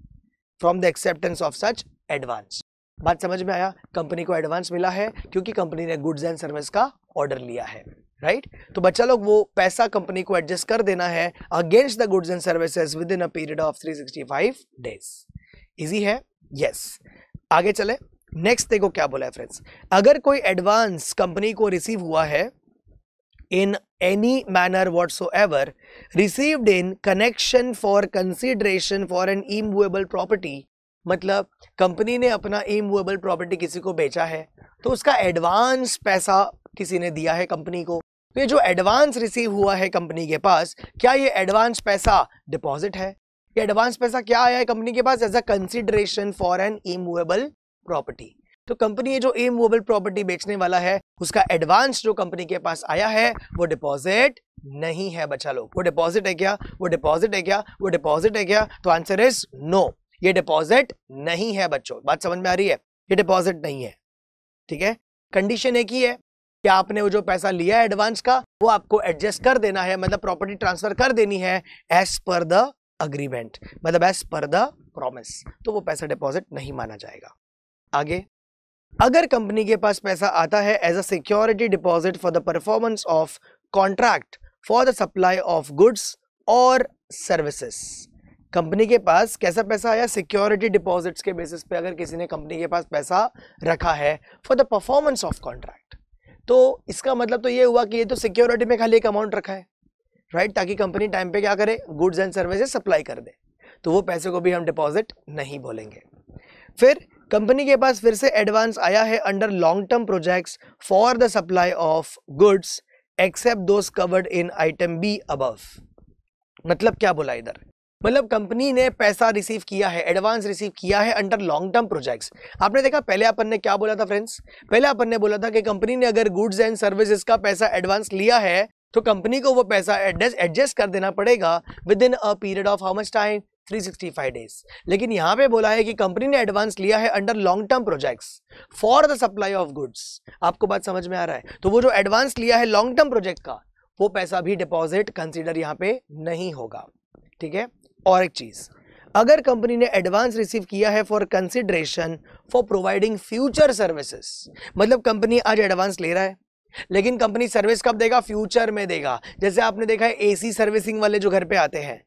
Speaker 1: from the acceptance of such advance बात समझ में आया कंपनी को एडवांस मिला है क्योंकि कंपनी ने गुड्स एंड सर्विस का ऑर्डर लिया है राइट right? तो बच्चा लोग वो पैसा कंपनी को एडजस्ट कर देना है against the goods and services within a period of 365 days easy है यस yes. आगे चले नेक्स्ट देखो क्या बोला है फ्रेंड्स अगर कोई एडवांस कंपनी को रिसीव हुआ है manner whatsoever received in connection for consideration for an immovable property मतलब कंपनी ने अपना इमूवेबल प्रॉपर्टी किसी को बेचा है तो उसका एडवांस पैसा किसी ने दिया है कंपनी को तो ये जो एडवांस रिसीव हुआ है कंपनी के पास क्या ये एडवांस पैसा डिपॉजिट है ये एडवांस पैसा क्या आया है कंपनी के पास as a consideration for an immovable property तो कंपनी ये जो इमूवेबल प्रॉपर्टी बेचने वाला है उसका एडवांस जो कंपनी के पास आया है वो डिपॉजिट नहीं है बचा लोग वो डिपॉजिट है क्या वो डिपॉजिट है क्या वो डिपॉजिट है क्या तो आंसर इज नो ये डिपॉजिट नहीं है बच्चों बात समझ में आ रही है ये डिपॉजिट नहीं है ठीक है कंडीशन एक ही है कि आपने वो जो पैसा लिया है एडवांस का वो आपको एडजस्ट कर देना है मतलब प्रॉपर्टी ट्रांसफर कर देनी है एज पर द अग्रीमेंट मतलब एज पर द प्रॉमिस तो वो पैसा डिपॉजिट नहीं माना जाएगा आगे अगर कंपनी के पास पैसा आता है as a security deposit for the performance of contract for the supply of goods और सर्विसेस कंपनी के पास कैसा पैसा आया सिक्योरिटी डिपॉजिट्स के बेसिस पे अगर किसी ने कंपनी के पास पैसा रखा है for the performance of contract तो इसका मतलब तो ये हुआ कि ये तो सिक्योरिटी में खाली एक अमाउंट रखा है राइट ताकि कंपनी टाइम पे क्या करे गुड्स एंड सर्विसेज सप्लाई कर दे तो वो पैसे को भी हम डिपॉजिट नहीं बोलेंगे फिर कंपनी के पास फिर से एडवांस आया है under long term projects for the supply of goods except those covered in item B above मतलब क्या बोला इधर मतलब कंपनी ने पैसा रिसीव किया है एडवांस रिसीव किया है अंडर लॉन्ग टर्म प्रोजेक्ट्स आपने देखा पहले अपन ने क्या बोला था फ्रेंड्स पहले अपन ने बोला था कि कंपनी ने अगर गुड्स एंड सर्विसेज का पैसा एडवांस लिया है तो कंपनी को वो पैसा एडजस्ट एडजस्ट कर देना पड़ेगा within a period of how much time 365 days लेकिन यहाँ पे बोला है कि कंपनी ने एडवांस लिया है under long term projects for the supply of goods आपको बात समझ में आ रहा है तो वो जो एडवांस लिया है लॉन्ग टर्म प्रोजेक्ट का वो पैसा भी डिपॉजिट कंसिडर यहाँ पे नहीं होगा ठीक है और एक चीज़ अगर कंपनी ने एडवांस रिसीव किया है for consideration for providing future services मतलब कंपनी आज एडवांस ले रहा है लेकिन कंपनी सर्विस कब देगा फ्यूचर में देगा जैसे आपने देखा है एसी सर्विसिंग वाले जो घर पे आते हैं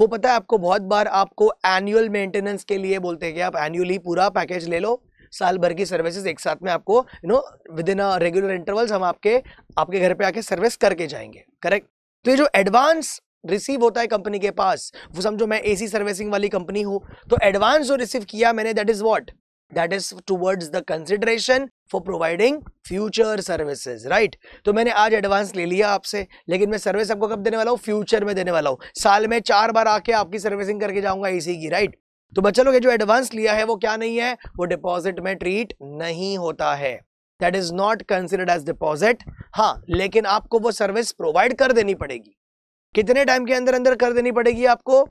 Speaker 1: वो पता है आपको बहुत बार आपको एनुअल मेंटेनेंस के लिए बोलते हैं कि आप एनुअली पूरा पैकेज ले लो साल भर की सर्विसेज एक साथ में आपको you know within regular intervals हम आपके आपके घर पे आके सर्विस करके जाएंगे करेक्ट तो ये जो एडवांस रिसीव होता है कंपनी के पास वो समझो मैं एसी सर्विसिंग वाली कंपनी हूँ तो एडवांस जो रिसीव किया मैंने that is what that is towards the consideration for providing future services right तो मैंने आज एडवांस ले लिया आपसे लेकिन मैं सर्विस आपको कब देने वाला हूँ फ्यूचर में देने वाला हूँ साल में चार बार आके आपकी सर्विसिंग करके जाऊंगा इसी की राइट right? तो बच्चा लोग जो एडवांस लिया है वो क्या नहीं है वो डिपॉजिट में ट्रीट नहीं होता है that is not considered as deposit हाँ लेकिन आपको वो सर्विस प्रोवाइड कर देनी पड़ेगी कितने टाइम के अंदर अंदर कर देनी पड़ेगी आपको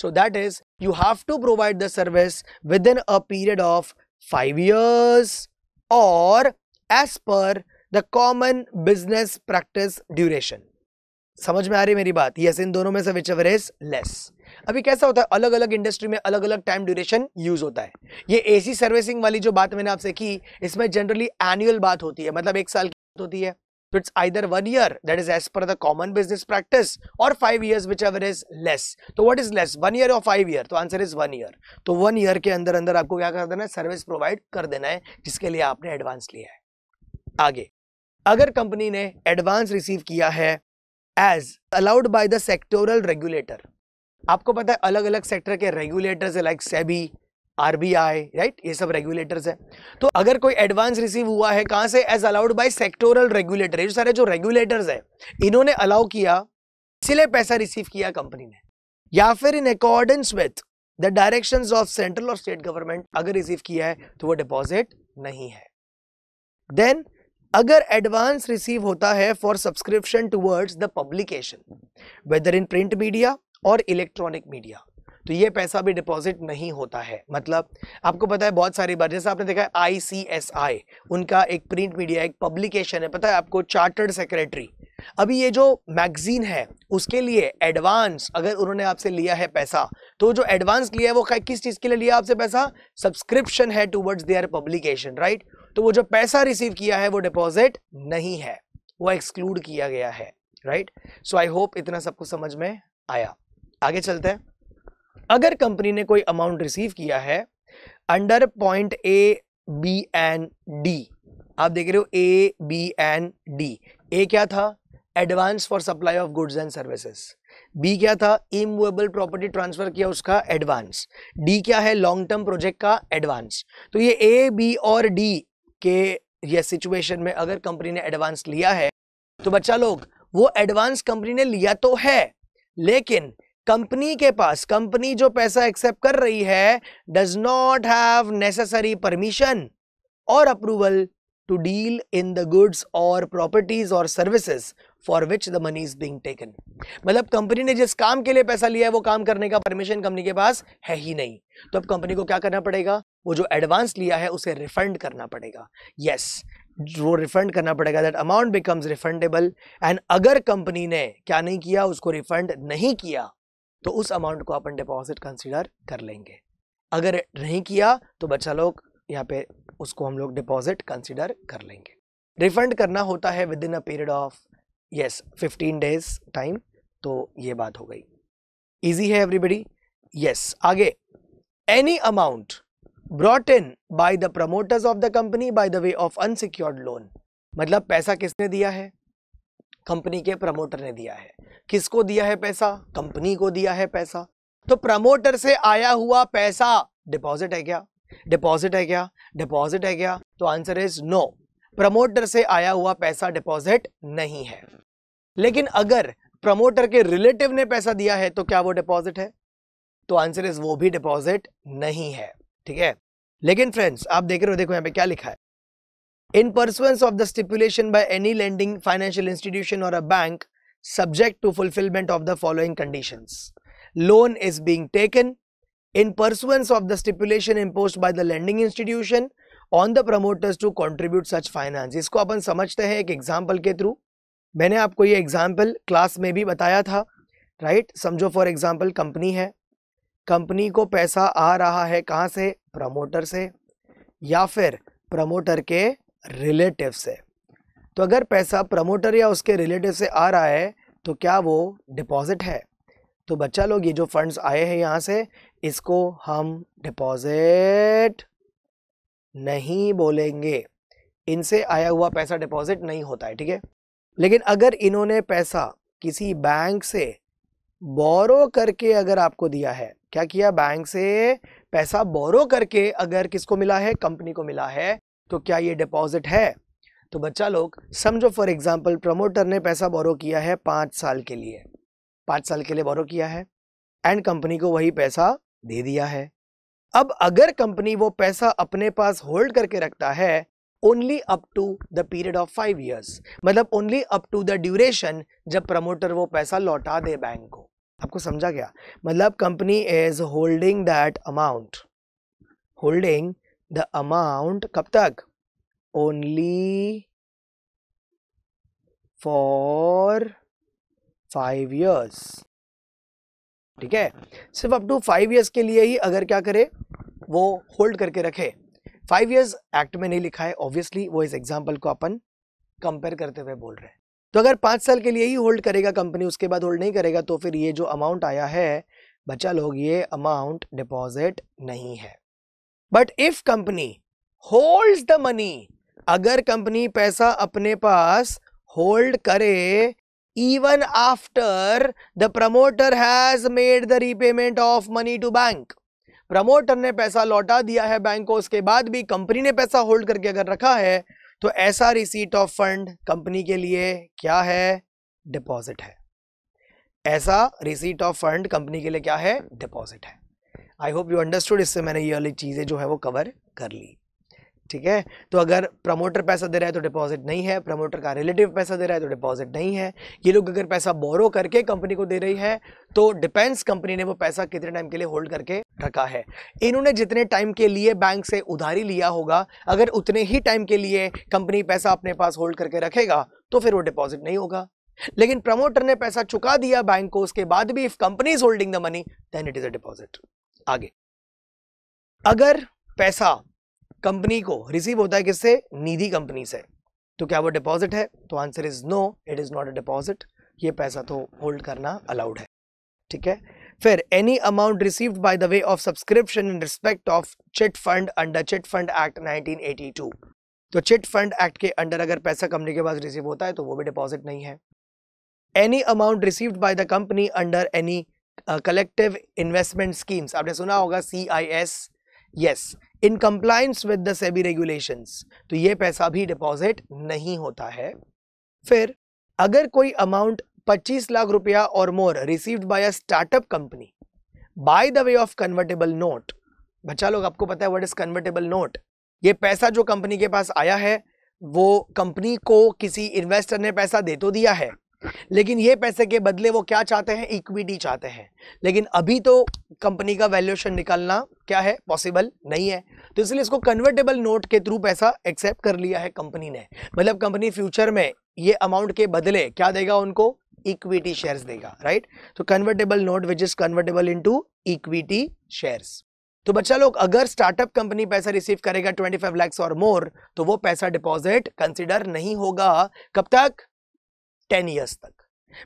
Speaker 1: so that is you have to provide the service within a period of five years और as per the common business practice duration समझ में आ रही मेरी बात यस इन दोनों में से विच एवर इज लेस अभी कैसा होता है अलग अलग इंडस्ट्री में अलग अलग टाइम ड्यूरेशन यूज होता है ये एसी सर्विसिंग वाली जो बात मैंने आपसे की इसमें जनरली एनुअल बात होती है मतलब एक साल की बात होती है So it's either one year that is as per the common business practice or five years whichever is less. So what is less? One year or five year? तो आंसर इज वन ईयर तो one year के अंदर अंदर आपको क्या कर देना है सर्विस प्रोवाइड कर देना है जिसके लिए आपने एडवांस लिया है आगे अगर कंपनी ने एडवांस रिसीव किया है as allowed by the sectoral regulator आपको पता है अलग अलग सेक्टर के regulators like SEBI are right ये सब रेगुलेटर्स है तो अगर कोई एडवांस रिसीव हुआ है कहाँ से as allowed by sectoral regulator ये सारे जो रेगुलेटर्स है इन्होंने अलाउ किया इसलिए पैसा रिसीव किया कंपनी ने या फिर in accordance with the direction of central और स्टेट गवर्नमेंट अगर रिसीव किया है तो वो डिपॉजिट नहीं है देन अगर एडवांस रिसीव होता है for subscription towards the publication whether in print media और इलेक्ट्रॉनिक मीडिया तो ये पैसा भी डिपॉजिट नहीं होता है मतलब आपको पता है बहुत सारी बार जैसे आपने देखा है आई उनका एक प्रिंट मीडिया एक पब्लिकेशन है पता है आपको चार्टर्ड सेक्रेटरी अभी ये जो मैगजीन है उसके लिए एडवांस अगर उन्होंने आपसे लिया है पैसा तो जो एडवांस लिया है वो किस चीज़ के लिए लिया आपसे पैसा सब्सक्रिप्शन है टूवर्ड्स देयर पब्लिकेशन राइट तो वो जो पैसा रिसीव किया है वो डिपॉजिट नहीं है वो एक्सक्लूड किया गया है राइट सो आई होप इतना सबको समझ में आया आगे चलते हैं अगर कंपनी ने कोई अमाउंट रिसीव किया है under point A B and D आप देख रहे हो A B and D A क्या था advance for supply of goods and services B क्या था इमूवेबल प्रॉपर्टी ट्रांसफर किया उसका एडवांस डी क्या है लॉन्ग टर्म प्रोजेक्ट का एडवांस तो ये ए बी और डी के ये सिचुएशन में अगर कंपनी ने एडवांस लिया है तो बच्चा लोग वो एडवांस कंपनी ने लिया तो है लेकिन कंपनी के पास कंपनी जो पैसा एक्सेप्ट कर रही है does not have necessary permission और approval to deal in the goods और प्रॉपर्टीज और services for which the money is being taken मतलब कंपनी ने जिस काम के लिए पैसा लिया है वो काम करने का परमिशन कंपनी के पास है ही नहीं तो अब कंपनी को क्या करना पड़ेगा वो जो एडवांस लिया है उसे रिफंड करना पड़ेगा यस yes, वो रिफंड करना पड़ेगा that amount becomes refundable and अगर कंपनी ने क्या नहीं किया उसको रिफंड नहीं किया तो उस अमाउंट को अपन डिपॉजिट कंसिडर कर लेंगे अगर नहीं किया तो बच्चा लोग यहाँ पे उसको हम लोग डिपॉजिट कंसिडर कर लेंगे रिफंड करना होता है within a period of yes fifteen days time तो ये बात हो गई इजी है एवरीबडी यस yes. आगे any amount brought in by the promoters of the company by the way of unsecured loan मतलब पैसा किसने दिया है कंपनी के प्रमोटर ने दिया है किसको दिया है पैसा कंपनी को दिया है पैसा तो प्रमोटर से आया हुआ पैसा डिपॉजिट है क्या डिपॉजिट है क्या डिपॉजिट है क्या तो आंसर इज नो प्रमोटर से आया हुआ पैसा डिपॉजिट नहीं है लेकिन अगर प्रमोटर के रिलेटिव ने पैसा दिया है तो क्या वो डिपॉजिट है तो आंसर इज वो भी डिपॉजिट नहीं है ठीक है लेकिन फ्रेंड्स आप देख रहे हो देखो यहां पे क्या लिखा है in pursuance of the stipulation by any lending financial institution or a bank subject to fulfillment of the following conditions. Loan is being taken in pursuance of the stipulation imposed by the lending institution on the promoters to contribute such finance. इसको अपन समझते हैं एक example के through मैंने आपको ये example class में भी बताया था राइट right? समझो फॉर एग्जाम्पल कंपनी है कंपनी को पैसा आ रहा है कहाँ से प्रमोटर से या फिर प्रमोटर के रिलेटिव से तो अगर पैसा प्रमोटर या उसके रिलेटिव से आ रहा है तो क्या वो डिपॉजिट है तो बच्चा लोग ये जो फंड्स आए हैं यहाँ से इसको हम डिपॉजिट नहीं बोलेंगे इनसे आया हुआ पैसा डिपॉजिट नहीं होता है ठीक है लेकिन अगर इन्होंने पैसा किसी बैंक से बोरो करके अगर आपको दिया है क्या किया बैंक से पैसा बोरो करके अगर किसको मिला है कंपनी को मिला है तो क्या ये डिपॉजिट है तो बच्चा लोग समझो फॉर एग्जांपल प्रमोटर ने पैसा बोरो किया है पाँच साल के लिए पाँच साल के लिए बोरो किया है एंड कंपनी को वही पैसा दे दिया है अब अगर कंपनी वो पैसा अपने पास होल्ड करके रखता है only up to the period of five years मतलब only up to the duration जब प्रमोटर वो पैसा लौटा दे बैंक को आपको समझा गया मतलब company is holding that amount holding the amount कब तक ओनली फॉर फाइव ईयर्स ठीक है सिर्फ अप टू फाइव ईयर्स के लिए ही अगर क्या करे वो होल्ड करके रखे फाइव ईयर्स एक्ट में नहीं लिखा है ऑब्वियसली वो इस एग्जाम्पल को अपन कंपेयर करते हुए बोल रहे हैं तो अगर पाँच साल के लिए ही होल्ड करेगा कंपनी उसके बाद होल्ड नहीं करेगा तो फिर ये जो अमाउंट आया है बचा लोग ये अमाउंट डिपॉजिट नहीं है but if company hold the money अगर कंपनी पैसा अपने पास होल्ड करे even after the promoter has made the repayment of money to bank promoter ने पैसा लौटा दिया है बैंक को उसके बाद भी कंपनी ने पैसा होल्ड करके अगर रखा है तो ऐसा रिसीट ऑफ फंड कंपनी के लिए क्या है डिपॉजिट है ऐसा रिसीट ऑफ फंड कंपनी के लिए क्या है डिपॉजिट है आई होप यू अंडरस्टूड इससे मैंने ये वाली चीज़ें जो है वो कवर कर ली ठीक है तो अगर प्रमोटर पैसा दे रहा है तो डिपॉजिट नहीं है प्रमोटर का रिलेटिव पैसा दे रहा है तो डिपॉजिट नहीं है ये लोग अगर पैसा बोरो करके कंपनी को दे रही है तो डिपेंड्स कंपनी ने वो पैसा कितने टाइम के लिए होल्ड करके रखा है इन्होंने जितने टाइम के लिए बैंक से उधारी लिया होगा अगर उतने ही टाइम के लिए कंपनी पैसा अपने पास होल्ड करके रखेगा तो फिर वो डिपॉजिट नहीं होगा लेकिन प्रमोटर ने पैसा चुका दिया बैंक को उसके बाद भी if company is holding the money then it is a deposit आगे अगर पैसा कंपनी को रिसीव होता है किससे निधि कंपनी से तो क्या वो डिपॉजिट है तो answer is no it is not a deposit ये पैसा तो होल्ड करना अलाउड है ठीक है फिर any amount receive by the way of subscription in respect of chit fund under chit fund act 1982 तो चिट फंड एक्ट के अंडर अगर पैसा कंपनी के पास रिसीव होता है तो वो भी डिपॉजिट नहीं है any amount received by the company under any collective investment schemes आपने सुना होगा C I S yes in compliance with the SEBI regulations तो ये पैसा भी डिपॉजिट नहीं होता है फिर अगर कोई अमाउंट 25 लाख रुपया और more received by a startup company by the way of convertible note बच्चा लोग आपको पता है व्हाट इज कन्वर्टेबल नोट ये पैसा जो कंपनी के पास आया है वो कंपनी को किसी इन्वेस्टर ने पैसा दे तो दिया है लेकिन ये पैसे के बदले वो क्या चाहते हैं इक्विटी चाहते हैं लेकिन अभी तो कंपनी का वैल्यूएशन निकालना क्या है पॉसिबल नहीं है तो इसलिए इसको कन्वर्टेबल नोट के थ्रू पैसा एक्सेप्ट कर लिया है कंपनी ने मतलब कंपनी फ्यूचर में ये अमाउंट के बदले क्या देगा उनको इक्विटी शेयर्स देगा राइट तो convertible note which is convertible into equity shares तो बच्चा लोग अगर स्टार्टअप कंपनी पैसा रिसीव करेगा 25 लैक्स और मोर तो वो पैसा डिपॉजिट कंसिडर नहीं होगा कब तक टेन ईयर्स तक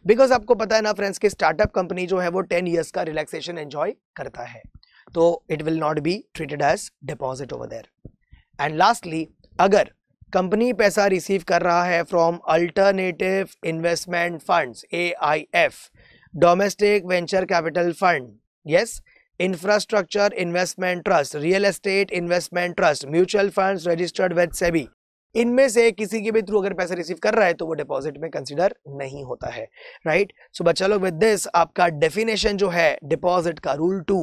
Speaker 1: बिकॉज आपको पता है ना फ्रेंड्स कि स्टार्टअप कंपनी जो है वो टेन ईयर्स का रिलैक्सेशन एंजॉय करता है तो it will not be treated as deposit over there and lastly अगर कंपनी पैसा रिसीव कर रहा है from alternative investment funds A I F domestic venture capital fund yes infrastructure investment trust real estate investment trust mutual funds registered with SEBI इनमें से किसी के भी थ्रू अगर पैसा रिसीव कर रहा है तो वो डिपॉजिट में कंसिडर नहीं होता है राइट सो बच्चा लोग विद दिस आपका डेफिनेशन जो है डिपॉजिट का रूल टू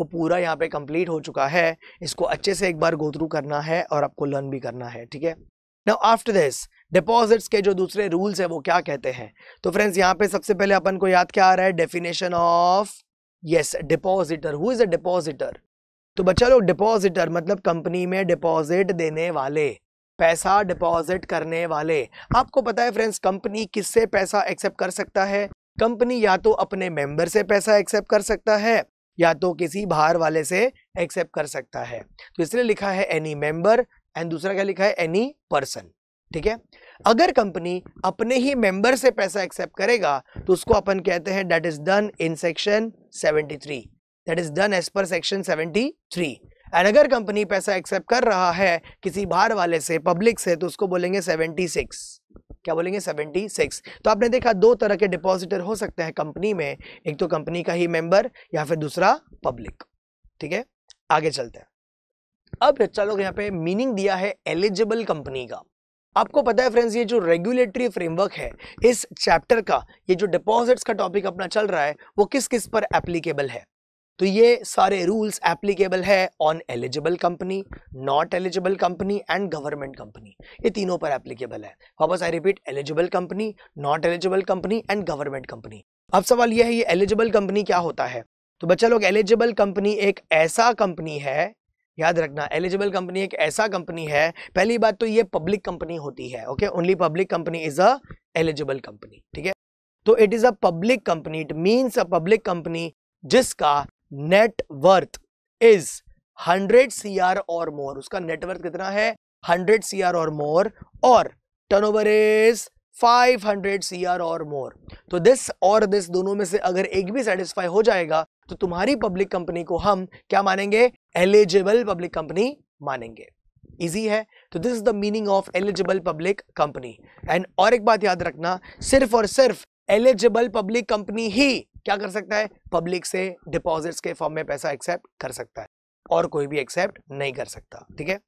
Speaker 1: वो पूरा यहाँ पे कंप्लीट हो चुका है इसको अच्छे से एक बार गो थ्रू करना है और आपको लर्न भी करना है ठीक है नाउ आफ्टर दिस डिपॉजिट्स के जो दूसरे रूल्स हैं वो क्या कहते हैं तो फ्रेंड्स यहाँ पे सबसे पहले अपन को याद क्या आ रहा है definition of yes depositor who is a depositor तो बच्चा लोग डिपॉजिटर मतलब कंपनी में डिपॉजिट देने वाले पैसा डिपॉजिट करने वाले आपको पता है फ्रेंड्स कंपनी किससे पैसा एक्सेप्ट कर सकता है कंपनी या तो अपने मेंबर से पैसा एक्सेप्ट कर सकता है या तो किसी बाहर वाले से एक्सेप्ट कर सकता है तो इसलिए लिखा है एनी मेंबर एंड दूसरा क्या लिखा है एनी पर्सन ठीक है अगर कंपनी अपने ही मेंबर से पैसा एक्सेप्ट करेगा तो उसको अपन कहते हैं that is done in section seventy three that is done as per section three and अगर कंपनी पैसा एक्सेप्ट कर रहा है किसी बाहर वाले से पब्लिक से तो उसको बोलेंगे सेवेंटी सिक्स क्या बोलेंगे सिक्स तो आपने देखा दो तरह के डिपॉजिटर हो सकते हैं कंपनी में एक तो कंपनी का ही मेंबर या फिर दूसरा पब्लिक ठीक है आगे चलते हैं अब बच्चा लोग यहाँ पे मीनिंग दिया है एलिजिबल कंपनी का आपको पता है फ्रेंड्स ये जो रेगुलेटरी फ्रेमवर्क है इस चैप्टर का ये जो डिपॉजिट्स का टॉपिक अपना चल रहा है वो किस किस पर एप्लीकेबल है तो ये सारे रूल्स एप्लीकेबल है on eligible company not eligible company and government company ये तीनों पर एप्लीकेबल है वापस I repeat eligible company not eligible company and government company अब सवाल यह है ये एलिजिबल कंपनी क्या होता है तो बच्चा लोग एलिजिबल कंपनी एक ऐसा कंपनी है याद रखना एलिजिबल कंपनी एक ऐसा कंपनी है पहली बात तो ये पब्लिक कंपनी होती है okay only public company is a eligible company ठीक है तो it is a public company it means a public company जिसका net worth is hundred C R और मोर उसका नेटवर्थ कितना है हंड्रेड सी आर और मोर और turnover is five C CR और मोर तो दिस और दिस दोनों में से अगर एक भी सेटिस्फाई हो जाएगा तो तुम्हारी पब्लिक कंपनी को हम क्या मानेंगे एलिजिबल पब्लिक कंपनी मानेंगे इजी है तो this is the meaning of eligible public company and और एक बात याद रखना सिर्फ और सिर्फ एलिजिबल पब्लिक कंपनी ही क्या कर सकता है पब्लिक से डिपॉजिट्स के फॉर्म में पैसा एक्सेप्ट कर सकता है और कोई भी एक्सेप्ट नहीं कर सकता ठीक है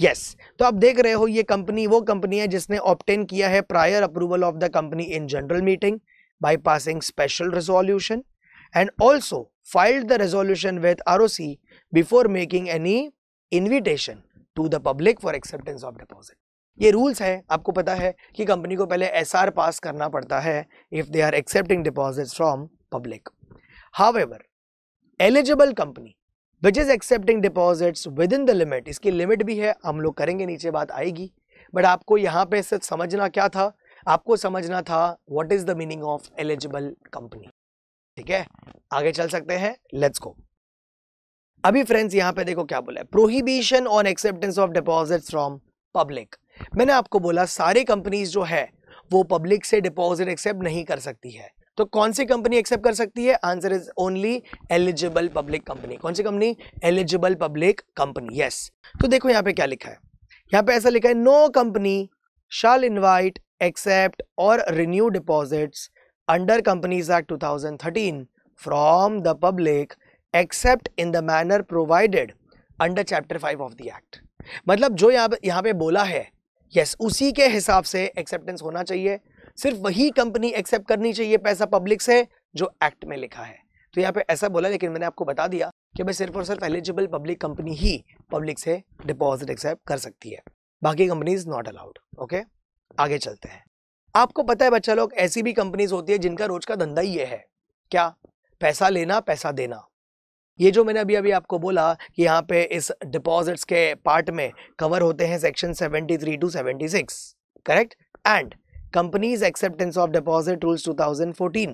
Speaker 1: यस yes. तो आप देख रहे हो ये कंपनी वो कंपनी है जिसने ऑप्टेन किया है prior approval of the company in general meeting by passing special resolution and also filed the resolution with R before making any invitation to the public for acceptance of deposit ये rules है आपको पता है कि company को पहले S पास करना पड़ता है if they are accepting deposit from public. However, eligible company which is accepting deposits within the limit, इसकी limit भी है हम लोग करेंगे नीचे बात आएगी बट आपको यहाँ पे सिर्फ समझना क्या था आपको समझना था what is the meaning of eligible company. ठीक है आगे चल सकते हैं let's go. अभी फ्रेंड्स यहाँ पे देखो क्या बोला है prohibition on acceptance of deposits from public मैंने आपको बोला सारी कंपनीज जो है वो पब्लिक से डिपॉजिट एक्सेप्ट नहीं कर सकती है तो कौन सी कंपनी एक्सेप्ट कर सकती है answer is only eligible public company कौन सी company eligible public company yes तो देखो यहाँ पे क्या लिखा है यहाँ पे ऐसा लिखा है no company shall invite accept और renew deposits under Companies Act 2013 from the public except in the manner provided under Chapter 5 of मतलब जो यहां यहाँ पे बोला है यस yes, उसी के हिसाब से एक्सेप्टेंस होना चाहिए सिर्फ वही कंपनी एक्सेप्ट करनी चाहिए पैसा पब्लिक से जो एक्ट में लिखा है तो यहाँ पे ऐसा बोला लेकिन मैंने आपको बता दिया कि भाई सिर्फ और सिर्फ एलिजिबल पब्लिक कंपनी ही पब्लिक से डिपॉजिट एक्सेप्ट कर सकती है बाकी कंपनीज नॉट अलाउड ओके आगे चलते हैं आपको पता है बच्चा लोग ऐसी भी कंपनीज होती है जिनका रोज का धंधा ही ये है क्या पैसा लेना पैसा देना ये जो मैंने अभी अभी आपको बोला कि यहाँ पे इस डिपॉजिट्स के पार्ट में कवर होते हैं section 73 to 76 correct and companies acceptance of deposit rules 2014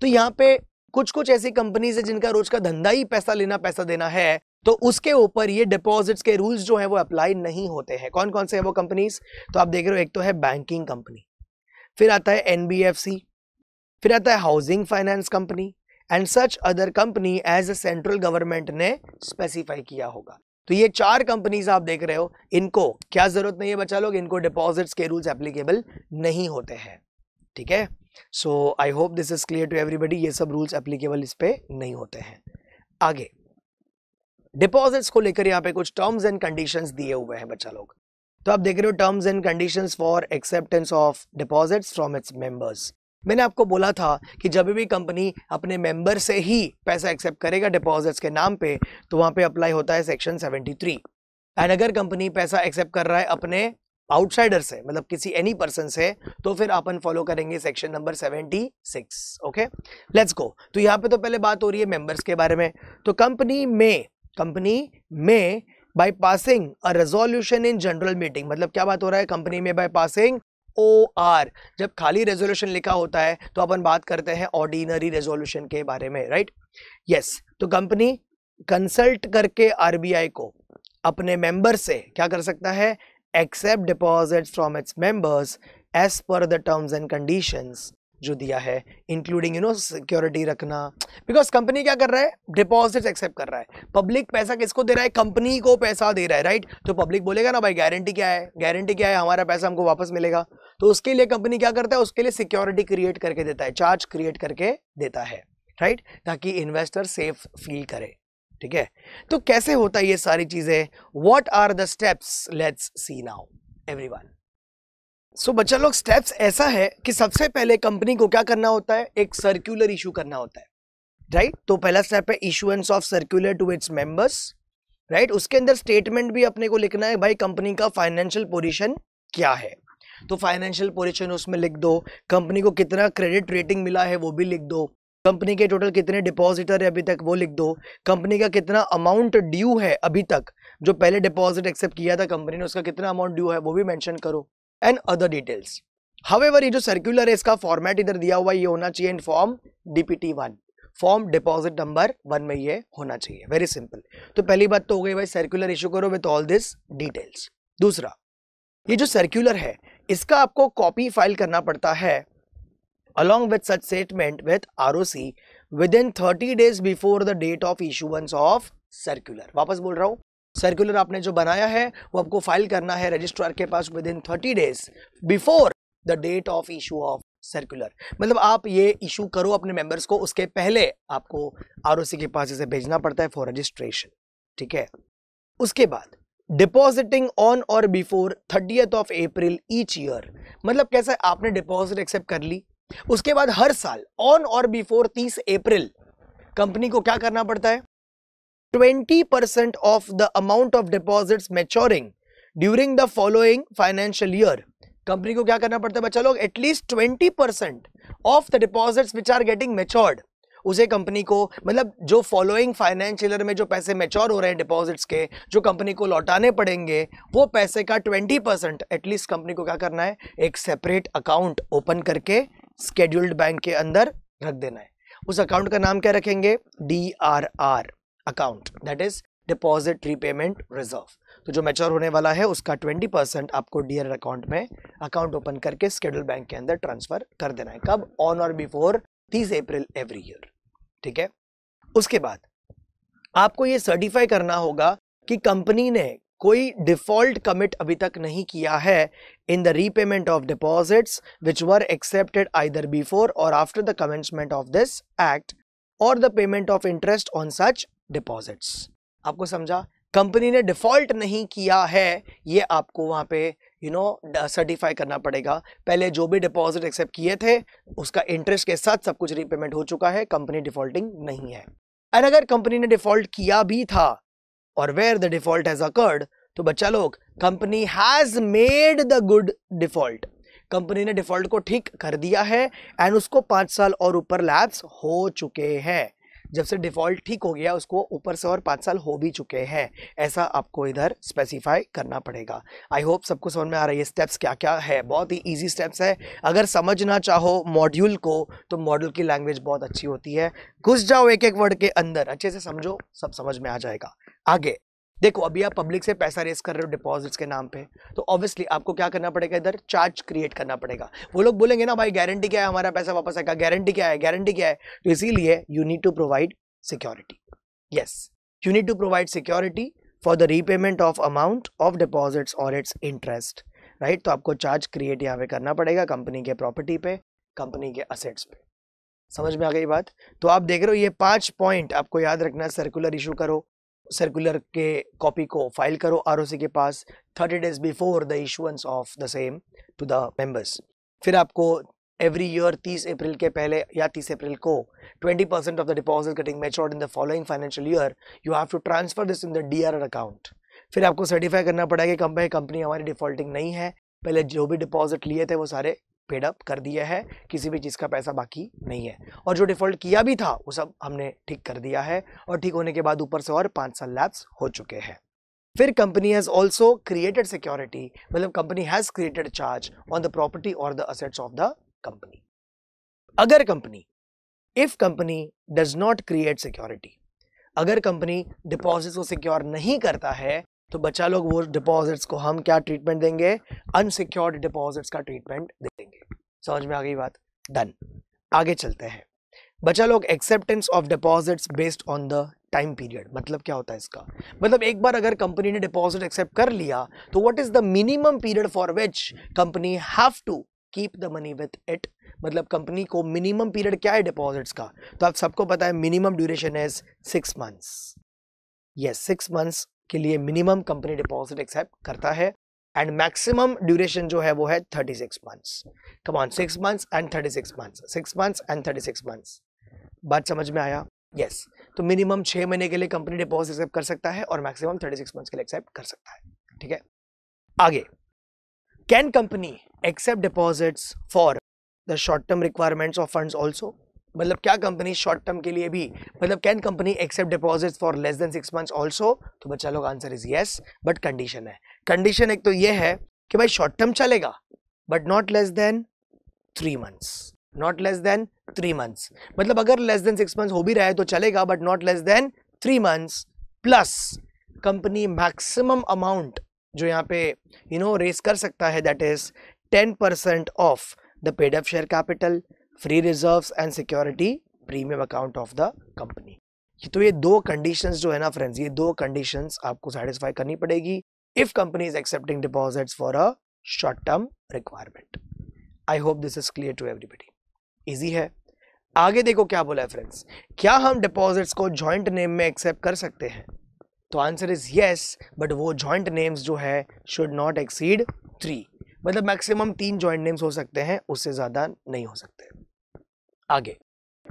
Speaker 1: तो यहाँ पे कुछ कुछ ऐसी कंपनीज है जिनका रोज का धंधा ही पैसा लेना पैसा देना है तो उसके ऊपर ये डिपॉजिट्स के रूल्स जो है वो अप्लाई नहीं होते हैं कौन कौन से है वो कंपनीज तो आप देख रहे हो एक तो है बैंकिंग कंपनी फिर आता है एन फिर आता है housing finance company and such other company as a central government ने स्पेसिफाई किया होगा तो ये चार कंपनीज आप देख रहे हो इनको क्या जरूरत नहीं है बच्चा लोग इनको डिपॉजिट्स के रूल्स एप्लीकेबल नहीं होते हैं ठीक है so I hope this is clear to everybody ये सब रूल्स एप्लीकेबल इस पर नहीं होते हैं आगे डिपॉजिट्स को लेकर यहाँ पे कुछ टर्म्स एंड कंडीशंस दिए हुए हैं बच्चा लोग तो आप देख रहे हो terms and conditions for acceptance of deposits from its members मैंने आपको बोला था कि जब भी कंपनी अपने मेंबर से ही पैसा एक्सेप्ट करेगा डिपॉजिट्स के नाम पे तो वहाँ पे अप्लाई होता है सेक्शन 73 एंड अगर कंपनी पैसा एक्सेप्ट कर रहा है अपने आउटसाइडर से मतलब किसी एनी पर्सन से तो फिर अपन फॉलो करेंगे section number 76 okay let's go तो यहाँ पे तो पहले बात हो रही है मेंबर्स के बारे में तो कंपनी में कंपनी में by passing a resolution in general meeting मतलब क्या बात हो रहा है कंपनी में बाय पासिंग ओ आर जब खाली रेजोल्यूशन लिखा होता है तो अपन बात करते हैं ऑर्डिनरी रेजोल्यूशन के बारे में राइट यस yes. तो कंपनी कंसल्ट करके आरबीआई को अपने मेंबर से क्या कर सकता है accept deposit from its members as per the terms and conditions जो दिया है इंक्लूडिंग यू नो सिक्योरिटी रखना बिकॉज कंपनी क्या कर रहा है डिपॉजिट एक्सेप्ट कर रहा है पब्लिक पैसा किसको दे रहा है कंपनी को पैसा दे रहा है राइट right? तो पब्लिक बोलेगा ना भाई गारंटी क्या है गारंटी क्या है हमारा पैसा हमको वापस मिलेगा तो उसके लिए कंपनी क्या करता है उसके लिए सिक्योरिटी क्रिएट करके देता है चार्ज क्रिएट करके देता है राइट right? ताकि इन्वेस्टर सेफ फील करे ठीक है तो कैसे होता है ये सारी चीज़ें what are the steps let's see now every one so so, बच्चा लोग स्टेप्स ऐसा है कि सबसे पहले कंपनी को क्या करना होता है एक सर्क्यूलर इशू करना होता है राइट right? तो पहला स्टेप है issuance of circular to its members right उसके अंदर स्टेटमेंट भी अपने को लिखना है भाई कंपनी का फाइनेंशियल पोजिशन क्या है तो फाइनेंशियल पोजिशन उसमें लिख दो कंपनी को कितना क्रेडिट रेटिंग मिला है वो भी लिख दो कंपनी के टोटल कितने डिपॉजिटर है अभी तक वो लिख दो कंपनी का कितना अमाउंट ड्यू है अभी तक जो पहले डिपॉजिट एक्सेप्ट किया था कंपनी ने उसका कितना अमाउंट ड्यू है वो भी मेंशन करो एंड अदर डिटेल्स हवेवर ये जो सर्क्यूलर है इसका फॉर्मेट इधर दिया हुआ ये होना चाहिए in form DPT one form deposit number one में ये होना चाहिए वेरी सिंपल तो पहली बात तो हो गई भाई सर्कुलर इशू करो विथ ऑल दिस डिटेल्स दूसरा ये जो सर्क्यूलर है इसका आपको कॉपी फाइल करना पड़ता है along statement with R O C within thirty days before the date of issuance of circular वापस बोल रहा हूँ सर्कुलर आपने जो बनाया है वो आपको फाइल करना है रजिस्ट्रार के पास within thirty days before the date of issue of circular मतलब आप ये इशू करो अपने मेंबर्स को उसके पहले आपको आर के पास इसे भेजना पड़ता है फॉर रजिस्ट्रेशन ठीक है उसके बाद डिपॉजिटिंग ऑन और before thirtieth of April each year मतलब कैसा आपने डिपॉजिट एक्सेप्ट कर ली उसके बाद हर साल ऑन और बिफोर तीस अप्रैल कंपनी को क्या करना पड़ता है 20% of the amount of deposits maturing during the following financial year company को क्या करना पड़ता है बच्चा लोग at least twenty percent of the deposits which are getting matured उसे कंपनी को मतलब जो फॉलोइंग फाइनेंशियल ईयर में जो पैसे मेच्योर हो रहे हैं डिपॉजिट्स के जो कंपनी को लौटाने पड़ेंगे वो पैसे का ट्वेंटी परसेंट एटलीस्ट कंपनी को क्या करना है एक सेपरेट अकाउंट ओपन करके स्केड्यूल्ड बैंक के अंदर रख देना है उस अकाउंट का नाम क्या रखेंगे D R R account that is deposit repayment reserve तो जो मेच्योर होने वाला है उसका ट्वेंटी परसेंट आपको डी अकाउंट में अकाउंट ओपन करके स्केड्यूल बैंक के अंदर ट्रांसफर कर देना है कब ऑन और बिफोर तीस अप्रैल एवरी ईयर ठीक है उसके बाद आपको ये सर्टिफाई करना होगा कि कंपनी ने कोई डिफॉल्ट कमिट अभी तक नहीं किया है in the repayment of deposits which were accepted either before और after the commencement of this act और the payment of interest on such deposits आपको समझा कंपनी ने डिफ़ॉल्ट नहीं किया है ये आपको वहाँ पे यू नो सर्टिफाई करना पड़ेगा पहले जो भी डिपॉजिट एक्सेप्ट किए थे उसका इंटरेस्ट के साथ सब कुछ रीपेमेंट हो चुका है कंपनी डिफॉल्टिंग नहीं है एंड अगर कंपनी ने डिफॉल्ट किया भी था और where the default has occurred तो बच्चा लोग company has made the good default company ने डिफॉल्ट को ठीक कर दिया है एंड उसको पांच साल और ऊपर लैब्स हो चुके हैं जब से डिफ़ॉल्ट ठीक हो गया उसको ऊपर से और पाँच साल हो भी चुके हैं ऐसा आपको इधर स्पेसिफाई करना पड़ेगा आई होप सबको समझ में आ रही है स्टेप्स क्या क्या है बहुत ही ईजी स्टेप्स है अगर समझना चाहो मॉड्यूल को तो मॉड्यूल की लैंग्वेज बहुत अच्छी होती है घुस जाओ एक एक वर्ड के अंदर अच्छे से समझो सब समझ में आ जाएगा आगे देखो अभी आप पब्लिक से पैसा रेस कर रहे हो डिपॉजिट्स के नाम पे तो ऑब्वियसली आपको क्या करना पड़ेगा इधर चार्ज क्रिएट करना पड़ेगा वो लोग बोलेंगे ना भाई गारंटी क्या है हमारा पैसा वापस आएगा गारंटी क्या है गारंटी क्या है तो इसीलिए you need to provide security yes you need to provide security for the repayment of amount of deposits और इट्स इंटरेस्ट राइट तो आपको चार्ज क्रिएट यहाँ पे करना पड़ेगा कंपनी के प्रॉपर्टी पे कंपनी के असेट्स पे समझ में आ गई बात तो आप देख रहे हो ये पांच पॉइंट आपको याद रखना सर्कुलर इशू करो सर्कुलर के कॉपी को फाइल करो आर के पास thirty days before the issuance of the same to the members फिर आपको एवरी ईयर तीस अप्रैल के पहले या तीस अप्रैल को twenty percent of the deposit getting matured in the following financial year you have to transfer this in the D account फिर आपको सर्टिफाई करना पड़ेगा कि कंपनी हमारी डिफॉल्टिंग नहीं है पहले जो भी डिपॉजिट लिए थे वो सारे पेड अप कर दिया है किसी भी चीज़ का पैसा बाकी नहीं है और जो डिफ़ॉल्ट किया भी था वो सब हमने ठीक कर दिया है और ठीक होने के बाद ऊपर से और पाँच साल लैब्स हो चुके हैं फिर company has also created security मतलब company has created charge on the property और the assets of the company अगर company if company does not create security अगर कंपनी डिपॉजिट को सिक्योर नहीं करता है तो बच्चा लोग वो डिपॉजिट्स को हम क्या ट्रीटमेंट देंगे अनसिक्योर्ड डिपॉजिट्स का ट्रीटमेंट देंगे समझ में आ गई बात डन आगे चलते हैं बच्चा लोग acceptance of deposits based on the time period मतलब क्या होता है इसका मतलब एक बार अगर कंपनी ने डिपॉजिट एक्सेप्ट कर लिया तो what is the minimum period for which company have to keep the money with it मतलब कंपनी को मिनिमम पीरियड क्या है डिपॉजिट्स का तो आप सबको पता है minimum duration is six months yes six months के लिए मिनिमम कंपनी डिपॉजिट एक्सेप्ट करता है एंड मैक्सिमम ड्यूरेशन जो है वो है thirty six months come on six months and thirty six months six months and thirty six months बात समझ में आया यस yes. तो मिनिमम छः महीने के लिए कंपनी डिपॉजिट एक्सेप्ट कर सकता है और मैक्सिमम थर्टी सिक्स मंथ्स के लिए एक्सेप्ट कर सकता है ठीक है आगे can company accept deposits for the short term requirements of funds also मतलब क्या कंपनी शॉर्ट टर्म के लिए भी मतलब can company accept deposit for less than six months also तो बच्चा लोग answer is yes but condition है कंडीशन एक तो ये है कि भाई शॉर्ट टर्म चलेगा but not less than three months not less than three months मतलब अगर लेस देन सिक्स मंथ्स हो भी रहा है तो चलेगा but not less than three months plus company maximum amount जो यहाँ पे यू नो रेस कर सकता है that is ten percent of the paid off share capital free reserve and security premium account of the company तो ये दो condition जो है ना फ्रेंड्स ये दो कंडीशन आपको सेटिस्फाई करनी पड़ेगी if company is accepting deposit for a short term requirement I hope this is clear to everybody easy है आगे देखो क्या बोला है फ्रेंड्स क्या हम डिपॉजिट्स को जॉइंट नेम में एक्सेप्ट कर सकते हैं तो आंसर इज येस बट वो जॉइंट नेम्स जो है शुड नॉट एक्सीड थ्री मतलब मैक्सिमम तीन जॉइंट नेम्स हो सकते हैं उससे ज़्यादा नहीं हो सकते हैं आगे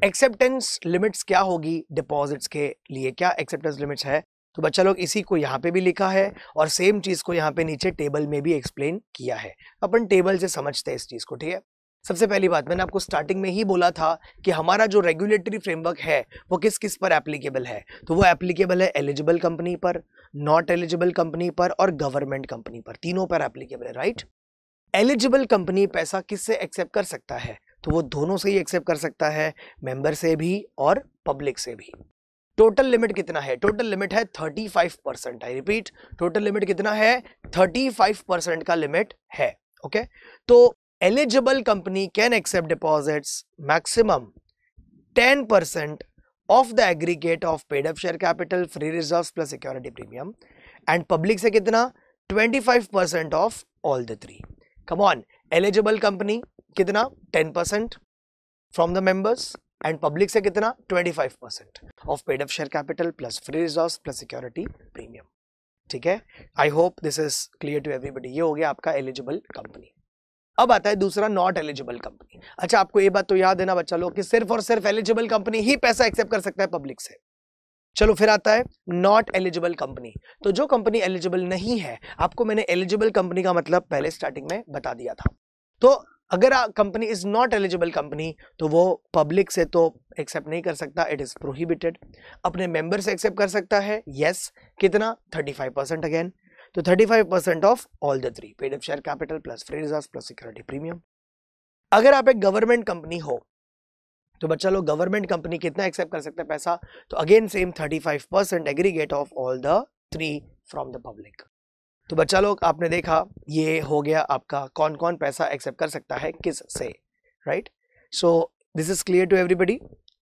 Speaker 1: एक्सेप्टेंस लिमिट्स क्या होगी डिपॉजिट्स के लिए क्या एक्सेप्टेंस लिमिट्स है तो बच्चा लोग इसी को यहाँ पे भी लिखा है और सेम चीज़ को यहाँ पे नीचे टेबल में भी एक्सप्लेन किया है अपन टेबल से समझते हैं इस चीज़ को ठीक है सबसे पहली बात मैंने आपको स्टार्टिंग में ही बोला था कि हमारा जो रेगुलेटरी फ्रेमवर्क है वो किस किस पर एप्लीकेबल है तो वो एप्लीकेबल है एलिजिबल कंपनी पर नॉट एलिजिबल कंपनी पर और गवर्नमेंट कंपनी पर तीनों पर एप्लीकेबल है राइट एलिजिबल कंपनी पैसा किससे एक्सेप्ट कर सकता है तो वो दोनों से ही एक्सेप्ट कर सकता है मेंबर से भी और पब्लिक से भी टोटल लिमिट कितना है टोटल लिमिट है 35 percent I repeat total limit कितना है 35 परसेंट का लिमिट है ओके okay? तो eligible company can accept deposits maximum 10 percent of the aggregate of paid up share capital free reserve plus security premium and public से कितना 25 percent of all the three come on eligible company कितना ten percent from the members and public से कितना 25 percent of paid off share capital plus free reserves plus security premium ठीक है I hope this is clear to everybody ये हो गया आपका eligible company अब आता है दूसरा नॉट एलिजिबल कंपनी अच्छा आपको ये बात तो याद है ना बच्चा लोग कि सिर्फ और सिर्फ एलिजिबल कंपनी ही पैसा एक्सेप्ट कर सकता है पब्लिक से चलो फिर आता है नॉट एलिजिबल कंपनी तो जो कंपनी एलिजिबल नहीं है आपको मैंने एलिजिबल कंपनी का मतलब पहले स्टार्टिंग में बता दिया था तो अगर company is not eligible company तो वो पब्लिक से तो एक्सेप्ट नहीं कर सकता इट इज़ प्रोहिबिटेड अपने मेंबर से एक्सेप्ट कर सकता है यस yes. कितना 35 परसेंट अगेन तो 35 percent of all the three paid off share capital plus free reserve plus security premium अगर आप एक गवर्नमेंट कंपनी हो तो बच्चा लोग गवर्नमेंट कंपनी कितना एक्सेप्ट कर सकते हैं पैसा तो again same thirty percent aggregate of all the three from the public तो बच्चा लोग आपने देखा ये हो गया आपका कौन कौन पैसा एक्सेप्ट कर सकता है किस से right so this is clear to everybody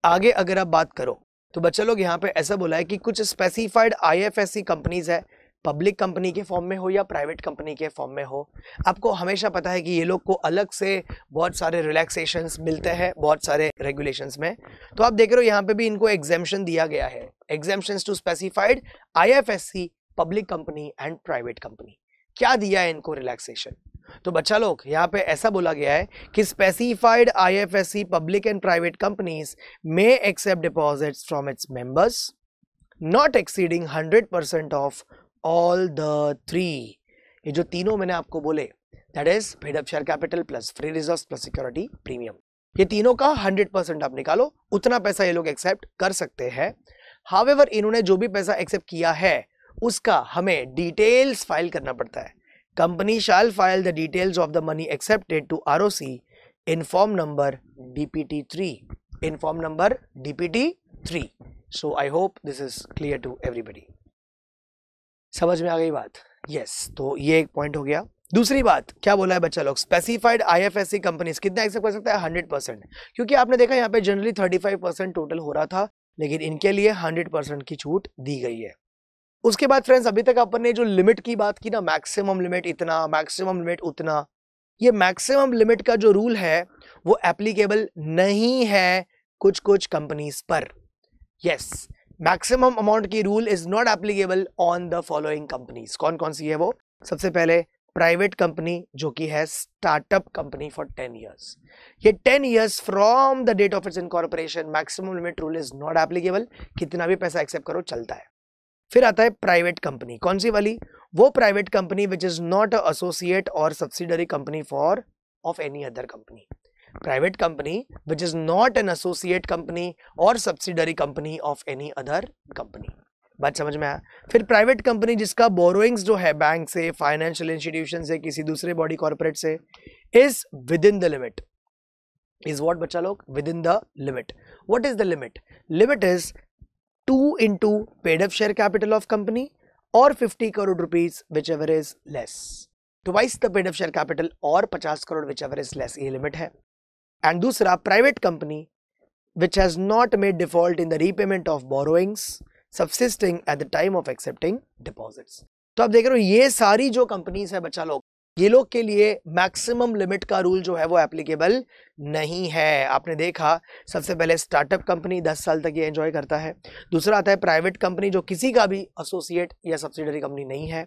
Speaker 1: आगे अगर आप बात करो तो बच्चा लोग यहाँ पे ऐसा बोला है कि कुछ स्पेसिफाइड आईएफएससी कंपनीज है पब्लिक कंपनी के फॉर्म में हो या प्राइवेट कंपनी के फॉर्म में हो आपको हमेशा पता है कि ये लोग को अलग से बहुत सारे रिलैक्सेशंस मिलते हैं बहुत सारे रेगुलेशंस में तो आप देख रहे हो यहाँ पे भी इनको एग्जामेशन दिया गया है exemption to specified IFSC public company and private company क्या दिया है इनको रिलैक्सेशन तो बच्चा लोग यहाँ पे ऐसा बोला गया है कि specified IFSC public and private companies may accept deposits from its members not exceeding 100 percent of all the three ये जो तीनों मैंने आपको बोले that is paid up share capital plus free reserve plus security premium ये तीनों का 100 percent आप निकालो उतना पैसा ये लोग एक्सेप्ट कर सकते हैं हावेवर इन्होंने जो भी पैसा एक्सेप्ट किया है उसका हमें डिटेल्स फाइल करना पड़ता है company shall file the details of the money accepted to R O C in form number number D P T three so I hope this is clear to everybody समझ में आ गई बात yes yes, तो ये एक point हो गया दूसरी बात क्या बोला है बच्चा लोग स्पेसिफाइड आईएफएससी कंपनीज कितना एक्सेप्ट कर सकता है हंड्रेड परसेंट क्योंकि आपने देखा यहाँ पे generally thirty five percent total हो रहा था लेकिन इनके लिए हंड्रेड परसेंट की छूट दी गई है उसके बाद फ्रेंड्स अभी तक अपन ने जो लिमिट की बात की ना मैक्सिमम लिमिट इतना मैक्सिमम लिमिट उतना ये मैक्सिमम लिमिट का जो रूल है वो एप्लीकेबल नहीं है कुछ कुछ कंपनीज पर यस मैक्सिमम अमाउंट की rule is not applicable on the following companies कौन कौन सी है वो सबसे पहले प्राइवेट कंपनी जो कि है startup company for ten years ये ten years from the date of its incorporation maximum limit rule is not applicable कितना भी पैसा एक्सेप्ट करो चलता है फिर आता है प्राइवेट कंपनी कौन सी वाली वो private company which is not associate और subsidiary company for of any other company private company which is not an associate company और subsidiary company of any other company बात समझ में आया फिर प्राइवेट कंपनी जिसका बोरोइंग्स जो है बैंक से फाइनेंशियल इंस्टीट्यूशन से किसी दूसरे बॉडी कॉर्पोरेट से is within the limit is what बच्चा लोग within the limit what is the limit limit is two into paid off share capital of company और fifty crore rupees whichever is less twice the paid off share capital और पचास crore whichever is less ये limit है and दूसरा private company which has not made default in the repayment of borrowings subsisting at the time of accepting deposits तो आप देख रहे हो ये सारी जो कंपनीज है बच्चा लोग ये लोग के लिए मैक्सिमम लिमिट का रूल जो है वो एप्लीकेबल नहीं है आपने देखा सबसे पहले स्टार्टअप कंपनी दस साल तक ये एंजॉय करता है दूसरा आता है प्राइवेट कंपनी जो किसी का भी एसोसिएट या सब्सिडरी कंपनी नहीं है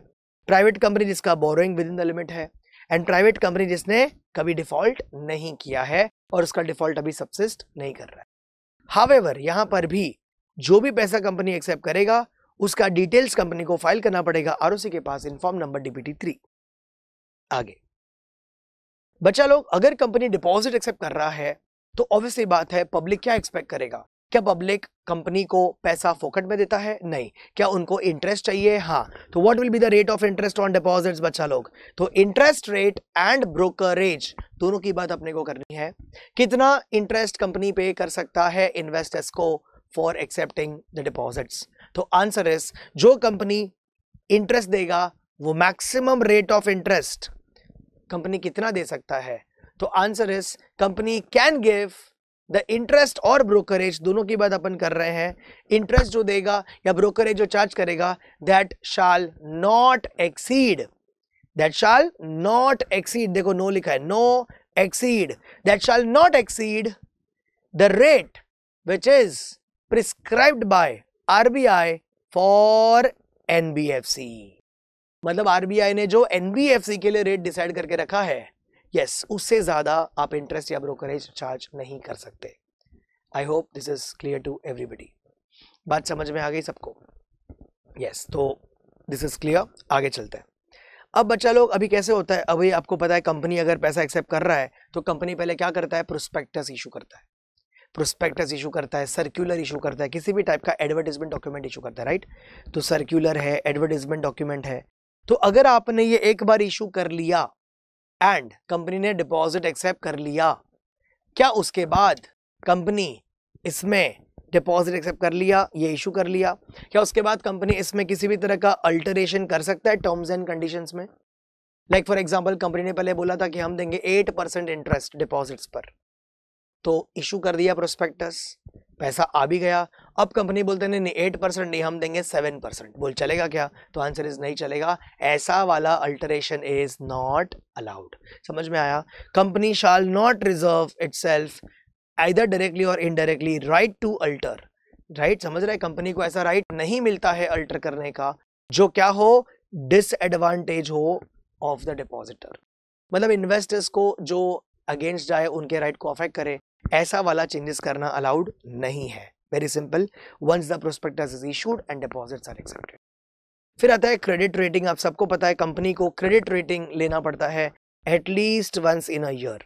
Speaker 1: प्राइवेट कंपनी जिसका borrowing within the limit है एंड प्राइवेट कंपनी जिसने कभी डिफॉल्ट नहीं किया है और उसका डिफॉल्ट अभी सब्सिस्ट नहीं कर रहा है हावेवर यहाँ पर भी जो भी पैसा कंपनी एक्सेप्ट करेगा उसका डिटेल्स कंपनी को फाइल करना पड़ेगा आर के पास इन्फॉर्म नंबर डीपीटी थ्री आगे बच्चा लोग अगर कंपनी डिपॉजिट एक्सेप्ट कर रहा है तो ऑब्वियसली बात है पब्लिक क्या एक्सपेक्ट करेगा क्या पब्लिक कंपनी को पैसा फोकट में देता है नहीं क्या उनको इंटरेस्ट चाहिए हाँ तो what will be the rate of interest on deposits बच्चा लोग तो इंटरेस्ट रेट एंड ब्रोकरेज दोनों की बात अपने को करनी है कितना इंटरेस्ट कंपनी पे कर सकता है इन्वेस्टर्स को फॉर एक्सेप्टिंग द डिपॉजिट्स तो आंसर इज जो कंपनी इंटरेस्ट देगा वो maximum rate of interest company कितना दे सकता है तो answer is company can give the interest और ब्रोकरेज दोनों की बात अपन कर रहे हैं इंटरेस्ट जो देगा या ब्रोकरेज जो चार्ज करेगा that shall not exceed that shall not exceed देखो नो लिखा है no exceed that shall not exceed the rate which is prescribed by RBI for NBFC मतलब आरबीआई ने जो एनबीएफसी के लिए रेट डिसाइड करके रखा है यस yes, उससे ज़्यादा आप इंटरेस्ट या ब्रोकरेज चार्ज नहीं कर सकते I hope this is clear to everybody बात समझ में आ गई सबको यस yes, तो दिस इज़ क्लियर आगे चलते हैं अब बच्चा लोग अभी कैसे होता है अभी आपको पता है कंपनी अगर पैसा एक्सेप्ट कर रहा है तो कंपनी पहले क्या करता है प्रोस्पेक्टस इशू करता है प्रोस्पेक्टस इशू करता है सर्कुलर इशू करता है किसी भी टाइप का एडवर्टीजमेंट डॉक्यूमेंट इशू करता है राइट तो सर्कुलर है एडवर्टीजमेंट डॉक्यूमेंट है तो अगर आपने ये एक बार इशू कर लिया एंड कंपनी ने डिपॉजिट एक्सेप्ट कर लिया क्या उसके बाद कंपनी इसमें डिपॉजिट एक्सेप्ट कर लिया ये इशू कर लिया क्या उसके बाद कंपनी इसमें किसी भी तरह का अल्टरेशन कर सकता है टर्म्स एंड कंडीशंस में लाइक फॉर एग्जांपल कंपनी ने पहले बोला था कि हम देंगे एट परसेंट इंटरेस्ट डिपॉजिट्स पर तो इशू कर दिया प्रोस्पेक्टस पैसा आ भी गया अब कंपनी बोलते नहीं नहीं एट परसेंट नहीं हम देंगे सेवन परसेंट बोल चलेगा क्या तो आंसर इज नहीं चलेगा ऐसा वाला अल्टरेशन इज नॉट अलाउड समझ में आया company shall not reserve itself either directly और indirectly right to alter right समझ रहे कंपनी को ऐसा राइट right नहीं मिलता है अल्टर करने का जो क्या हो डिसएडवांटेज हो ऑफ द डिपॉजिटर मतलब इन्वेस्टर्स को जो अगेंस्ट जाए उनके राइट को अफेक्ट करे ऐसा वाला चेंजेस करना अलाउड नहीं है very simple once the prospectus is issued and deposits are accepted फिर आता है क्रेडिट रेटिंग आप सबको पता है कंपनी को क्रेडिट रेटिंग लेना पड़ता है at least once in a year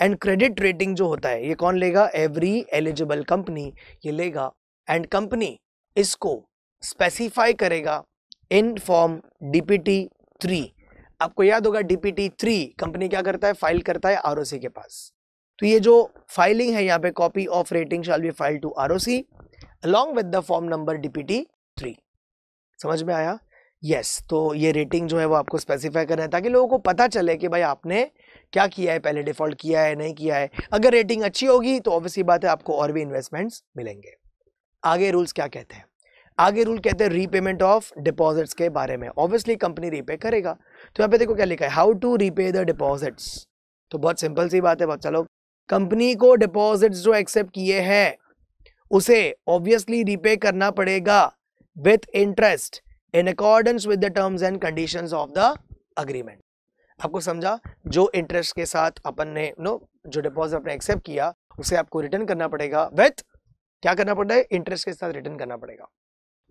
Speaker 1: and credit rating जो होता है ये कौन लेगा एवरी एलिजिबल कंपनी ये लेगा एंड कंपनी इसको स्पेसिफाई करेगा in form D P T three आपको याद होगा D P T three company क्या करता है फाइल करता है आर ओ सी के पास तो ये जो फाइलिंग है यहाँ पे copy of rating shall be file to R O C along with the form number T three समझ में आया यस yes, तो ये रेटिंग जो है वो आपको स्पेसिफाई करना है ताकि लोगों को पता चले कि भाई आपने क्या किया है पहले डिफॉल्ट किया है नहीं किया है अगर रेटिंग अच्छी होगी तो ऑब्वियसली बात है आपको और भी इन्वेस्टमेंट्स मिलेंगे आगे रूल्स क्या कहते हैं आगे रूल कहते हैं रीपेमेंट ऑफ डिपॉजिट्स के बारे में ऑब्वियसली कंपनी रीपे करेगा तो यहाँ पे देखो क्या लिखा है how to repay the deposits तो बहुत सिंपल सी बात है बहुत चलो कंपनी को डिपॉजिट्स जो एक्सेप्ट किए हैं उसे ऑब्वियसली रिपे करना पड़ेगा with interest in accordance with the terms and condition of the agreement आपको समझा जो इंटरेस्ट के साथ अपन ने नो जो डिपॉजिट अपने एक्सेप्ट किया उसे आपको रिटर्न करना पड़ेगा विथ क्या करना पड़ता है इंटरेस्ट के साथ रिटर्न करना पड़ेगा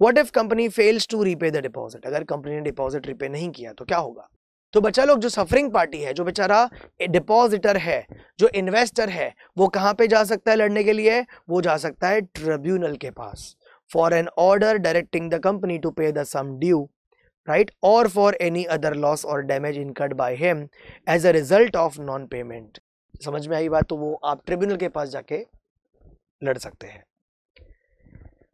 Speaker 1: what if company fails to repay the deposit अगर कंपनी ने डिपॉजिट रिपे नहीं किया तो क्या होगा तो बच्चा लोग जो सफरिंग पार्टी है जो बेचारा डिपॉजिटर है जो इन्वेस्टर है वो कहाँ पे जा सकता है लड़ने के लिए वो जा सकता है ट्रिब्यूनल के पास for an order directing the company to pay the sum due right or for any other loss or damage incurred by him as a result of non payment समझ में आई बात तो वो आप ट्रिब्यूनल के पास जाके लड़ सकते हैं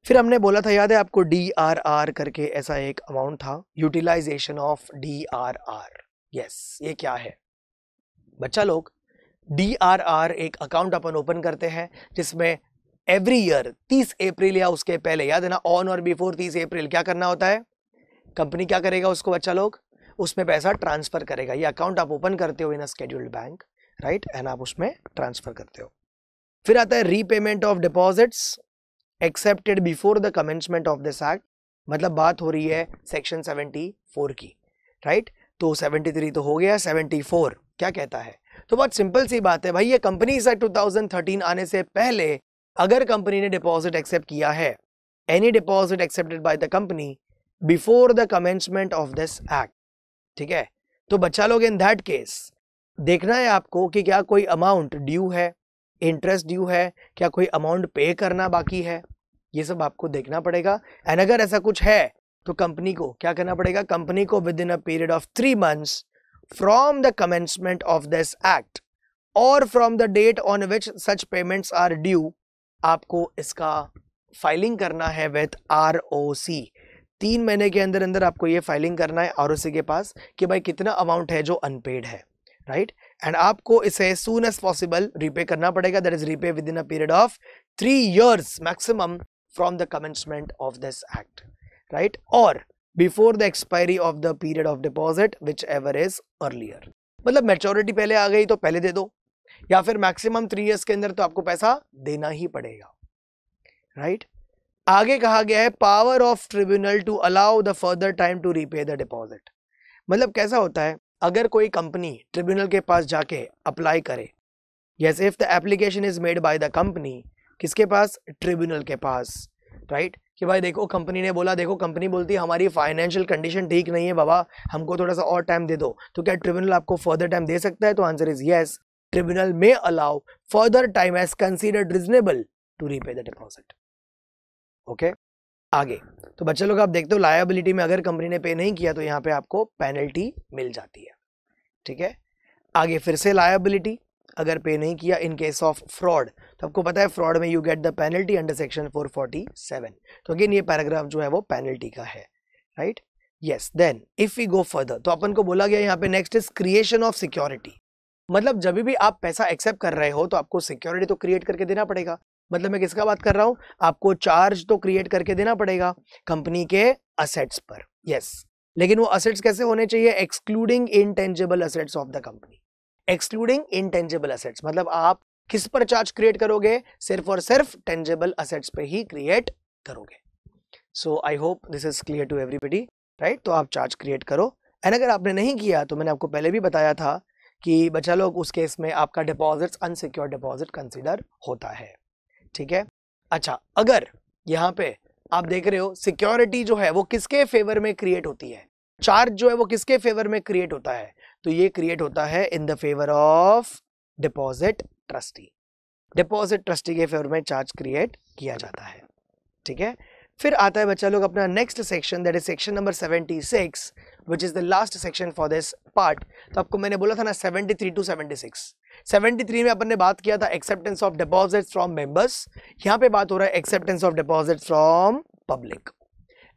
Speaker 1: फिर हमने बोला था याद है आपको डी आर आर करके ऐसा एक अमाउंट था utilisation of D R R yes ये क्या है बच्चा लोग डी आर आर एक अकाउंट अपन ओपन करते हैं जिसमें एवरी ईयर 30 अप्रैल या उसके पहले याद है ना ऑन और बिफोर 30 अप्रैल क्या करना होता है कंपनी क्या करेगा उसको बच्चा लोग उसमें पैसा ट्रांसफर करेगा ये अकाउंट आप ओपन करते हो in scheduled bank right and आप उसमें ट्रांसफर करते हो फिर आता है repayment of deposits accepted before the commencement of this act मतलब बात हो रही है सेक्शन सेवेंटी की राइट right? तो 73 तो हो गया 74 क्या कहता है तो बहुत सिंपल सी बात है भाई ये कंपनी एक्ट 2013 आने से पहले अगर कंपनी ने डिपॉजिट एक्सेप्ट किया है any deposit accepted by the company before the commencement of this act ठीक है तो बच्चा लोग इन दैट केस देखना है आपको कि क्या कोई अमाउंट ड्यू है इंटरेस्ट ड्यू है क्या कोई अमाउंट पे करना बाकी है ये सब आपको देखना पड़ेगा एंड अगर ऐसा कुछ है तो कंपनी को क्या करना पड़ेगा कंपनी को within a period of three months from the commencement of this act or from the date on which such payments are due आपको इसका फाइलिंग करना है विद आर ओ सी तीन महीने के अंदर अंदर आपको ये फाइलिंग करना है आर ओ सी के पास कि भाई कितना अमाउंट है जो अनपेड है राइट right? एंड आपको इसे सून एज पॉसिबल रीपे करना पड़ेगा that is repay within a period of three years maximum from the commencement of this act right or before the expiry of the period of deposit whichever is earlier मतलब maturity पहले आ गई तो पहले दे दो या फिर maximum three years के अंदर तो आपको पैसा देना ही पड़ेगा right आगे कहा गया है power of tribunal to allow the further time to repay the deposit मतलब कैसा होता है अगर कोई कंपनी ट्रिब्यूनल के पास जाके अप्लाई करे yes if the application is made by the company किसके पास ट्रिब्यूनल के पास राइट कि भाई देखो कंपनी ने बोला देखो कंपनी बोलती है हमारी फाइनेंशियल कंडीशन ठीक नहीं है बाबा हमको थोड़ा सा और टाइम दे दो तो क्या ट्रिब्यूनल आपको फर्दर टाइम दे सकता है तो answer is yes tribunal may allow further time as considered reasonable to repay the deposit okay आगे तो बच्चे लोग आप देखते हो लायबिलिटी में अगर कंपनी ने पे नहीं किया तो यहाँ पे आपको पेनल्टी मिल जाती है ठीक है आगे फिर से लायबिलिटी अगर पे नहीं किया इन केस ऑफ फ्रॉड सबको पता है फ्रॉड में you get the penalty under section 447 तो अगेन ये पैराग्राफ जो है वो पेनल्टी का है right yes then if we go further तो अपन को बोला गया यहाँ पे next is creation of security मतलब जब भी आप पैसा एक्सेप्ट कर रहे हो तो आपको सिक्योरिटी तो क्रिएट करके देना पड़ेगा मतलब मैं किसका बात कर रहा हूँ आपको चार्ज तो क्रिएट करके देना पड़ेगा कंपनी के असेट्स पर यस yes. लेकिन वो असेट्स कैसे होने चाहिए excluding intangible assets of the company excluding intangible assets मतलब आप किस पर चार्ज क्रिएट करोगे सिर्फ और सिर्फ टेंजेबल असेट्स पे ही क्रिएट करोगे so I hope this is clear to everybody right तो आप चार्ज क्रिएट करो एंड अगर आपने नहीं किया तो मैंने आपको पहले भी बताया था कि बच्चा लोग उस केस में आपका डिपॉजिट्स अनसिक्योर डिपॉजिट कंसिडर होता है ठीक है अच्छा अगर यहाँ पे आप देख रहे हो सिक्योरिटी जो है वो किसके फेवर में क्रिएट होती है चार्ज जो है वो किसके फेवर में क्रिएट होता है तो ये क्रिएट होता है in the favour of deposit trustee deposit trustee के फेवर में चार्ज क्रिएट किया जाता है ठीक है फिर आता है बच्चा लोग अपना next section that is section number 76 which is the last section for this part तो आपको मैंने बोला था ना 73 टू 76 73 में अपन ने बात किया था acceptance of deposit from members यहां पे बात हो रहा है acceptance of deposit from public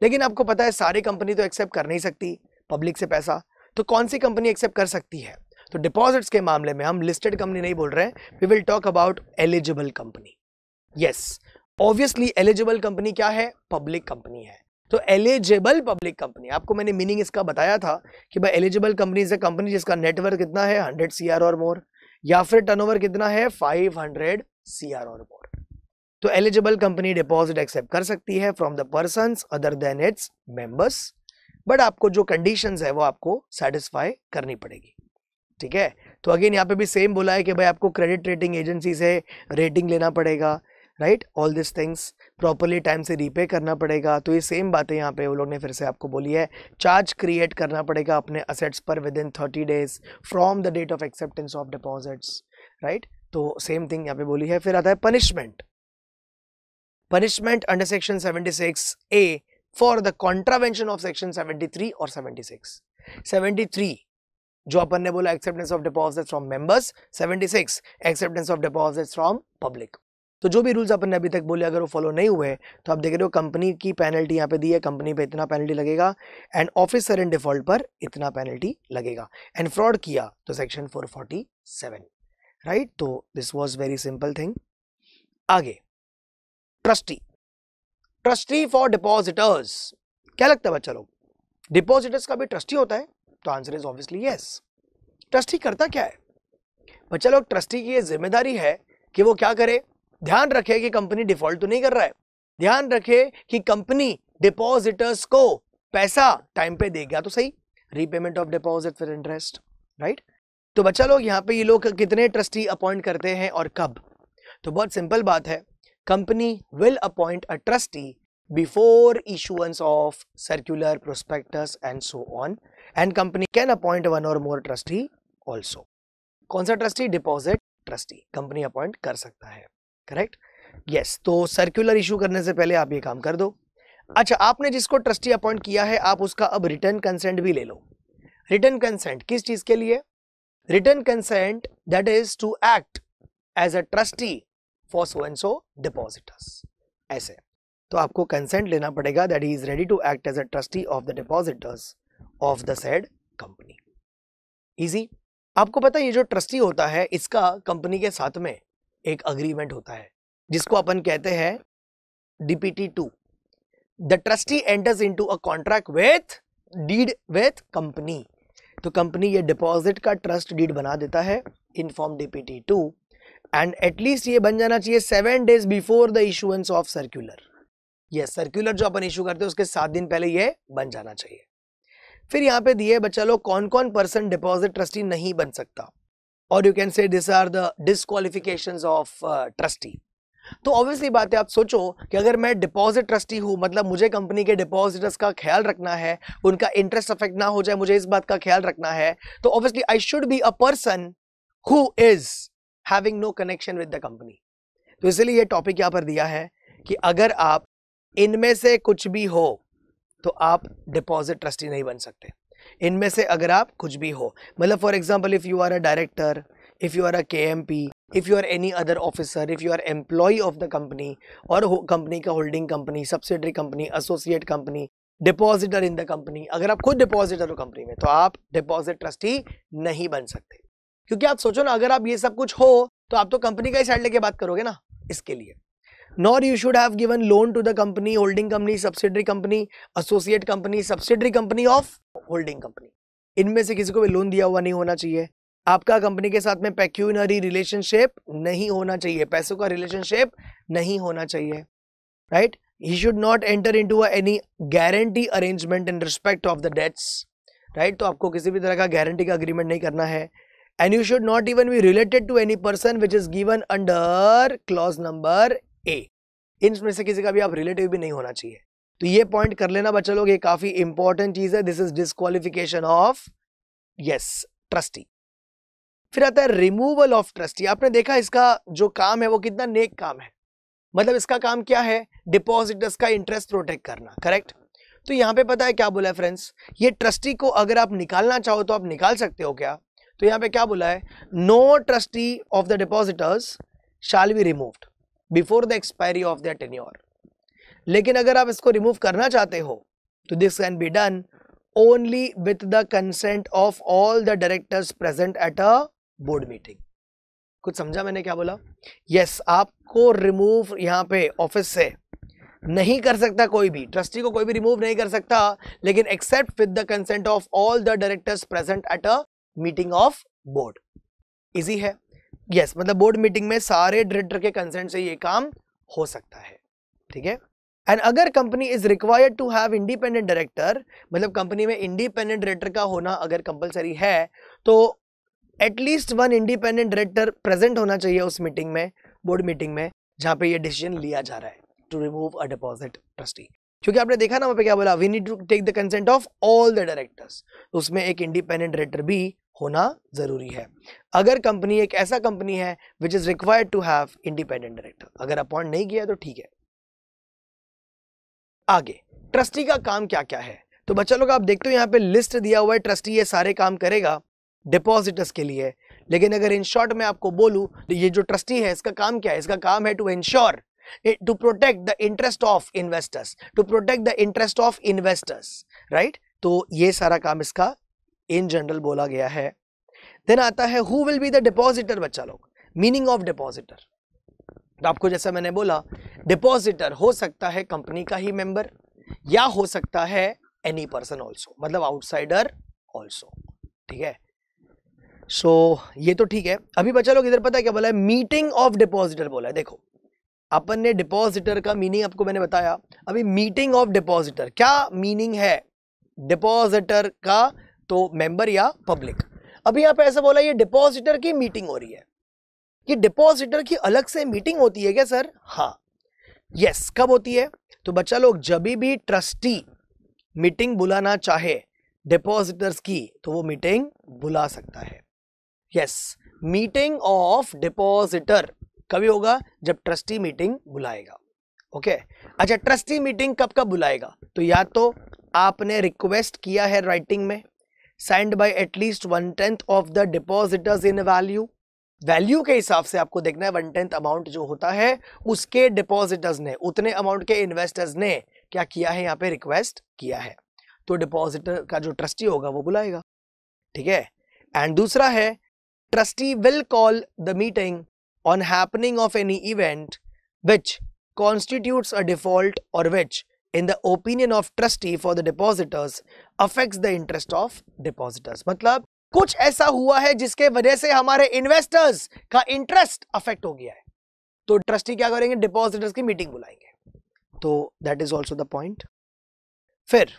Speaker 1: लेकिन आपको पता है सारी कंपनी तो एक्सेप्ट कर नहीं सकती पब्लिक से पैसा तो कौन सी कंपनी एक्सेप्ट कर सकती है तो डिपॉजिट्स के मामले में हम लिस्टेड कंपनी नहीं बोल रहे हैं we will talk about eligible company yes obviously eligible company क्या है पब्लिक कंपनी है तो एलिजिबल पब्लिक कंपनी आपको मैंने मीनिंग इसका बताया था कि भाई eligible company is a company जिसका नेटवर्क कितना है हंड्रेड सी और मोर या फिर टर्नओवर कितना है फाइव हंड्रेड और मोर तो एलिजिबल कंपनी डिपॉजिट एक्सेप्ट कर सकती है from the person other than its members but आपको जो कंडीशंस है वो आपको सेटिस्फाई करनी पड़ेगी ठीक है तो अगेन यहाँ पे भी सेम बोला है कि भाई आपको क्रेडिट रेटिंग एजेंसी से रेटिंग लेना पड़ेगा right all this things properly time से रीपे करना पड़ेगा तो ये सेम बातें यहाँ पे वो लोग ने फिर से आपको बोली है चार्ज क्रिएट करना पड़ेगा अपने असेट्स पर within thirty days from the date of acceptance of deposits right तो सेम थिंग यहाँ पे बोली है फिर आता है punishment punishment under section six A for the contravention of section three और सेवेंटी थ्री जो अपन ने बोला acceptance of deposits from members 76 acceptance of deposits from public तो जो भी रूल्स अपन ने अभी तक बोले अगर वो फॉलो नहीं हुए तो आप देख रहे हो कंपनी की पेनल्टी यहाँ पे दी है कंपनी पे इतना पेनल्टी लगेगा एंड ऑफिसर इन डिफॉल्ट पर इतना पेनल्टी लगेगा एंड फ्रॉड किया तो सेक्शन 447 राइट तो this was very simple thing आगे ट्रस्टी ट्रस्टी फॉर डिपॉजिटर्स क्या लगता है बच्चा लोग डिपॉजिटर्स का भी ट्रस्टी होता है तो answer is obviously yes trustee करता क्या है बच्चा लोग ट्रस्टी की ये जिम्मेदारी है कि वो क्या करे ध्यान रखे कि कंपनी डिफॉल्ट तो नहीं कर रहा है ध्यान रखे कि कंपनी डिपॉजिटर्स को पैसा टाइम पे देगा तो सही रीपेमेंट ऑफ डिपॉजिट फिर इंटरेस्ट राइट तो बच्चा लोग यहाँ पे ये लोग कितने ट्रस्टी अपॉइंट करते हैं और कब तो बहुत सिंपल बात है company will appoint a trustee before issuance of circular prospectus and so on and company can appoint one और मोर ट्रस्टी ऑल्सो कौन सा trustee deposit trustee company appoint कर सकता है करेक्ट यस yes, तो सर्कुलर इशू करने से पहले आप ये काम कर दो अच्छा आपने जिसको ट्रस्टी अपॉइंट किया है आप उसका अब रिटर्न कंसेंट भी ले लो रिटर्न कंसेंट किस चीज के लिए return consent that is to act as a trustee for so and so depositors ऐसे तो आपको कंसेंट लेना पड़ेगा that is ready to act as a trustee of the depositors of the said company easy आपको पता है ये जो ट्रस्टी होता है इसका कंपनी के साथ में एक अग्रीमेंट होता है जिसको अपन कहते हैं DPT two the trustee enters into a contract with deed with company तो कंपनी ये डिपॉजिट का ट्रस्ट डीड बना देता है in form DPT two and at least ये बन जाना चाहिए seven days before the issuance of circular yes circular जो अपन इशू करते हैं उसके सात दिन पहले ये बन जाना चाहिए फिर यहाँ पे दिए बच्चा लोग कौन कौन पर्सन डिपॉजिट ट्रस्टी नहीं बन सकता और you can say this are the disqualification of trustee तो ऑब्वियसली बात है आप सोचो कि अगर मैं डिपॉजिट ट्रस्टी हूँ मतलब मुझे कंपनी के डिपॉजिटर्स का ख्याल रखना है उनका इंटरेस्ट अफेक्ट ना हो जाए मुझे इस बात का ख्याल रखना है तो obviously I should be a person who is having no connection with the company तो इसलिए ये टॉपिक यहाँ पर दिया है कि अगर आप इनमें से कुछ भी हो तो आप डिपॉजिट ट्रस्टी नहीं बन सकते इनमें से अगर आप कुछ भी हो मतलब for example if you are a director if you are a K M P if you are any other officer if you are employee of the company और कंपनी का holding company subsidiary company associate company depositor in the company अगर आप खुद depositor हो company में तो आप deposit trustee नहीं बन सकते क्योंकि आप सोचो ना अगर आप ये सब कुछ हो तो आप तो कंपनी का ही साइड लेके बात करोगे ना इसके लिए nor you should have given loan to the company holding company subsidiary company associate company subsidiary company of holding company इनमें से किसी को भी लोन दिया हुआ नहीं होना चाहिए आपका कंपनी के साथ में पैक्यूनरी रिलेशनशिप नहीं होना चाहिए पैसों का रिलेशनशिप नहीं होना चाहिए right he should not enter to any guarantee arrangement in respect of the debts right तो आपको किसी भी तरह का गारंटी का अग्रीमेंट नहीं करना है and you should not even be related to any person which is given under clause number A इनमें से किसी का भी आप रिलेटिव भी नहीं होना चाहिए तो ये पॉइंट कर लेना बच्चा लोग ये काफी इंपॉर्टेंट चीज है this is disqualification of yes trustee फिर आता है रिमूवल ऑफ ट्रस्टी आपने देखा इसका जो काम है वो कितना नेक काम है मतलब इसका काम क्या है डिपॉजिटर्स का इंटरेस्ट प्रोटेक्ट करना करेक्ट तो यहाँ पे पता है क्या बोला है फ्रेंड्स ये ट्रस्टी को अगर आप निकालना चाहो तो आप निकाल सकते हो क्या तो यहाँ पे क्या बोला है no trustee of the depositors shall be removed before the expiry of the tenure लेकिन अगर आप इसको रिमूव करना चाहते हो तो this can be done only with the consent of all the directors present at a board meeting कुछ समझा मैंने क्या बोला यस yes, आपको रिमूव यहां पे ऑफिस से नहीं कर सकता कोई भी ट्रस्टी को कोई भी रिमूव नहीं कर सकता लेकिन except with the consent of all the directors present at a meeting of board easy है यस yes, मतलब बोर्ड मीटिंग में सारे डायरेक्टर के कंसेंट से ये काम हो सकता है ठीक है एंड अगर company is required to have independent director मतलब कंपनी में इंडिपेंडेंट डायरेक्टर का होना अगर कंपलसरी है तो at least one independent director present होना चाहिए उस मीटिंग में बोर्ड मीटिंग में जहां पे ये डिसीजन लिया जा रहा है to remove a deposit trustee क्योंकि आपने देखा ना वहाँ पे क्या बोला we need to take the consent of all the directors उसमें एक इंडिपेंडेंट डायरेक्टर भी होना ज़रूरी है अगर कंपनी एक ऐसा कंपनी है which is required to have independent director अगर अपॉइंट नहीं किया तो ठीक है आगे ट्रस्टी का काम क्या क्या है तो बच्चा लोग आप देखते हो यहाँ पे लिस्ट दिया हुआ है ट्रस्टी ये सारे काम करेगा डिपॉजिटर्स के लिए लेकिन अगर इन शॉर्ट में आपको बोलूँ तो ये जो ट्रस्टी है इसका काम क्या है इसका काम है to ensure to protect the interest of investors to protect the interest of investors right तो ये सारा काम इसका इन जनरल बोला गया है देन आता है who will be the depositor बच्चा लोग मीनिंग ऑफ डिपॉजिटर तो आपको जैसा मैंने बोला डिपॉजिटर हो सकता है कंपनी का ही मेंबर या हो सकता है एनी पर्सन ऑल्सो मतलब आउटसाइडर ऑल्सो ठीक है सो so, ये तो ठीक है अभी बच्चा लोग इधर पता है क्या बोला है मीटिंग ऑफ डिपॉजिटर बोला है देखो अपन ने डिपॉजिटर का मीनिंग आपको मैंने बताया अभी मीटिंग ऑफ डिपॉजिटर क्या मीनिंग है डिपॉजिटर का तो मेंबर या पब्लिक अभी यहाँ पे ऐसा बोला ये डिपॉजिटर की मीटिंग हो रही है कि डिपॉजिटर की अलग से मीटिंग होती है क्या सर हाँ यस कब होती है तो बच्चा लोग जब भी ट्रस्टी मीटिंग बुलाना चाहे डिपॉजिटर्स की तो वो मीटिंग बुला सकता है यस मीटिंग ऑफ डिपॉजिटर कभी होगा जब ट्रस्टी मीटिंग बुलाएगा ओके okay. अच्छा ट्रस्टी मीटिंग कब कब बुलाएगा तो या तो आपने रिक्वेस्ट किया है राइटिंग में signed by at least one tenth of the the in value value के हिसाब से आपको देखना है वन टेंथ अमाउंट जो होता है उसके डिपॉजिटर्स ने उतने अमाउंट के इन्वेस्टर्स ने क्या किया है यहाँ पे रिक्वेस्ट किया है तो डिपॉजिटर का जो ट्रस्टी होगा वो बुलाएगा ठीक है एंड दूसरा है trustee will call the meeting on happening of any event which constitutes a default और which in the opinion of trustee for the depositors affect the interest of depositors मतलब कुछ ऐसा हुआ है जिसके वजह से हमारे इन्वेस्टर्स का इंटरेस्ट अफेक्ट हो गया है तो ट्रस्टी क्या करेंगे डिपॉजिटर्स की मीटिंग बुलाएंगे तो that is also the point फिर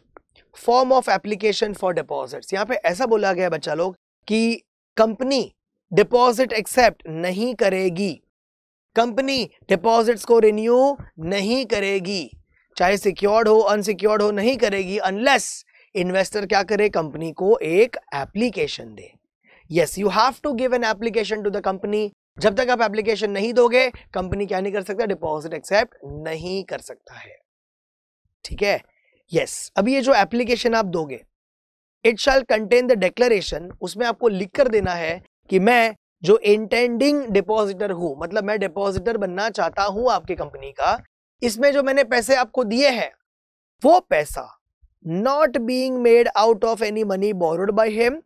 Speaker 1: form of application for deposits यहां पे ऐसा बोला गया बच्चा लोग कि कंपनी डिपॉजिट एक्सेप्ट नहीं करेगी कंपनी डिपॉजिट्स को रिन्यू नहीं करेगी चाहे सिक्योर्ड हो अनसिक्योर्ड हो नहीं करेगी अनलेस इन्वेस्टर क्या करे कंपनी को एक एप्लीकेशन दे yes you have to give an application to the company जब तक आप एप्लीकेशन नहीं दोगे कंपनी क्या नहीं कर सकता डिपॉजिट एक्सेप्ट नहीं कर सकता है ठीक है यस yes. अभी ये जो एप्लीकेशन आप दोगे it shall contain the declaration उसमें आपको लिख कर देना है कि मैं जो इंटेंडिंग डिपॉजिटर हूं मतलब मैं डिपॉजिटर बनना चाहता हूं आपकी कंपनी का इसमें जो मैंने पैसे आपको दिए हैं वो पैसा not being made out of any money borrowed by him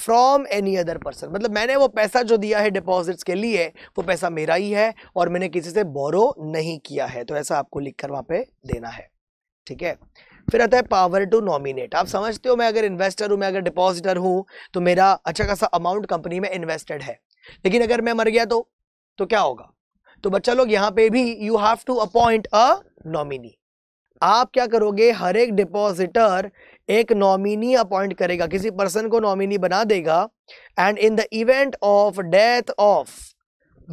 Speaker 1: from any other person मतलब मैंने वो पैसा जो दिया है डिपॉजिट्स के लिए वो पैसा मेरा ही है और मैंने किसी से बोरो नहीं किया है तो ऐसा आपको लिख कर वहां पे देना है ठीक है फिर आता है पावर टू नॉमिनेट आप समझते हो मैं अगर इन्वेस्टर हूँ मैं अगर डिपॉजिटर हूँ तो मेरा अच्छा खासा अमाउंट कंपनी में इन्वेस्टेड है लेकिन अगर मैं मर गया तो तो क्या होगा तो बच्चा लोग यहाँ पे भी you have to appoint a nominee आप क्या करोगे हर एक डिपॉजिटर एक नॉमिनी अपॉइंट करेगा किसी पर्सन को नॉमिनी बना देगा and in the event of death of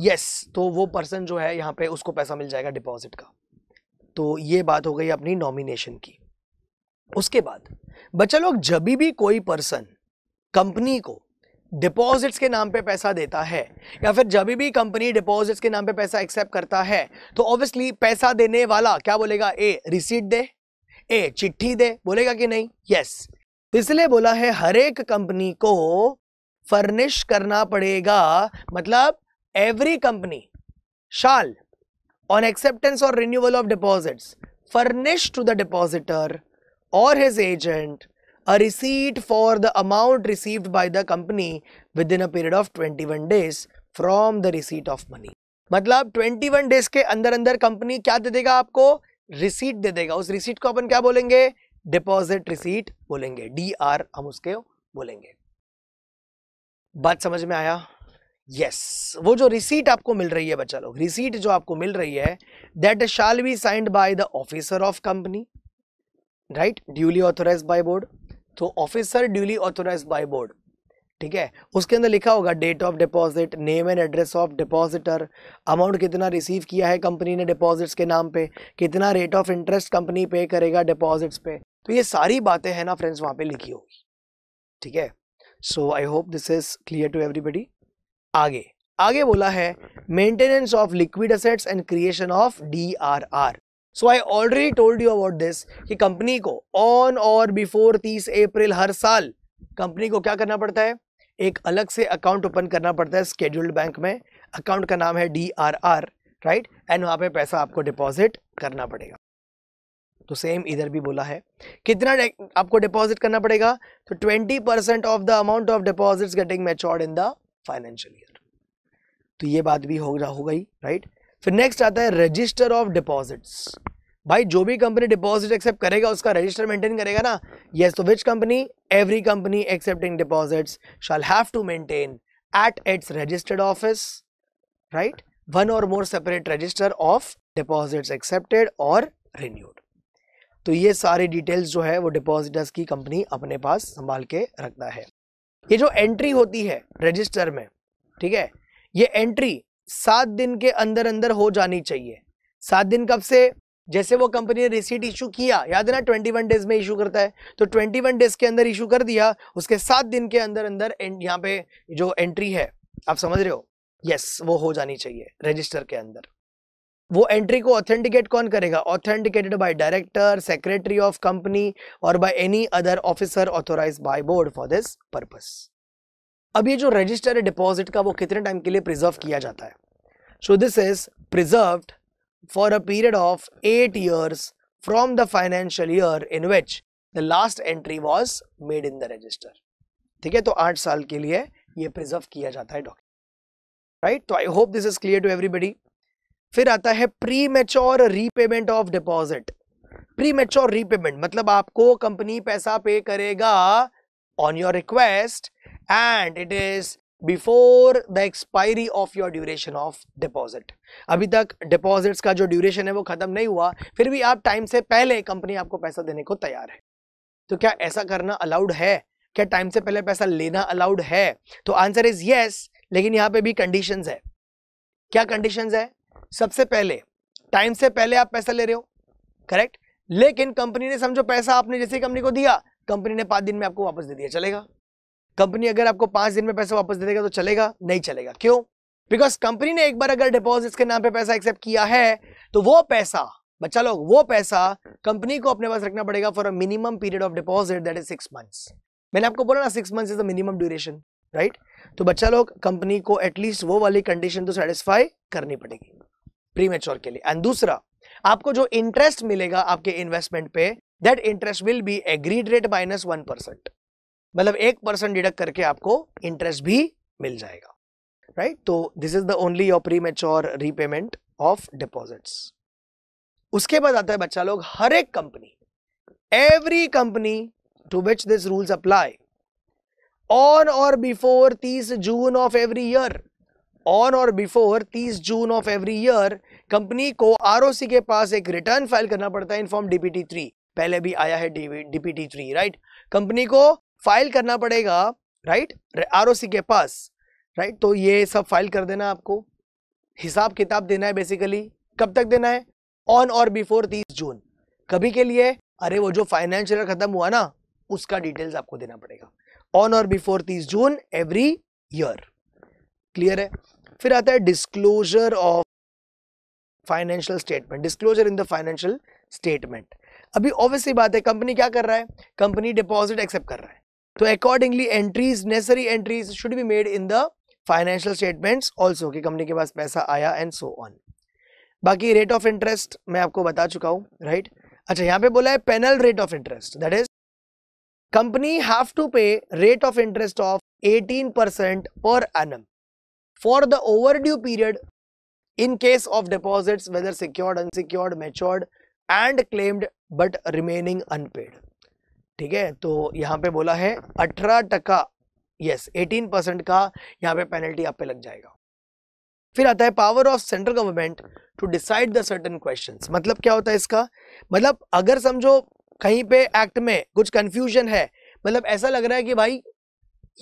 Speaker 1: yes तो वो पर्सन जो है यहाँ पे उसको पैसा मिल जाएगा डिपॉजिट का तो ये बात हो गई अपनी नॉमिनेशन की उसके बाद बच्चा लोग जब भी कोई पर्सन कंपनी को डिपॉजिट्स के नाम पे पैसा देता है या फिर जब भी कंपनी डिपॉजिट्स के नाम पे पैसा एक्सेप्ट करता है तो ऑब्वियसली पैसा देने वाला क्या बोलेगा ए रिसीट दे ए चिट्ठी दे बोलेगा कि नहीं यस इसलिए बोला है हर एक कंपनी को फर्निश करना पड़ेगा मतलब every company shall on acceptance और renewal of deposits furnish to the depositor और his agent a receipt for the amount received by the company within a period of 21 days from the receipt of money. मतलब 21 days के अंदर अंदर company क्या दे देगा आपको receipt दे देगा उस रिसीट को अपन क्या बोलेंगे डिपॉजिट रिसीट बोलेंगे डी आर हम उसके बोलेंगे बात समझ में आया यस yes, वो जो रिसीट आपको मिल रही है बच्चा लोग रिसीट जो आपको मिल रही है that shall be signed by the officer of company right duly authorise by board तो officer duly authorise by board ठीक है उसके अंदर लिखा होगा date of deposit name and address of depositor amount कितना रिसीव किया है कंपनी ने डिपॉजिट्स के नाम पे कितना रेट ऑफ इंटरेस्ट कंपनी पे करेगा डिपॉजिट्स पे तो ये सारी बातें हैं ना फ्रेंड्स वहाँ पे लिखी होगी ठीक है so I hope this is clear to everybody आगे आगे बोला है maintenance of liquid assets and creation of D R R so I already told you about this कि कंपनी को ऑन और बिफोर तीस अप्रैल हर साल कंपनी को क्या करना पड़ता है एक अलग से अकाउंट ओपन करना पड़ता है स्केड्यूल्ड बैंक में अकाउंट का नाम है D R R right and वहाँ पे पैसा आपको डिपॉजिट करना पड़ेगा तो सेम इधर भी बोला है कितना आपको डिपॉजिट करना पड़ेगा तो twenty percent of the amount of deposits getting matured in the financial year तो ये बात भी हो, हो गई राइट फिर नेक्स्ट आता है रजिस्टर ऑफ डिपॉजिट्स भाई जो भी कंपनी डिपॉजिट एक्सेप्ट करेगा उसका रजिस्टर मेंटेन करेगा ना यस तो which company every company accepting deposits shall have to maintain at its registered office right one और more separate register of deposits accepted और रिन्यूड तो ये सारी डिटेल्स जो है वो डिपॉजिटर्स की कंपनी अपने पास संभाल के रखता है ये जो एंट्री होती है रजिस्टर में ठीक है ये एंट्री सात दिन के अंदर अंदर हो जानी चाहिए सात दिन कब से जैसे वो कंपनी ने रिसीट इशू किया याद है ना ट्वेंटी वन डेज में इशू करता है तो ट्वेंटी वन डेज के अंदर इशू कर दिया उसके सात दिन के अंदर अंदर यहाँ पे जो एंट्री है आप समझ रहे हो यस वो हो जानी चाहिए रजिस्टर के अंदर वो एंट्री को ऑथेंटिकेट कौन करेगा authenticated by director secretary of company और by any other officer authorise by board for this purpose अब ये जो रजिस्टर है डिपॉजिट का वो कितने टाइम के लिए प्रिजर्व किया जाता है so this is preserve for a period of eight years from the financial year in which the last entry was made in the register ठीक है तो आठ साल के लिए ये प्रिजर्व किया जाता है डॉक्यूमेंट राइट तो I hope this is clear to everybody फिर आता है pre mature repayment of deposit pre mature repayment मतलब आपको कंपनी पैसा पे करेगा on your request and it is before the expiry of your duration of deposit. अभी तक deposits का जो ड्यूरेशन है वो खत्म नहीं हुआ फिर भी आप टाइम से पहले कंपनी आपको पैसा देने को तैयार है तो क्या ऐसा करना अलाउड है क्या टाइम से पहले पैसा लेना अलाउड है तो आंसर इज येस लेकिन यहाँ पे भी कंडीशन है क्या कंडीशन है सबसे पहले टाइम से पहले आप पैसा ले रहे हो करेक्ट लेकिन कंपनी ने समझो पैसा आपने जैसे कंपनी को दिया कंपनी ने पाँच दिन में आपको वापस दे दिया चलेगा कंपनी अगर आपको पाँच दिन में पैसा वापस दे देगा तो चलेगा नहीं चलेगा क्यों बिकॉज कंपनी ने एक बार अगर डिपॉजिट के नाम पे पैसा एक्सेप्ट किया है तो वो पैसा बच्चा लोग वो पैसा कंपनी को अपने पास रखना पड़ेगा for a minimum period of deposit that is six months मैंने आपको बोला ना six months is the minimum duration right तो बच्चा लोग कंपनी को एटलीस्ट वो वाली कंडीशन तो सेटिस्फाई करनी पड़ेगी प्री के लिए एंड दूसरा आपको जो इंटरेस्ट मिलेगा आपके इन्वेस्टमेंट पे that interest will be agreed rate minus one percent मतलब एक परसेंट डिडक्ट करके आपको इंटरेस्ट भी मिल जाएगा राइट right? तो this is the only your pre mature repayment of deposits उसके बाद आता है बच्चा लोग हर एक company every company to which this rules apply on और before 30 June of every year on और before 30 June of every year company को आरओसी के पास एक रिटर्न फाइल करना पड़ता है इन फॉर्म डीपीटी थ्री पहले भी आया है डीपीटी थ्री राइट कंपनी को फाइल करना पड़ेगा राइट आर के पास राइट तो ये सब फाइल कर देना आपको हिसाब किताब देना है बेसिकली कब तक देना है ऑन और बिफोर तीस जून कभी के लिए अरे वो जो फाइनेंशियल खत्म हुआ ना उसका डिटेल्स आपको देना पड़ेगा ऑन और बिफोर तीस जून एवरी ईयर क्लियर है फिर आता है disclosure of financial statement disclosure in the financial statement अभी ऑब्वियसली बात है कंपनी क्या कर रहा है कंपनी डिपॉजिट एक्सेप्ट कर रहा है तो accordingly entries necessary entries should be made in the financial statements also कि कंपनी के पास पैसा आया एंड सो ऑन बाकी रेट ऑफ इंटरेस्ट मैं आपको बता चुका हूँ राइट right? अच्छा यहाँ पे बोला है penal rate of interest that is company have to pay rate of interest of 18 percent per annum for the overdue period in case of deposits whether secured unsecured matured and claimed but remaining unpaid ठीक है तो यहाँ पे बोला है अठारह टका yes eighteen percent का यहाँ पे पेनल्टी आप पे लग जाएगा फिर आता है power of central government to decide the certain question मतलब क्या होता है इसका मतलब अगर समझो कहीं पे एक्ट में कुछ कन्फ्यूजन है मतलब ऐसा लग रहा है कि भाई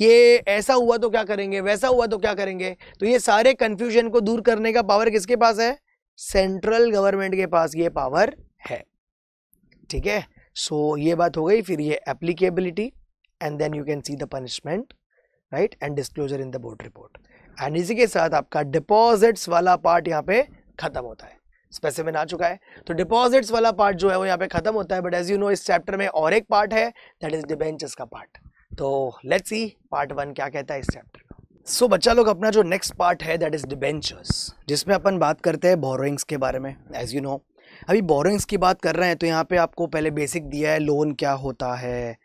Speaker 1: ये ऐसा हुआ तो क्या करेंगे वैसा हुआ तो क्या करेंगे तो ये सारे कन्फ्यूजन को दूर करने का पावर किसके पास है सेंट्रल गवर्नमेंट के पास ये पावर है ठीक है सो ये बात हो गई फिर ये applicability and then you can see the punishment right and disclosure in the board report and इसी के साथ आपका डिपॉजिट्स वाला पार्ट यहाँ पे खत्म होता है स्पेसिफिन आ चुका है तो डिपॉजिट्स वाला पार्ट जो है वो यहाँ पे खत्म होता है बट एज यू नो इस चैप्टर में और एक पार्ट है दैट इज डिबेंचर्स का पार्ट तो लेट्स सी पार्ट वन क्या कहता है इस चैप्टर का सो बच्चा लोग अपना जो नेक्स्ट पार्ट है दैट इज डिबेंचर्स जिसमें अपन बात करते हैं बोरोइंग्स के बारे में एज यू नो अभी बोरिंग्स की बात कर रहे हैं तो यहाँ पे आपको पहले बेसिक दिया है लोन क्या होता है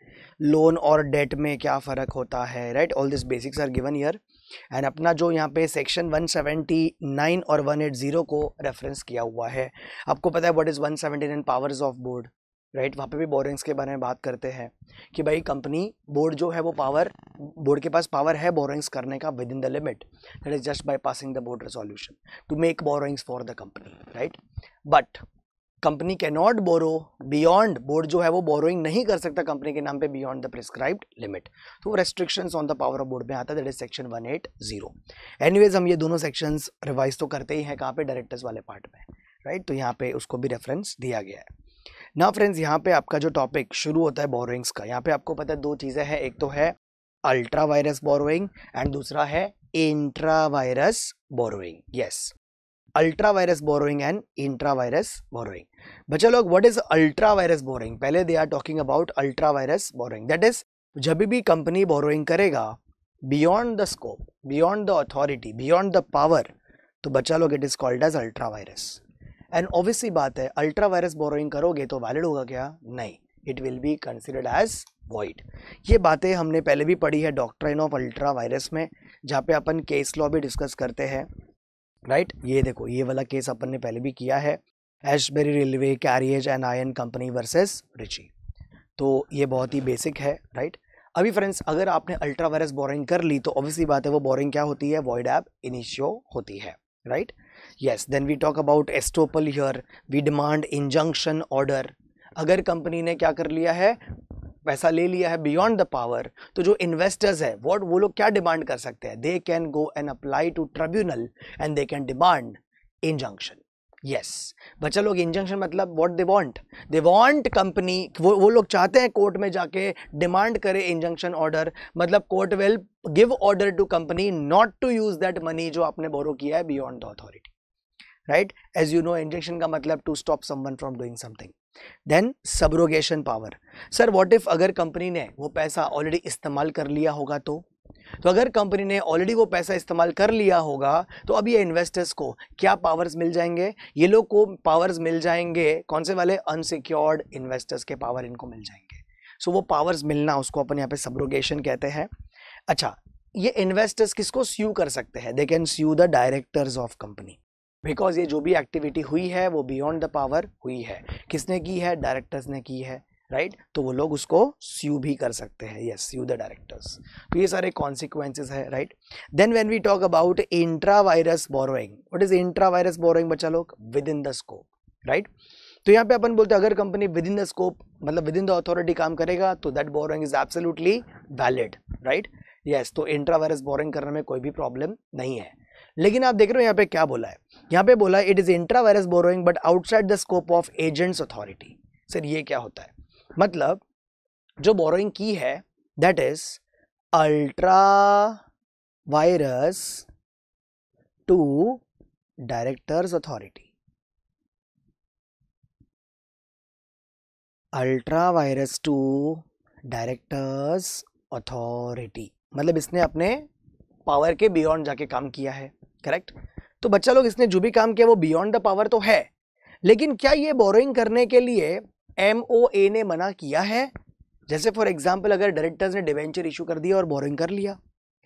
Speaker 1: लोन और डेट में क्या फ़र्क होता है right all this basics are given year and अपना जो यहाँ पे सेक्शन 179 और 180 को रेफरेंस किया हुआ है आपको पता है what is 179 powers of board right वहाँ पे भी बोरिंग्स के बारे में बात करते हैं कि भाई कंपनी बोर्ड जो है वो पावर बोर्ड के पास पावर है बोरिंग्स करने का within the limit that is just by passing the board resolution to make borrowings for the company right but company cannot borrow beyond board जो है वो बोरोइंग नहीं कर सकता कंपनी के नाम पे बियॉन्ड द प्रिस्क्राइब्ड लिमिट तो restrictions on the power of board में आता है that is section zero anyways हम ये दोनों सेक्शंस रिवाइज तो करते ही हैं कहाँ पे डायरेक्टर्स वाले पार्ट में राइट right? तो यहाँ पे उसको भी रेफरेंस दिया गया है ना फ्रेंड्स यहाँ पे आपका जो टॉपिक शुरू होता है बोरोइंग्स का यहाँ पे आपको पता है दो चीज़ें हैं एक तो है अल्ट्रा वायरस बोरोइंग एंड दूसरा है intra vires borrowing yes ultra vires borrowing and intra vires borrowing बच्चा लोग what is ultra vires borrowing पहले they are talking about ultra vires borrowing that is जब भी कंपनी बोरोइंग करेगा beyond the scope beyond the authority beyond the power तो बच्चा लोग it is called as ultra vires and obviously बात है ultra vires borrowing करोगे तो वैलिड होगा क्या नहीं it will be considered as void ये बातें हमने पहले भी पढ़ी है डॉक्ट्राइन ऑफ अल्ट्रा वायरस में जहाँ पे अपन केस लॉ भी डिस्कस करते हैं राइट ये देखो ये वाला केस अपन ने पहले भी किया है Ashbury railway carriage and iron company versus Riche तो ये बहुत ही बेसिक है राइट अभी फ्रेंड्स अगर आपने अल्ट्रा वायरस बोरिंग कर ली तो ऑब्वियसली बात है वो बोरिंग क्या होती है वॉइड ऐप इनिशियो होती है right yes then we talk about estoppel here we demand injunction order अगर कंपनी ने क्या कर लिया है पैसा ले लिया है बियॉन्ड द पावर तो जो इन्वेस्टर्स है वॉट वो लोग क्या डिमांड कर सकते हैं they can go and apply to tribunal and they can demand injunction yes बच्चा लोग इंजंक्शन मतलब what they want they want company वो वो लोग चाहते हैं कोर्ट में जाके डिमांड करे इंजंक्शन ऑर्डर मतलब court will give order to company not to use that money जो आपने बोरो किया है beyond the authority right as you know injection का मतलब to stop someone from doing something then subrogation power sir what if अगर company ने वो पैसा ऑलरेडी इस्तेमाल कर लिया होगा तो तो अगर कंपनी ने ऑलरेडी वो पैसा इस्तेमाल कर लिया होगा तो अब ये इन्वेस्टर्स को क्या पावर्स मिल जाएंगे ये लोग को पावर्स मिल जाएंगे कौन से वाले अनसिक्योर्ड इन्वेस्टर्स के पावर इनको मिल जाएंगे सो so, वो पावर्स मिलना उसको अपन यहाँ पे सबरोगेशन कहते हैं अच्छा ये इन्वेस्टर्स किसको स्यू कर सकते हैं they can sue the directors of company because ये जो भी एक्टिविटी हुई है वो बियॉन्ड द पावर हुई है किसने की है डायरेक्टर्स ने की है राइट right? तो वो लोग उसको स्यू भी कर सकते हैं यस स्यू द डायरेक्टर्स तो ये सारे कॉन्सिक्वेंसेज है right then when we talk about intra vires borrowing what is intra vires borrowing बच्चा लोग within the scope right तो यहाँ पे अपन बोलते हैं अगर company within the scope मतलब विद इन द अथॉरिटी काम करेगा तो that borrowing is absolutely valid right yes तो इंट्रावायरस बोरिंग करने में कोई भी प्रॉब्लम नहीं है लेकिन आप देख रहे हो यहाँ पे क्या बोला है यहाँ पे बोला है it is intra vires borrowing but outside the scope of agents authority sir ये क्या होता है मतलब जो बोरोइंग की है that is ultra vires to directors authority ultra vires to directors authority मतलब इसने अपने पावर के बियॉन्ड जाके काम किया है करेक्ट तो बच्चा लोग इसने जो भी काम किया वो बियॉन्ड द पावर तो है लेकिन क्या ये बोरोइंग करने के लिए एम ने मना किया है जैसे फॉर एग्जाम्पल अगर डायरेक्टर्स ने डिवेंचर इशू कर दिया और बोरिंग कर लिया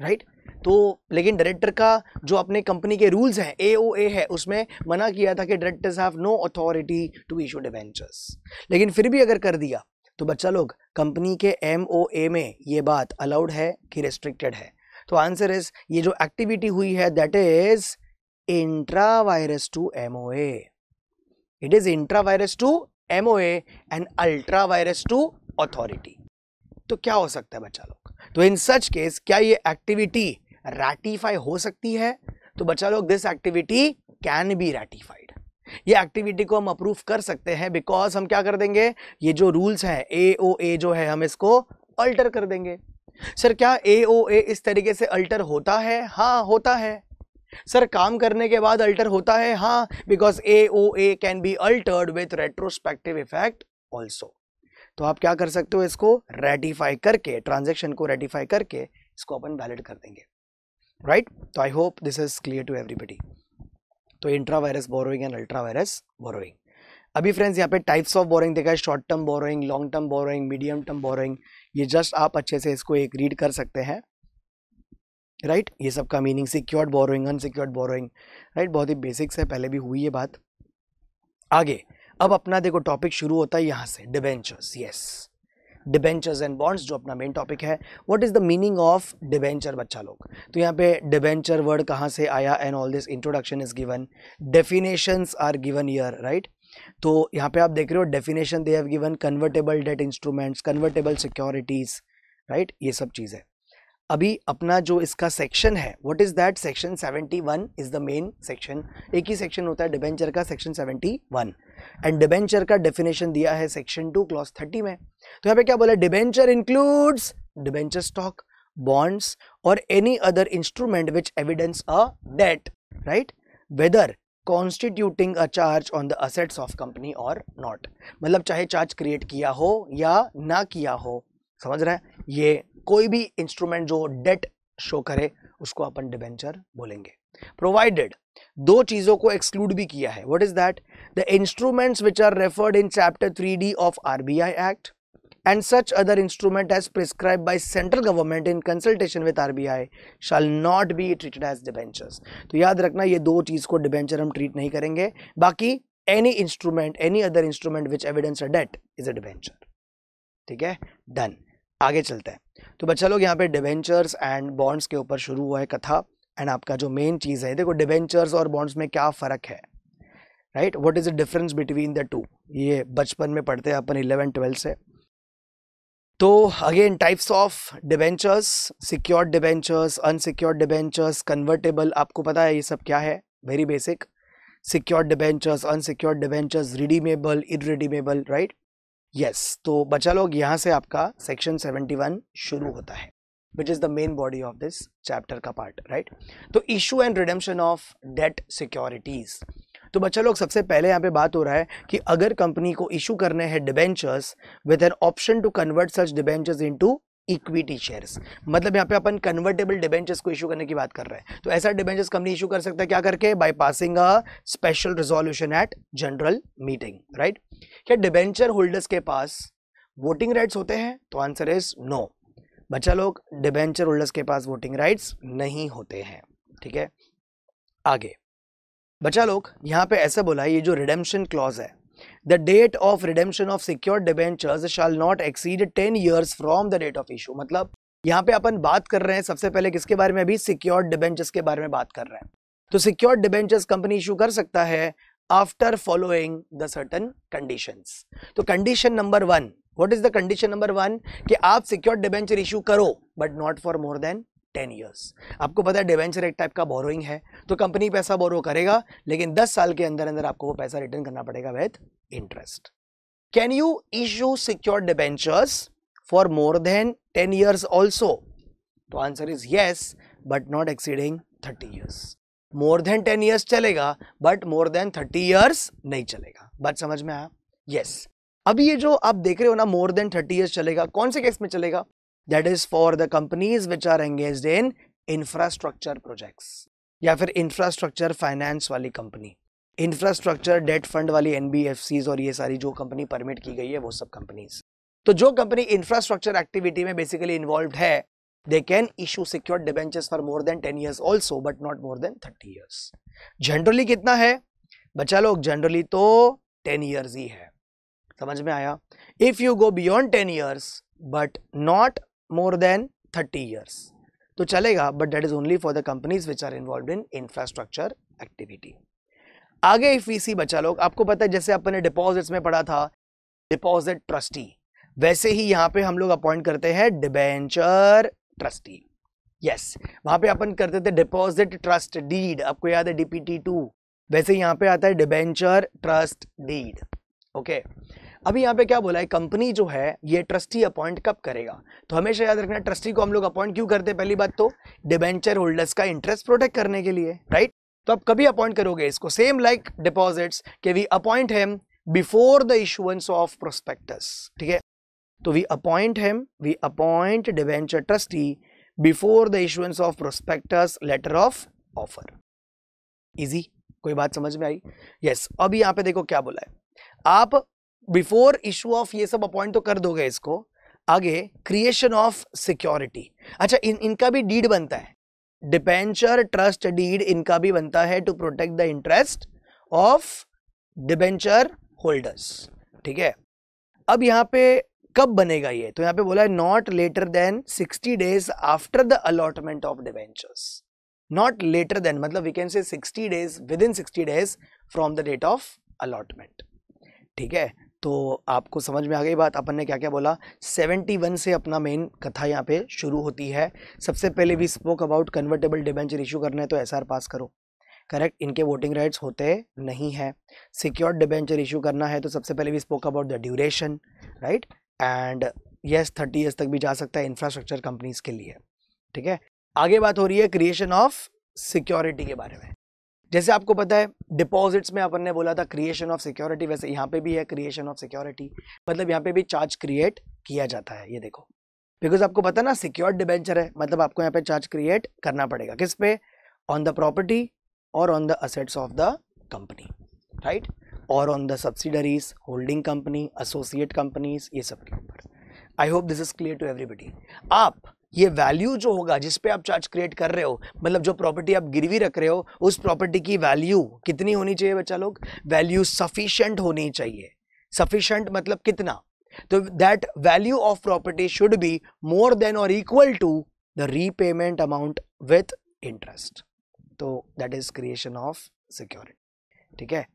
Speaker 1: राइट right? तो लेकिन डायरेक्टर का जो अपने कंपनी के रूल्स हैं ए ओ ए है उसमें मना किया था कि directors have no authority to issue debentures लेकिन फिर भी अगर कर दिया तो बच्चा लोग कंपनी के एम ओ ए में ये बात अलाउड है कि रेस्ट्रिक्टेड है तो आंसर इज ये जो एक्टिविटी हुई है that is intra vires to MOA it is intra vires to MOA and ultra vires to authority तो क्या हो सकता है बच्चा लोग तो इन सच केस क्या ये एक्टिविटी रैटिफाई हो सकती है तो बच्चा लोग this activity can be ratified ये एक्टिविटी को हम अप्रूव कर सकते हैं बिकॉज हम क्या कर देंगे ये जो रूल्स हैं ए ओ ए जो है हम इसको अल्टर कर देंगे सर क्या ए ओ ए इस तरीके से अल्टर होता है हाँ होता है सर काम करने के बाद अल्टर होता है हाँ because A O A can be altered with retrospective effect also तो आप क्या कर सकते हो इसको रेटिफाई करके ट्रांजेक्शन को रेटिफाई करके इसको अपन वैलिड कर देंगे राइट तो I hope this is clear to everybody तो intra vires borrowing and ultra vires borrowing अभी फ्रेंड्स यहाँ पे टाइप्स ऑफ बोरोइंग देखा है short term borrowing long term borrowing medium term borrowing ये जस्ट आप अच्छे से इसको एक रीड कर सकते हैं राइट right? ये सब का meaning secured borrowing unsecured borrowing right बहुत ही बेसिक्स है पहले भी हुई ये बात आगे अब अपना देखो टॉपिक शुरू होता है यहाँ से debentures yes debentures and bonds जो अपना मेन टॉपिक है what is the meaning of debenture बच्चा लोग तो यहाँ पे डिबेंचर वर्ड कहाँ से आया and all this introduction is given definitions are given here right तो यहाँ पे आप देख रहे हो definition they have given convertible debt instruments convertible securities right ये सब चीज है अभी अपना जो इसका सेक्शन है what is that section 71 is the main section एक ही सेक्शन होता है डिबेंचर का सेक्शन 71 एंड डिबेंचर का डेफिनेशन दिया है सेक्शन टू क्लॉज थर्टी में तो यहाँ पे क्या बोला debenture includes debenture stock bonds और any other instrument which evidence a debt right whether constituting a charge on the assets of company और नॉट मतलब चाहे चार्ज क्रिएट किया हो या ना किया हो समझ रहे हैं ये कोई भी इंस्ट्रूमेंट जो डेट शो करे उसको अपन डिबेंचर बोलेंगे प्रोवाइडेड दो चीज़ों को एक्सक्लूड भी किया है what is that the instruments which are referred in chapter three D of RBI act and such other instrument as prescribed by central government in consultation with RBI shall not be treated as debentures. तो याद रखना ये दो चीज़ को debenture हम treat नहीं करेंगे बाकी any instrument any other instrument which evidence a debt is a debenture ठीक है डन आगे चलते हैं तो बच्चा लोग यहाँ पे डिबेंचर्स एंड बॉन्ड्स के ऊपर शुरू हुआ है कथा एंड आपका जो मेन चीज़ है देखो डिबेंचर्स और बॉन्ड्स में क्या फ़र्क है right what is the difference between the two ये बचपन में पढ़ते हैं अपन इलेवन ट्वेल्थ से तो again types of debentures secured debentures unsecured debentures convertible आपको पता है ये सब क्या है very basic secured debentures unsecured debentures redeemable irredeemable right yes तो बचा लोग यहाँ से आपका सेक्शन 71 शुरू होता है which is the main body of this chapter का पार्ट राइट तो issue and redemption of debt securities तो बच्चा लोग सबसे पहले यहाँ पे बात हो रहा है कि अगर कंपनी को इशू करने हैं debentures with an option to convert such debentures into equity shares मतलब यहाँ पे अपन कन्वर्टेबल डिबेंचर्स को इशू करने की बात कर रहे हैं तो ऐसा डिबेंचर्स कंपनी इशू कर सकता है क्या करके by passing a special resolution at general meeting right क्या डिबेंचर होल्डर्स के पास वोटिंग राइट्स होते हैं तो आंसर इज नो बच्चा लोग डिबेंचर होल्डर्स के पास वोटिंग राइट्स नहीं होते हैं ठीक है आगे बचा लोग यहाँ पे ऐसा बोला है ये जो रिडेम्पशन क्लॉज है the date of redemption of secure debentures shall not exceed ten years from the date of issue मतलब यहाँ पे अपन बात कर रहे हैं सबसे पहले किसके बारे में अभी सिक्योर डिबेंचर्स के बारे में बात कर रहे हैं तो सिक्योर डिबेंचर्स कंपनी इशू कर सकता है after following the certain condition तो condition number one what is the condition number one कि आप सिक्योर डिबेंचर इशू करो but not for more than ten years आपको पता है डिवेंचर एक टाइप का बोरोइंग है तो कंपनी पैसा बोरो करेगा लेकिन दस साल के अंदर अंदर आपको वो पैसा रिटर्न करना पड़ेगा with interest can you issue secure debentures for more than ten years also तो answer is yes but not exceeding thirty years more than ten years चलेगा but more than thirty years नहीं चलेगा बात समझ में आया यस yes. अभी ये जो आप देख रहे हो ना मोर देन थर्टी ईयर्स चलेगा कौन से केस में चलेगा that is for the companies which are engage in infrastructure projects या फिर इंफ्रास्ट्रक्चर फाइनेंस वाली कंपनी इंफ्रास्ट्रक्चर डेट फंड वाली एन और ये सारी जो कंपनी परमिट की गई है वो सब कंपनीज तो जो कंपनी इंफ्रास्ट्रक्चर एक्टिविटी में बेसिकली इन्वॉल्व है they can issue secure debentures for more than ten years also but not more than thirty years generally कितना है बच्चा लोग जनरली तो टेन ईयर्स ही है समझ में आया if you go beyond ten years but not more than thirty years तो चलेगा but that is only for the companies which are involve in infrastructure activity आगे इफ वी सी बचा लोग आपको पता है जैसे अपने डिपॉजिट्स में पढ़ा था डिपॉजिट ट्रस्टी वैसे ही यहाँ पे हम लोग अपॉइंट करते हैं डिबेंचर ट्रस्टी यस वहां पे अपन करते थे डिपॉजिट ट्रस्ट डीड आपको याद है डीपीटी टू वैसे यहाँ पे आता है debenture trust deed okay okay. अभी यहाँ पे क्या बोला है कंपनी जो है ये ट्रस्टी अपॉइंट कब करेगा तो हमेशा याद रखना ट्रस्टी को हम लोग अपॉइंट क्यों करते हैं पहली बात तो डिबेंचर होल्डर्स का इंटरेस्ट प्रोटेक्ट करने के लिए राइट तो आप कभी अपॉइंट करोगे इसको सेम लाइक डिपॉजिट्स के we appoint them before the issuance of prospectus ठीक है तो we appoint them we appoint debenture trustee before the issuance of prospectus letter of offer easy कोई बात समझ में आई यस yes, अब यहां पे देखो क्या बोला है आप बिफोर इशू ऑफ ये सब अपॉइंट तो कर दोगे इसको आगे क्रिएशन ऑफ सिक्योरिटी अच्छा इन इनका भी डीड बनता है डिपेंचर ट्रस्ट डीड इनका भी बनता है to protect the interest of debenture holders ठीक है अब यहाँ पे कब बनेगा ये तो यहाँ पे बोला है not later than 60 days after the allotment of debentures not later than मतलब we can say 60 days within 60 days from the date of allotment ठीक है तो आपको समझ में आ गई बात अपन ने क्या क्या बोला 71 से अपना मेन कथा यहाँ पे शुरू होती है सबसे पहले we spoke about convertible debenture issue करना है तो एसआर पास करो करेक्ट इनके वोटिंग राइट्स होते नहीं हैं सिक्योर्ड डिबेंचर इशू करना है तो सबसे पहले we spoke about the duration right and yes thirty years तक भी जा सकता है इंफ्रास्ट्रक्चर कंपनीज के लिए ठीक है आगे बात हो रही है क्रिएशन ऑफ सिक्योरिटी के बारे में जैसे आपको पता है डिपॉजिट्स में अपन ने बोला था क्रिएशन ऑफ सिक्योरिटी वैसे यहाँ पे भी है क्रिएशन ऑफ सिक्योरिटी मतलब यहाँ पे भी चार्ज क्रिएट किया जाता है ये देखो बिकॉज आपको पता ना सिक्योर डिबेंचर है मतलब आपको यहाँ पे चार्ज क्रिएट करना पड़ेगा किस पे ऑन द प्रॉपर्टी और on the assets of the company right और on the subsidiaries holding company associate companies ये सब के ऊपर I hope this is clear to everybody आप ये वैल्यू जो होगा जिस पे आप चार्ज क्रिएट कर रहे हो मतलब जो प्रॉपर्टी आप गिरवी रख रहे हो उस प्रॉपर्टी की वैल्यू कितनी होनी चाहिए बच्चा लोग वैल्यू सफिशेंट होनी चाहिए सफिशेंट मतलब कितना तो that value of property should be more than और equal to the repayment amount with interest तो that is creation of security ठीक है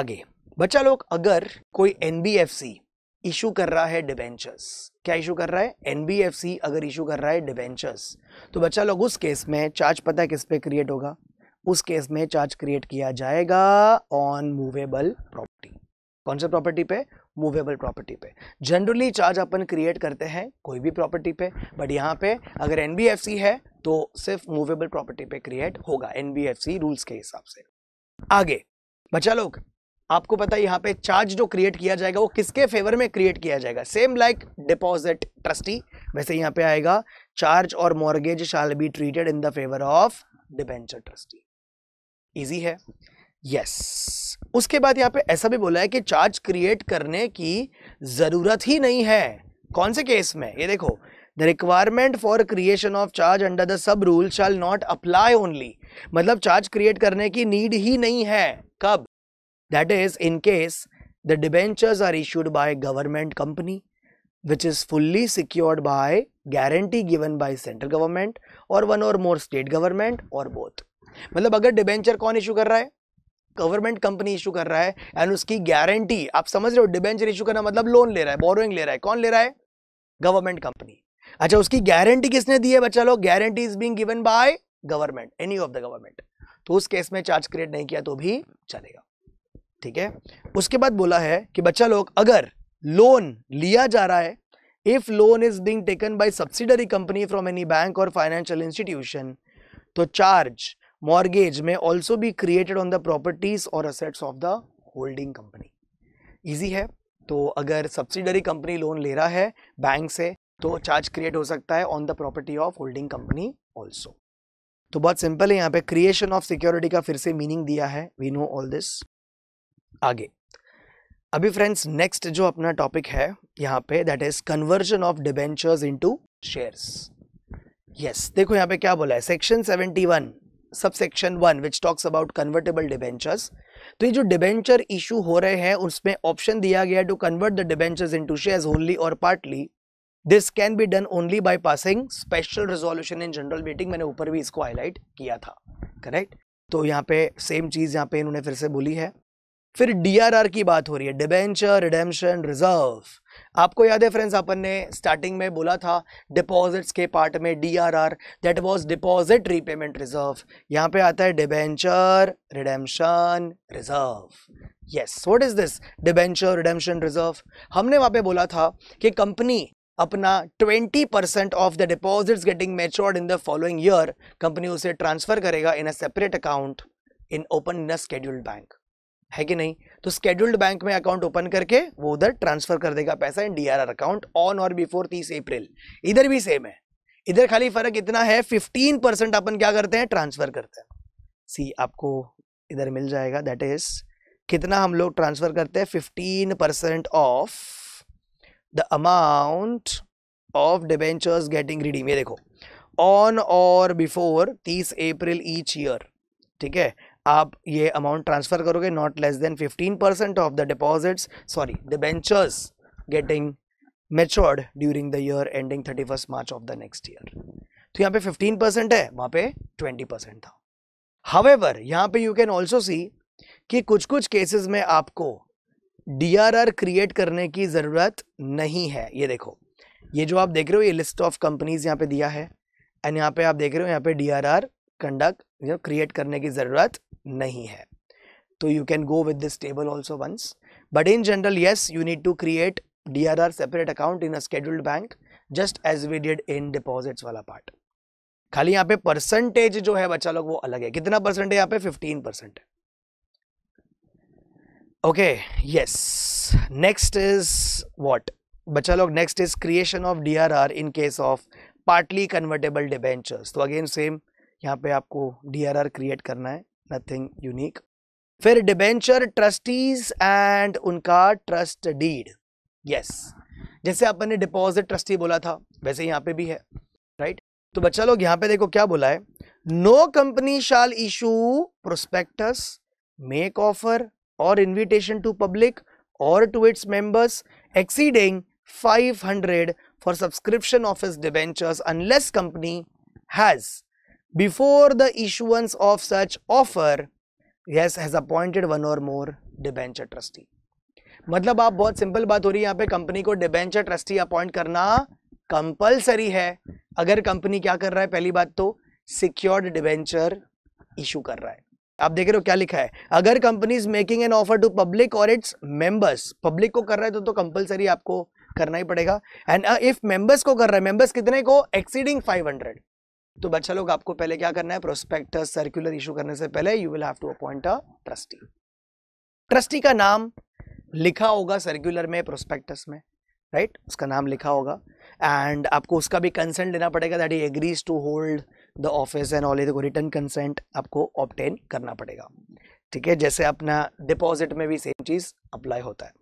Speaker 1: आगे बच्चा लोग अगर कोई N B F C issue कर रहा है डिबेंचर्स क्या इशू कर रहा है एनबीएफसी अगर इशू कर रहा है डिबेंचर्स तो बच्चा लोग उस केस में चार्ज पता है किस पे क्रिएट होगा उस केस में चार्ज क्रिएट किया जाएगा ऑन मूवेबल प्रॉपर्टी कौन से प्रॉपर्टी पे मूवेबल प्रॉपर्टी पे जनरली चार्ज अपन क्रिएट करते हैं कोई भी प्रॉपर्टी पे बट यहाँ पे अगर एन है तो सिर्फ मूवेबल प्रॉपर्टी पे क्रिएट होगा एन रूल्स के हिसाब से आगे बच्चा लोग आपको पता है यहाँ पे चार्ज जो क्रिएट किया जाएगा वो किसके फेवर में क्रिएट किया जाएगा सेम लाइक डिपॉजिट ट्रस्टी वैसे यहाँ पे आएगा चार्ज और mortgage shall be treated in the favour of debenture trustee easy है यस yes. उसके बाद यहाँ पे ऐसा भी बोला है कि चार्ज क्रिएट करने की ज़रूरत ही नहीं है कौन से केस में ये देखो the requirement for creation of charge under the sub rule shall not apply only मतलब चार्ज क्रिएट करने की नीड ही नहीं है कब That is, in case the debentures are issued by government company, which is fully secured by guarantee given by central government or one or more state government or both. मतलब अगर debenture कौन issue कर रहा है government company issue कर रहा है and उसकी गारंटी आप समझ रहे हो डिबेंचर इशू करना मतलब लोन ले रहा है बोरोइंग ले रहा है कौन ले रहा है गवर्नमेंट कंपनी अच्छा उसकी गारंटी किसने दी है बच्चा लोग guarantee is being given by government any of the government तो उस केस में चार्ज क्रिएट नहीं किया तो भी चलेगा ठीक है उसके बाद बोला है कि बच्चा लोग अगर लोन लिया जा रहा है if loan is being taken by subsidiary company from any bank और फाइनेंशियल इंस्टीट्यूशन तो charge mortgage may also be created on the properties और assets of the holding company easy है तो अगर सब्सिडरी कंपनी लोन ले रहा है bank से तो चार्ज क्रिएट हो सकता है on the property of holding company also तो बहुत सिंपल है यहाँ पे क्रिएशन ऑफ सिक्योरिटी का फिर से मीनिंग दिया है वी नो ऑल दिस आगे अभी फ्रेंड्स नेक्स्ट जो अपना टॉपिक है यहाँ पे that is conversion of debentures into shares yes देखो यहाँ पे क्या बोला है section 71 sub section one which talks about convertible debentures तो ये जो डिबेंचर इशू हो रहे हैं उसमें ऑप्शन दिया गया to convert the debentures into share wholly और partly this can be done only by passing special resolution in general meeting मैंने ऊपर भी इसको हाईलाइट किया था करेक्ट तो यहाँ पे सेम चीज़ यहाँ पे इन्होंने फिर से बोली है फिर डीआरआर की बात हो रही है डिबेंचर रिडेम्पशन रिजर्व आपको याद है फ्रेंड्स अपन ने स्टार्टिंग में बोला था डिपॉजिट्स के पार्ट में DRR that was deposit repayment reserve यहाँ पे आता है debenture redemption reserve yes what is this debenture redemption reserve हमने वहाँ पे बोला था कि कंपनी अपना 20 percent of the deposits getting matured in the following year company उसे ट्रांसफर करेगा in a separate account in open in a scheduled bank है कि नहीं तो स्केड्यूल्ड बैंक में अकाउंट ओपन करके वो उधर ट्रांसफर कर देगा पैसा इन डीआरआर अकाउंट ऑन और बिफोर तीस अप्रैल इधर भी सेम है इधर खाली फर्क इतना है फिफ्टीन परसेंट अपन क्या करते हैं ट्रांसफर करते हैं सी आपको इधर मिल जाएगा दैट इज कितना हम लोग ट्रांसफर करते हैं fifteen percent of the amount of debentures getting redeem ये देखो ऑन और बिफोर तीस अप्रैल ईच ईयर ठीक है आप ये अमाउंट ट्रांसफ़र करोगे not less than fifteen percent of the deposits sorry debentures getting matured during the year ending thirty first March of the next year तो यहाँ पे फिफ्टीन परसेंट है वहाँ पे ट्वेंटी परसेंट था हावेवर यहाँ पे यू कैन ऑल्सो सी कि कुछ कुछ केसेस में आपको डीआरआर क्रिएट करने की ज़रूरत नहीं है ये देखो ये जो आप देख रहे हो ये लिस्ट ऑफ कंपनीज यहाँ पे दिया है एंड यहाँ पे आप देख रहे हो यहाँ पे आर कंडक्ट क्रिएट करने की ज़रूरत नहीं है तो you can go with this table also once but in general yes you need to create D R R separate account in a scheduled bank just as we did in deposits वाला part खाली यहाँ पे percentage जो है बच्चा लोग वो अलग है कितना परसेंट है यहाँ पे fifteen percent okay yes next is what बच्चा लोग next is creation of D R R in case of partly convertible debentures तो अगेन सेम यहाँ पे आपको डी आर आर क्रिएट करना है नथिंग यूनिक फिर डिबेंचर ट्रस्टीज एंड उनका ट्रस्ट डीड यस जैसे आपने डिपॉजिट ट्रस्टी बोला था वैसे यहां पे भी है राइट तो बच्चा लोग यहां पे देखो क्या बोला है no company shall issue prospectus make offer or invitation to public or to its members exceeding 500 for subscription of its debentures unless company has before the issuance of such offer yes has appointed one or more debenture trustee मतलब आप बहुत simple बात हो रही है यहाँ पे company को डिबेंचर ट्रस्टी अपॉइंट करना कंपलसरी है अगर कंपनी क्या कर रहा है पहली बात तो सिक्योर्ड डिबेंचर इशू कर रहा है आप देख रहे हो क्या लिखा है अगर company is making an offer to public or its members public को कर रहा है तो तो कंपलसरी आपको करना ही पड़ेगा एंड इफ मेंबर्स को कर रहा है मेंबर्स कितने को एक्सीडिंग 500 तो बच्चा लोग आपको पहले क्या करना है प्रोस्पेक्टस सर्कुलर इशू करने से पहले you will have to appoint a trustee trustee का नाम लिखा होगा सर्कुलर में प्रोस्पेक्टस में राइट right? उसका नाम लिखा होगा एंड आपको उसका भी कंसेंट लेना पड़ेगा that he agrees to hold the office and all ये रिटर्न कंसेंट आपको ऑप्टेन करना पड़ेगा ठीक है जैसे अपना डिपॉजिट में भी सेम चीज़ अप्लाई होता है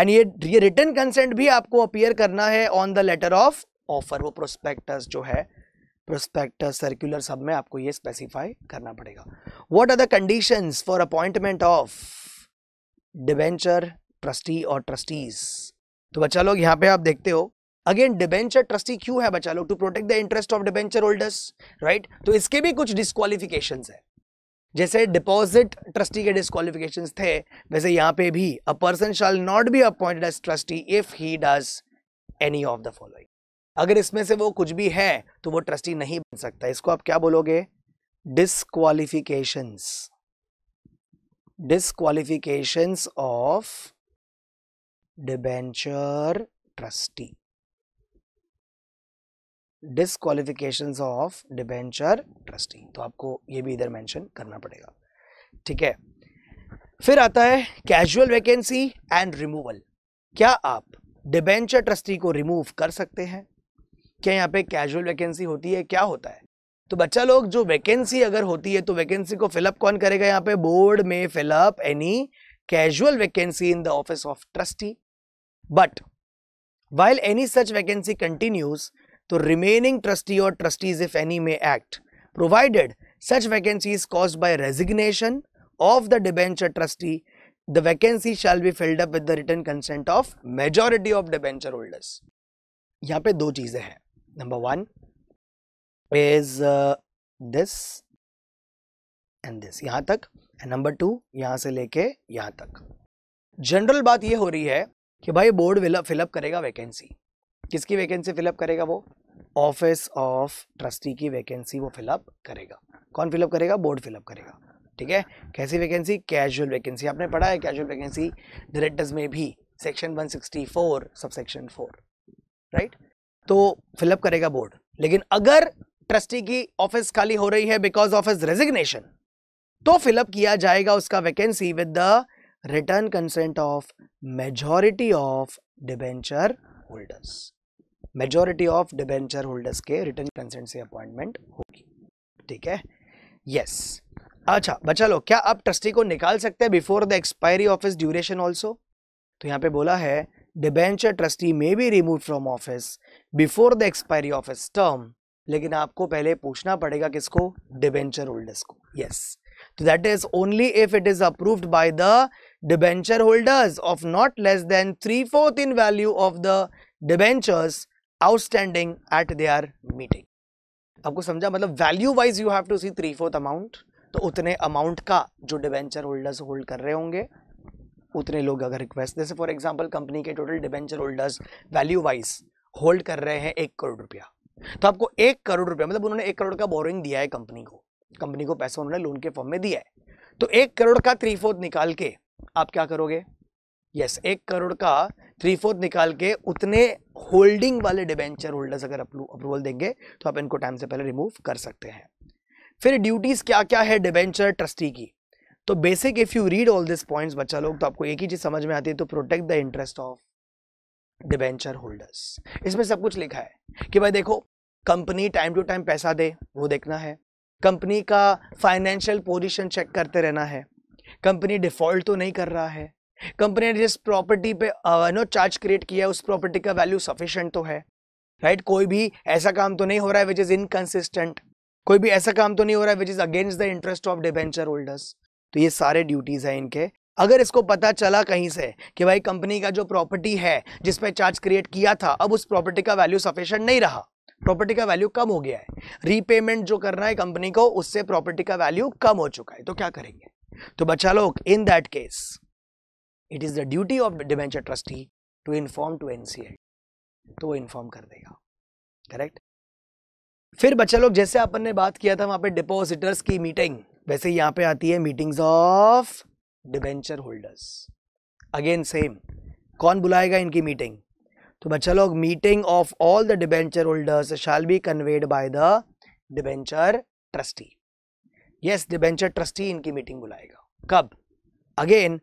Speaker 1: एंड ये ये रिटर्न कंसेंट भी आपको अपियर करना है on the letter of offer वो प्रोस्पेक्टस जो है प्रोस्पेक्टस सर्कुलर सब में आपको ये स्पेसिफाई करना पड़ेगा what are the condition for appointment of debenture trustee or trustees तो बच्चा लोग यहाँ पे आप देखते हो अगेन डिबेंचर ट्रस्टी क्यों है बच्चा लोग to protect the interest of debenture holders right तो इसके भी कुछ डिस्कालिफिकेशन है जैसे डिपॉजिट ट्रस्टी के डिस्कालिफिकेशन थे वैसे यहाँ पे भी a person shall not be appointed as trustee if he does any of the following अगर इसमें से वो कुछ भी है तो वो ट्रस्टी नहीं बन सकता इसको आप क्या बोलोगे disqualifications disqualifications of debenture trustee disqualifications of debenture trustee तो आपको ये भी इधर मेंशन करना पड़ेगा ठीक है फिर आता है कैजुअल वैकेंसी एंड रिमूवल क्या आप डिबेंचर ट्रस्टी को रिमूव कर सकते हैं क्या यहाँ पे कैजुअल वैकेंसी होती है क्या होता है तो बच्चा लोग जो वैकेंसी अगर होती है तो वैकेंसी को फिलअप कौन करेगा यहाँ पे बोर्ड में fill up any casual vacancy in the office of trustee but while any such vacancy continues तो remaining trustee or trustees if any may act provided such vacancy is caused by resignation of the debenture trustee the vacancy shall be filled up with the written consent of majority of debenture holders यहाँ पे दो चीजें हैं number one is uh, this and this यहां तक and number two यहां से लेके यहां तक जनरल बात यह हो रही है कि भाई बोर्ड फिलअप करेगा वैकेंसी किसकी वैकेंसी फिलअप करेगा वो ऑफिस ऑफ ट्रस्टी की वैकेंसी वो फिलअप करेगा कौन फिलअप करेगा बोर्ड फिलअप करेगा ठीक है कैसी वैकेंसी कैजुअल वैकेंसी आपने पढ़ा है कैजुअल वैकेंसी डायरेक्टर्स में भी section 164 sub section 4 right right? तो फिलअप करेगा बोर्ड लेकिन अगर ट्रस्टी की ऑफिस खाली हो रही है बिकॉज ऑफ इज रेजिग्नेशन तो फिलअप किया जाएगा उसका vacancy with the written consent of majority of debenture holders majority of debenture holders के रिटर्न कंसेंट से अपॉइंटमेंट होगी ठीक है यस yes. अच्छा बचा लो क्या आप ट्रस्टी को निकाल सकते हैं before the expiry of his duration also तो यहाँ पे बोला है debenture trustee may be remove from office before the expiry of his term लेकिन आपको पहले पूछना पड़ेगा किसको डिबेंचर होल्डर्स को यस तो that is only if it is approved by the debenture holders of not less than three fourth in value of the debentures outstanding at a meeting आपको समझा मतलब value wise you have to see three fourth amount तो उतने amount का जो debenture holders hold कर रहे होंगे उतने लोग अगर रिक्वेस्ट जैसे फॉर एग्जाम्पल कंपनी के total debenture holders value wise hold कर रहे हैं एक करोड़ रुपया तो आपको एक करोड़ रुपया मतलब उन्होंने एक करोड़ का बोरिंग दिया है कंपनी को कंपनी को पैसा उन्होंने लोन के फॉर्म में दिया है तो एक करोड़ का थ्री फोर्थ निकाल के आप क्या करोगे यस yes, एक करोड़ का थ्री फोर्थ निकाल के उतने होल्डिंग वाले डिबेंचर होल्डर्स अगर अप्रूवल देंगे तो आप इनको टाइम से पहले रिमूव कर सकते हैं फिर ड्यूटीज़ क्या क्या है डिबेंचर ट्रस्टी की तो basic if you read all this points बच्चा लोग तो आपको एक ही चीज़ समझ में आती है तो protect the interest of debenture holders इसमें सब कुछ लिखा है कि भाई देखो कंपनी टाइम टू टाइम पैसा दे वो देखना है कंपनी का फाइनेंशियल पोजिशन चेक करते रहना है कंपनी डिफॉल्ट तो नहीं कर रहा है कंपनी ने जिस प्रॉपर्टी पे नो चार्ज क्रिएट किया है उस प्रॉपर्टी का वैल्यू सफिशिएंट तो है राइट right? कोई भी ऐसा काम तो नहीं हो रहा है विच इज़ इनकन्सिस्टेंट कोई भी ऐसा काम तो नहीं हो रहा है which is against the interest of debenture holders तो ये सारे ड्यूटीज़ हैं इनके अगर इसको पता चला कहीं से कि भाई कंपनी का जो प्रॉपर्टी है जिस पे चार्ज क्रिएट किया था अब उस प्रॉपर्टी का वैल्यू सफिशेंट नहीं रहा प्रॉपर्टी का वैल्यू कम हो गया है रीपेमेंट जो करना है कंपनी को उससे प्रॉपर्टी का वैल्यू कम हो चुका है तो क्या करेंगे तो बच्चा लोग in that case it is the duty of debenture trustee to inform to an तो वो इन्फॉर्म कर देगा करेक्ट फिर बच्चा लोग जैसे अपन ने बात किया था वहां पे डिपोजिटर्स की मीटिंग वैसे यहां पे आती है meetings of debenture holders again same कौन बुलाएगा इनकी मीटिंग तो बच्चा लोग meeting of all the debenture holders shall be convened by the debenture trustee yes debenture trustee इनकी मीटिंग बुलाएगा कब अगेन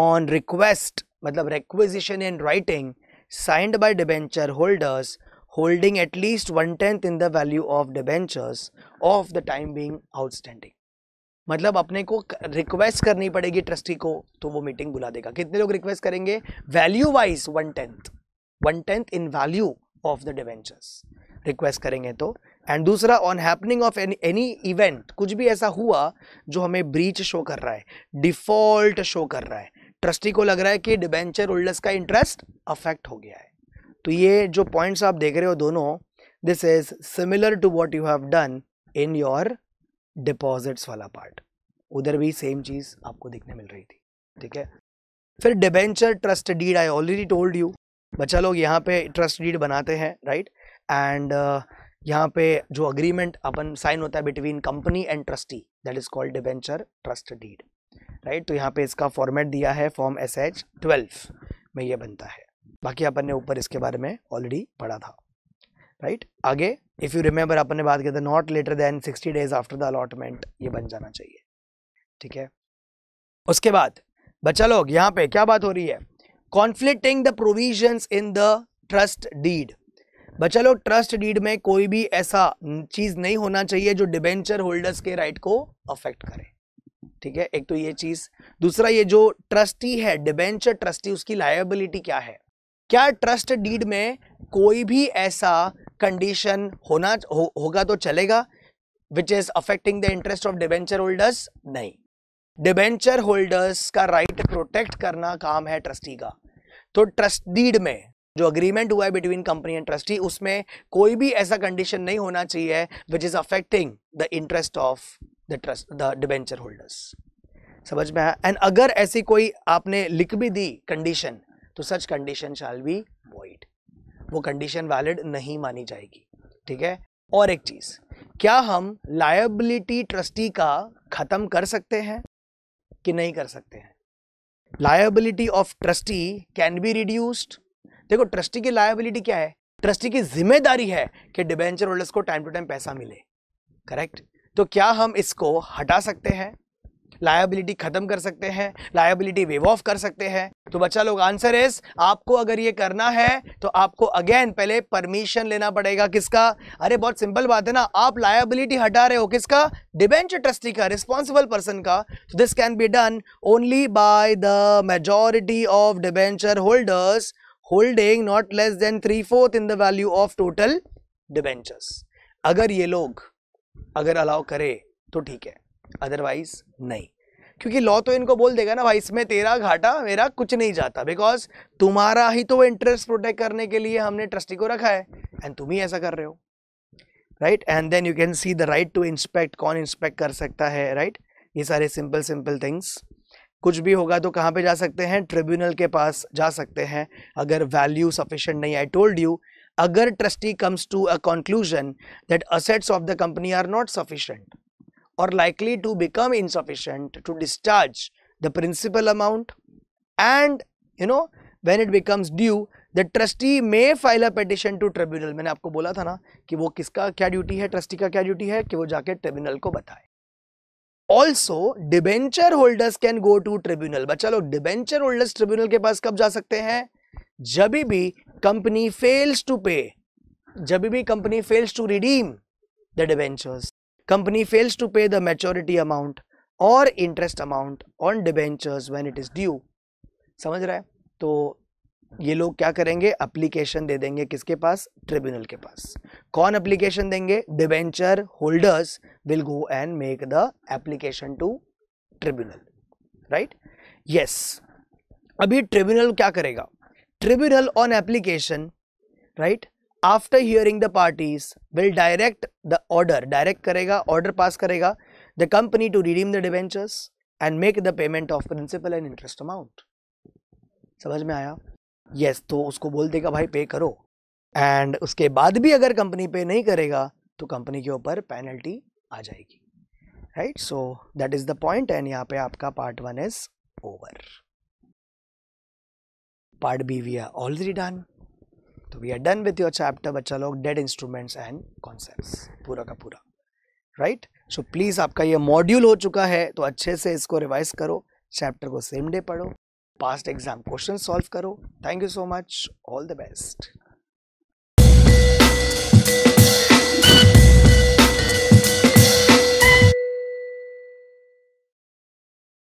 Speaker 1: ऑन रिक्वेस्ट मतलब requisition in writing signed by debenture holders holding at least one tenth in the value of debentures of the time being outstanding मतलब अपने को request करनी पड़ेगी trustee को तो वो मीटिंग बुला देगा कितने लोग रिक्वेस्ट करेंगे value wise one tenth one tenth in value of the debentures request करेंगे तो एंड दूसरा on happening of any event कुछ भी ऐसा हुआ जो हमें ब्रीच शो कर रहा है डिफॉल्ट शो कर रहा है ट्रस्टी को लग रहा है कि डिबेंचर होल्डर्स का इंटरेस्ट अफेक्ट हो गया है तो ये जो पॉइंट्स आप देख रहे हो दोनों this is similar to what you have done in your deposits वाला पार्ट उधर भी सेम चीज़ आपको देखने मिल रही थी ठीक है फिर debenture trust deed I already told you बच्चा लोग यहाँ पे ट्रस्ट डीड बनाते हैं राइट एंड uh, यहाँ पे जो अग्रीमेंट अपन साइन होता है between company and trustee that is called debenture trust deed right तो यहाँ पे इसका फॉर्मेट दिया है फॉर्म एस एच ट्वेल्व में ये बनता है बाकी अपन ने ऊपर इसके बारे में ऑलरेडी पढ़ा था राइट आगे इफ़ यू रिमेंबर अपन ने बात किया था not later than sixty days after the allotment ये बन जाना चाहिए ठीक है उसके बाद बच्चा लोग यहाँ पे क्या बात हो रही है conflicting the provision in the trust deed बच्चा लोग ट्रस्ट डीड में कोई भी ऐसा चीज नहीं होना चाहिए जो डिबेंचर होल्डर्स के राइट right को अफेक्ट करे ठीक है एक तो ये चीज दूसरा ये जो ट्रस्टी है डिबेंचर ट्रस्टी उसकी लायबिलिटी क्या है क्या ट्रस्ट डीड में कोई भी ऐसा कंडीशन होना हो, होगा तो चलेगा which is affecting the interest of debenture holders नहीं डिबेंचर होल्डर्स का राइट right प्रोटेक्ट करना काम है ट्रस्टी का तो ट्रस्ट डीड में जो अग्रीमेंट हुआ है बिटवीन कंपनी एंड ट्रस्टी उसमें कोई भी ऐसा कंडीशन नहीं होना चाहिए which is affecting the interest of the trust the debenture holders समझ में आया एंड अगर ऐसी कोई आपने लिख भी दी कंडीशन तो such condition shall be void वो कंडीशन वैलिड नहीं मानी जाएगी ठीक है और एक चीज़ क्या हम लायबिलिटी ट्रस्टी का ख़त्म कर सकते हैं कि नहीं कर सकते हैं liability of trustee can be reduced देखो ट्रस्टी की लायबिलिटी क्या है ट्रस्टी की जिम्मेदारी है कि डिबेंचर होल्डर्स को टाइम टू टाइम पैसा मिले करेक्ट तो क्या हम इसको हटा सकते हैं लायबिलिटी खत्म कर सकते हैं लायबिलिटी वेव ऑफ कर सकते हैं तो बच्चा लोग आंसर इज आपको अगर ये करना है तो आपको अगेन पहले परमिशन लेना पड़ेगा किसका अरे बहुत सिंपल बात है ना आप लायबिलिटी हटा रहे हो किसका डिबेंचर ट्रस्टी का रिस्पॉन्सिबल पर्सन का तो this can be done only by the majority of debenture holders holding not less than three fourth in the value of total debentures अगर ये लोग अगर अलाउ करे तो ठीक है अदरवाइज नहीं क्योंकि लॉ तो इनको बोल देगा ना भाई इसमें तेरा घाटा मेरा कुछ नहीं जाता बिकॉज तुम्हारा ही तो इंटरेस्ट प्रोटेक्ट करने के लिए हमने ट्रस्टी को रखा है एंड तुम ही ऐसा कर रहे हो right and then you can see the right to inspect कौन इंस्पेक्ट कर सकता है राइट right? ये सारे सिंपल सिंपल थिंग्स कुछ भी होगा तो कहाँ पे जा सकते हैं ट्रिब्यूनल के पास जा सकते हैं अगर वैल्यू सफिशेंट नहीं आई टोल्ड यू अगर trustee comes to a conclusion that assets of the company are not sufficient or likely to become insufficient to discharge the principal amount and you know when it becomes due the trustee may file a petition to tribunal मैंने आपको बोला था ना कि वो किसका क्या duty है ट्रस्टी का क्या ड्यूटी है कि वो जाके ट्रिब्यूनल को बताए also debenture holders can go to tribunal बच्चा लोग डिबेंचर होल्डर्स ट्रिब्यूनल के पास कब जा सकते हैं जब भी कंपनी फेल्स टू पे जब भी company fails to redeem the debentures company fails to pay the maturity amount or interest amount on debentures when it is due समझ रहा है तो ये लोग क्या करेंगे अप्लीकेशन दे देंगे किसके पास ट्रिब्यूनल के पास कौन अप्लीकेशन देंगे debenture holders will go and make the application to tribunal right yes अभी ट्रिब्यूनल क्या करेगा tribunal on application right after hearing the parties will direct the order direct करेगा ऑर्डर पास करेगा the company to redeem the debentures and make the payment of principal and interest amount समझ में आया yes yes, तो उसको बोल देगा भाई पे करो एंड उसके बाद भी अगर कंपनी पे नहीं करेगा तो कंपनी के ऊपर पेनल्टी आ जाएगी right so that is the point and यहाँ पे आपका part one is over part B we are already done तो we are done with your chapter बच्चा लोग डेड इंस्ट्रूमेंट्स एंड कॉन्सेप्ट पूरा का पूरा राइट सो प्लीज़ आपका ये मॉड्यूल हो चुका है तो अच्छे से इसको रिवाइज करो चैप्टर को सेम डे पढ़ो पास्ट एग्जाम क्वेश्चन सॉल्व करो thank you so much all the best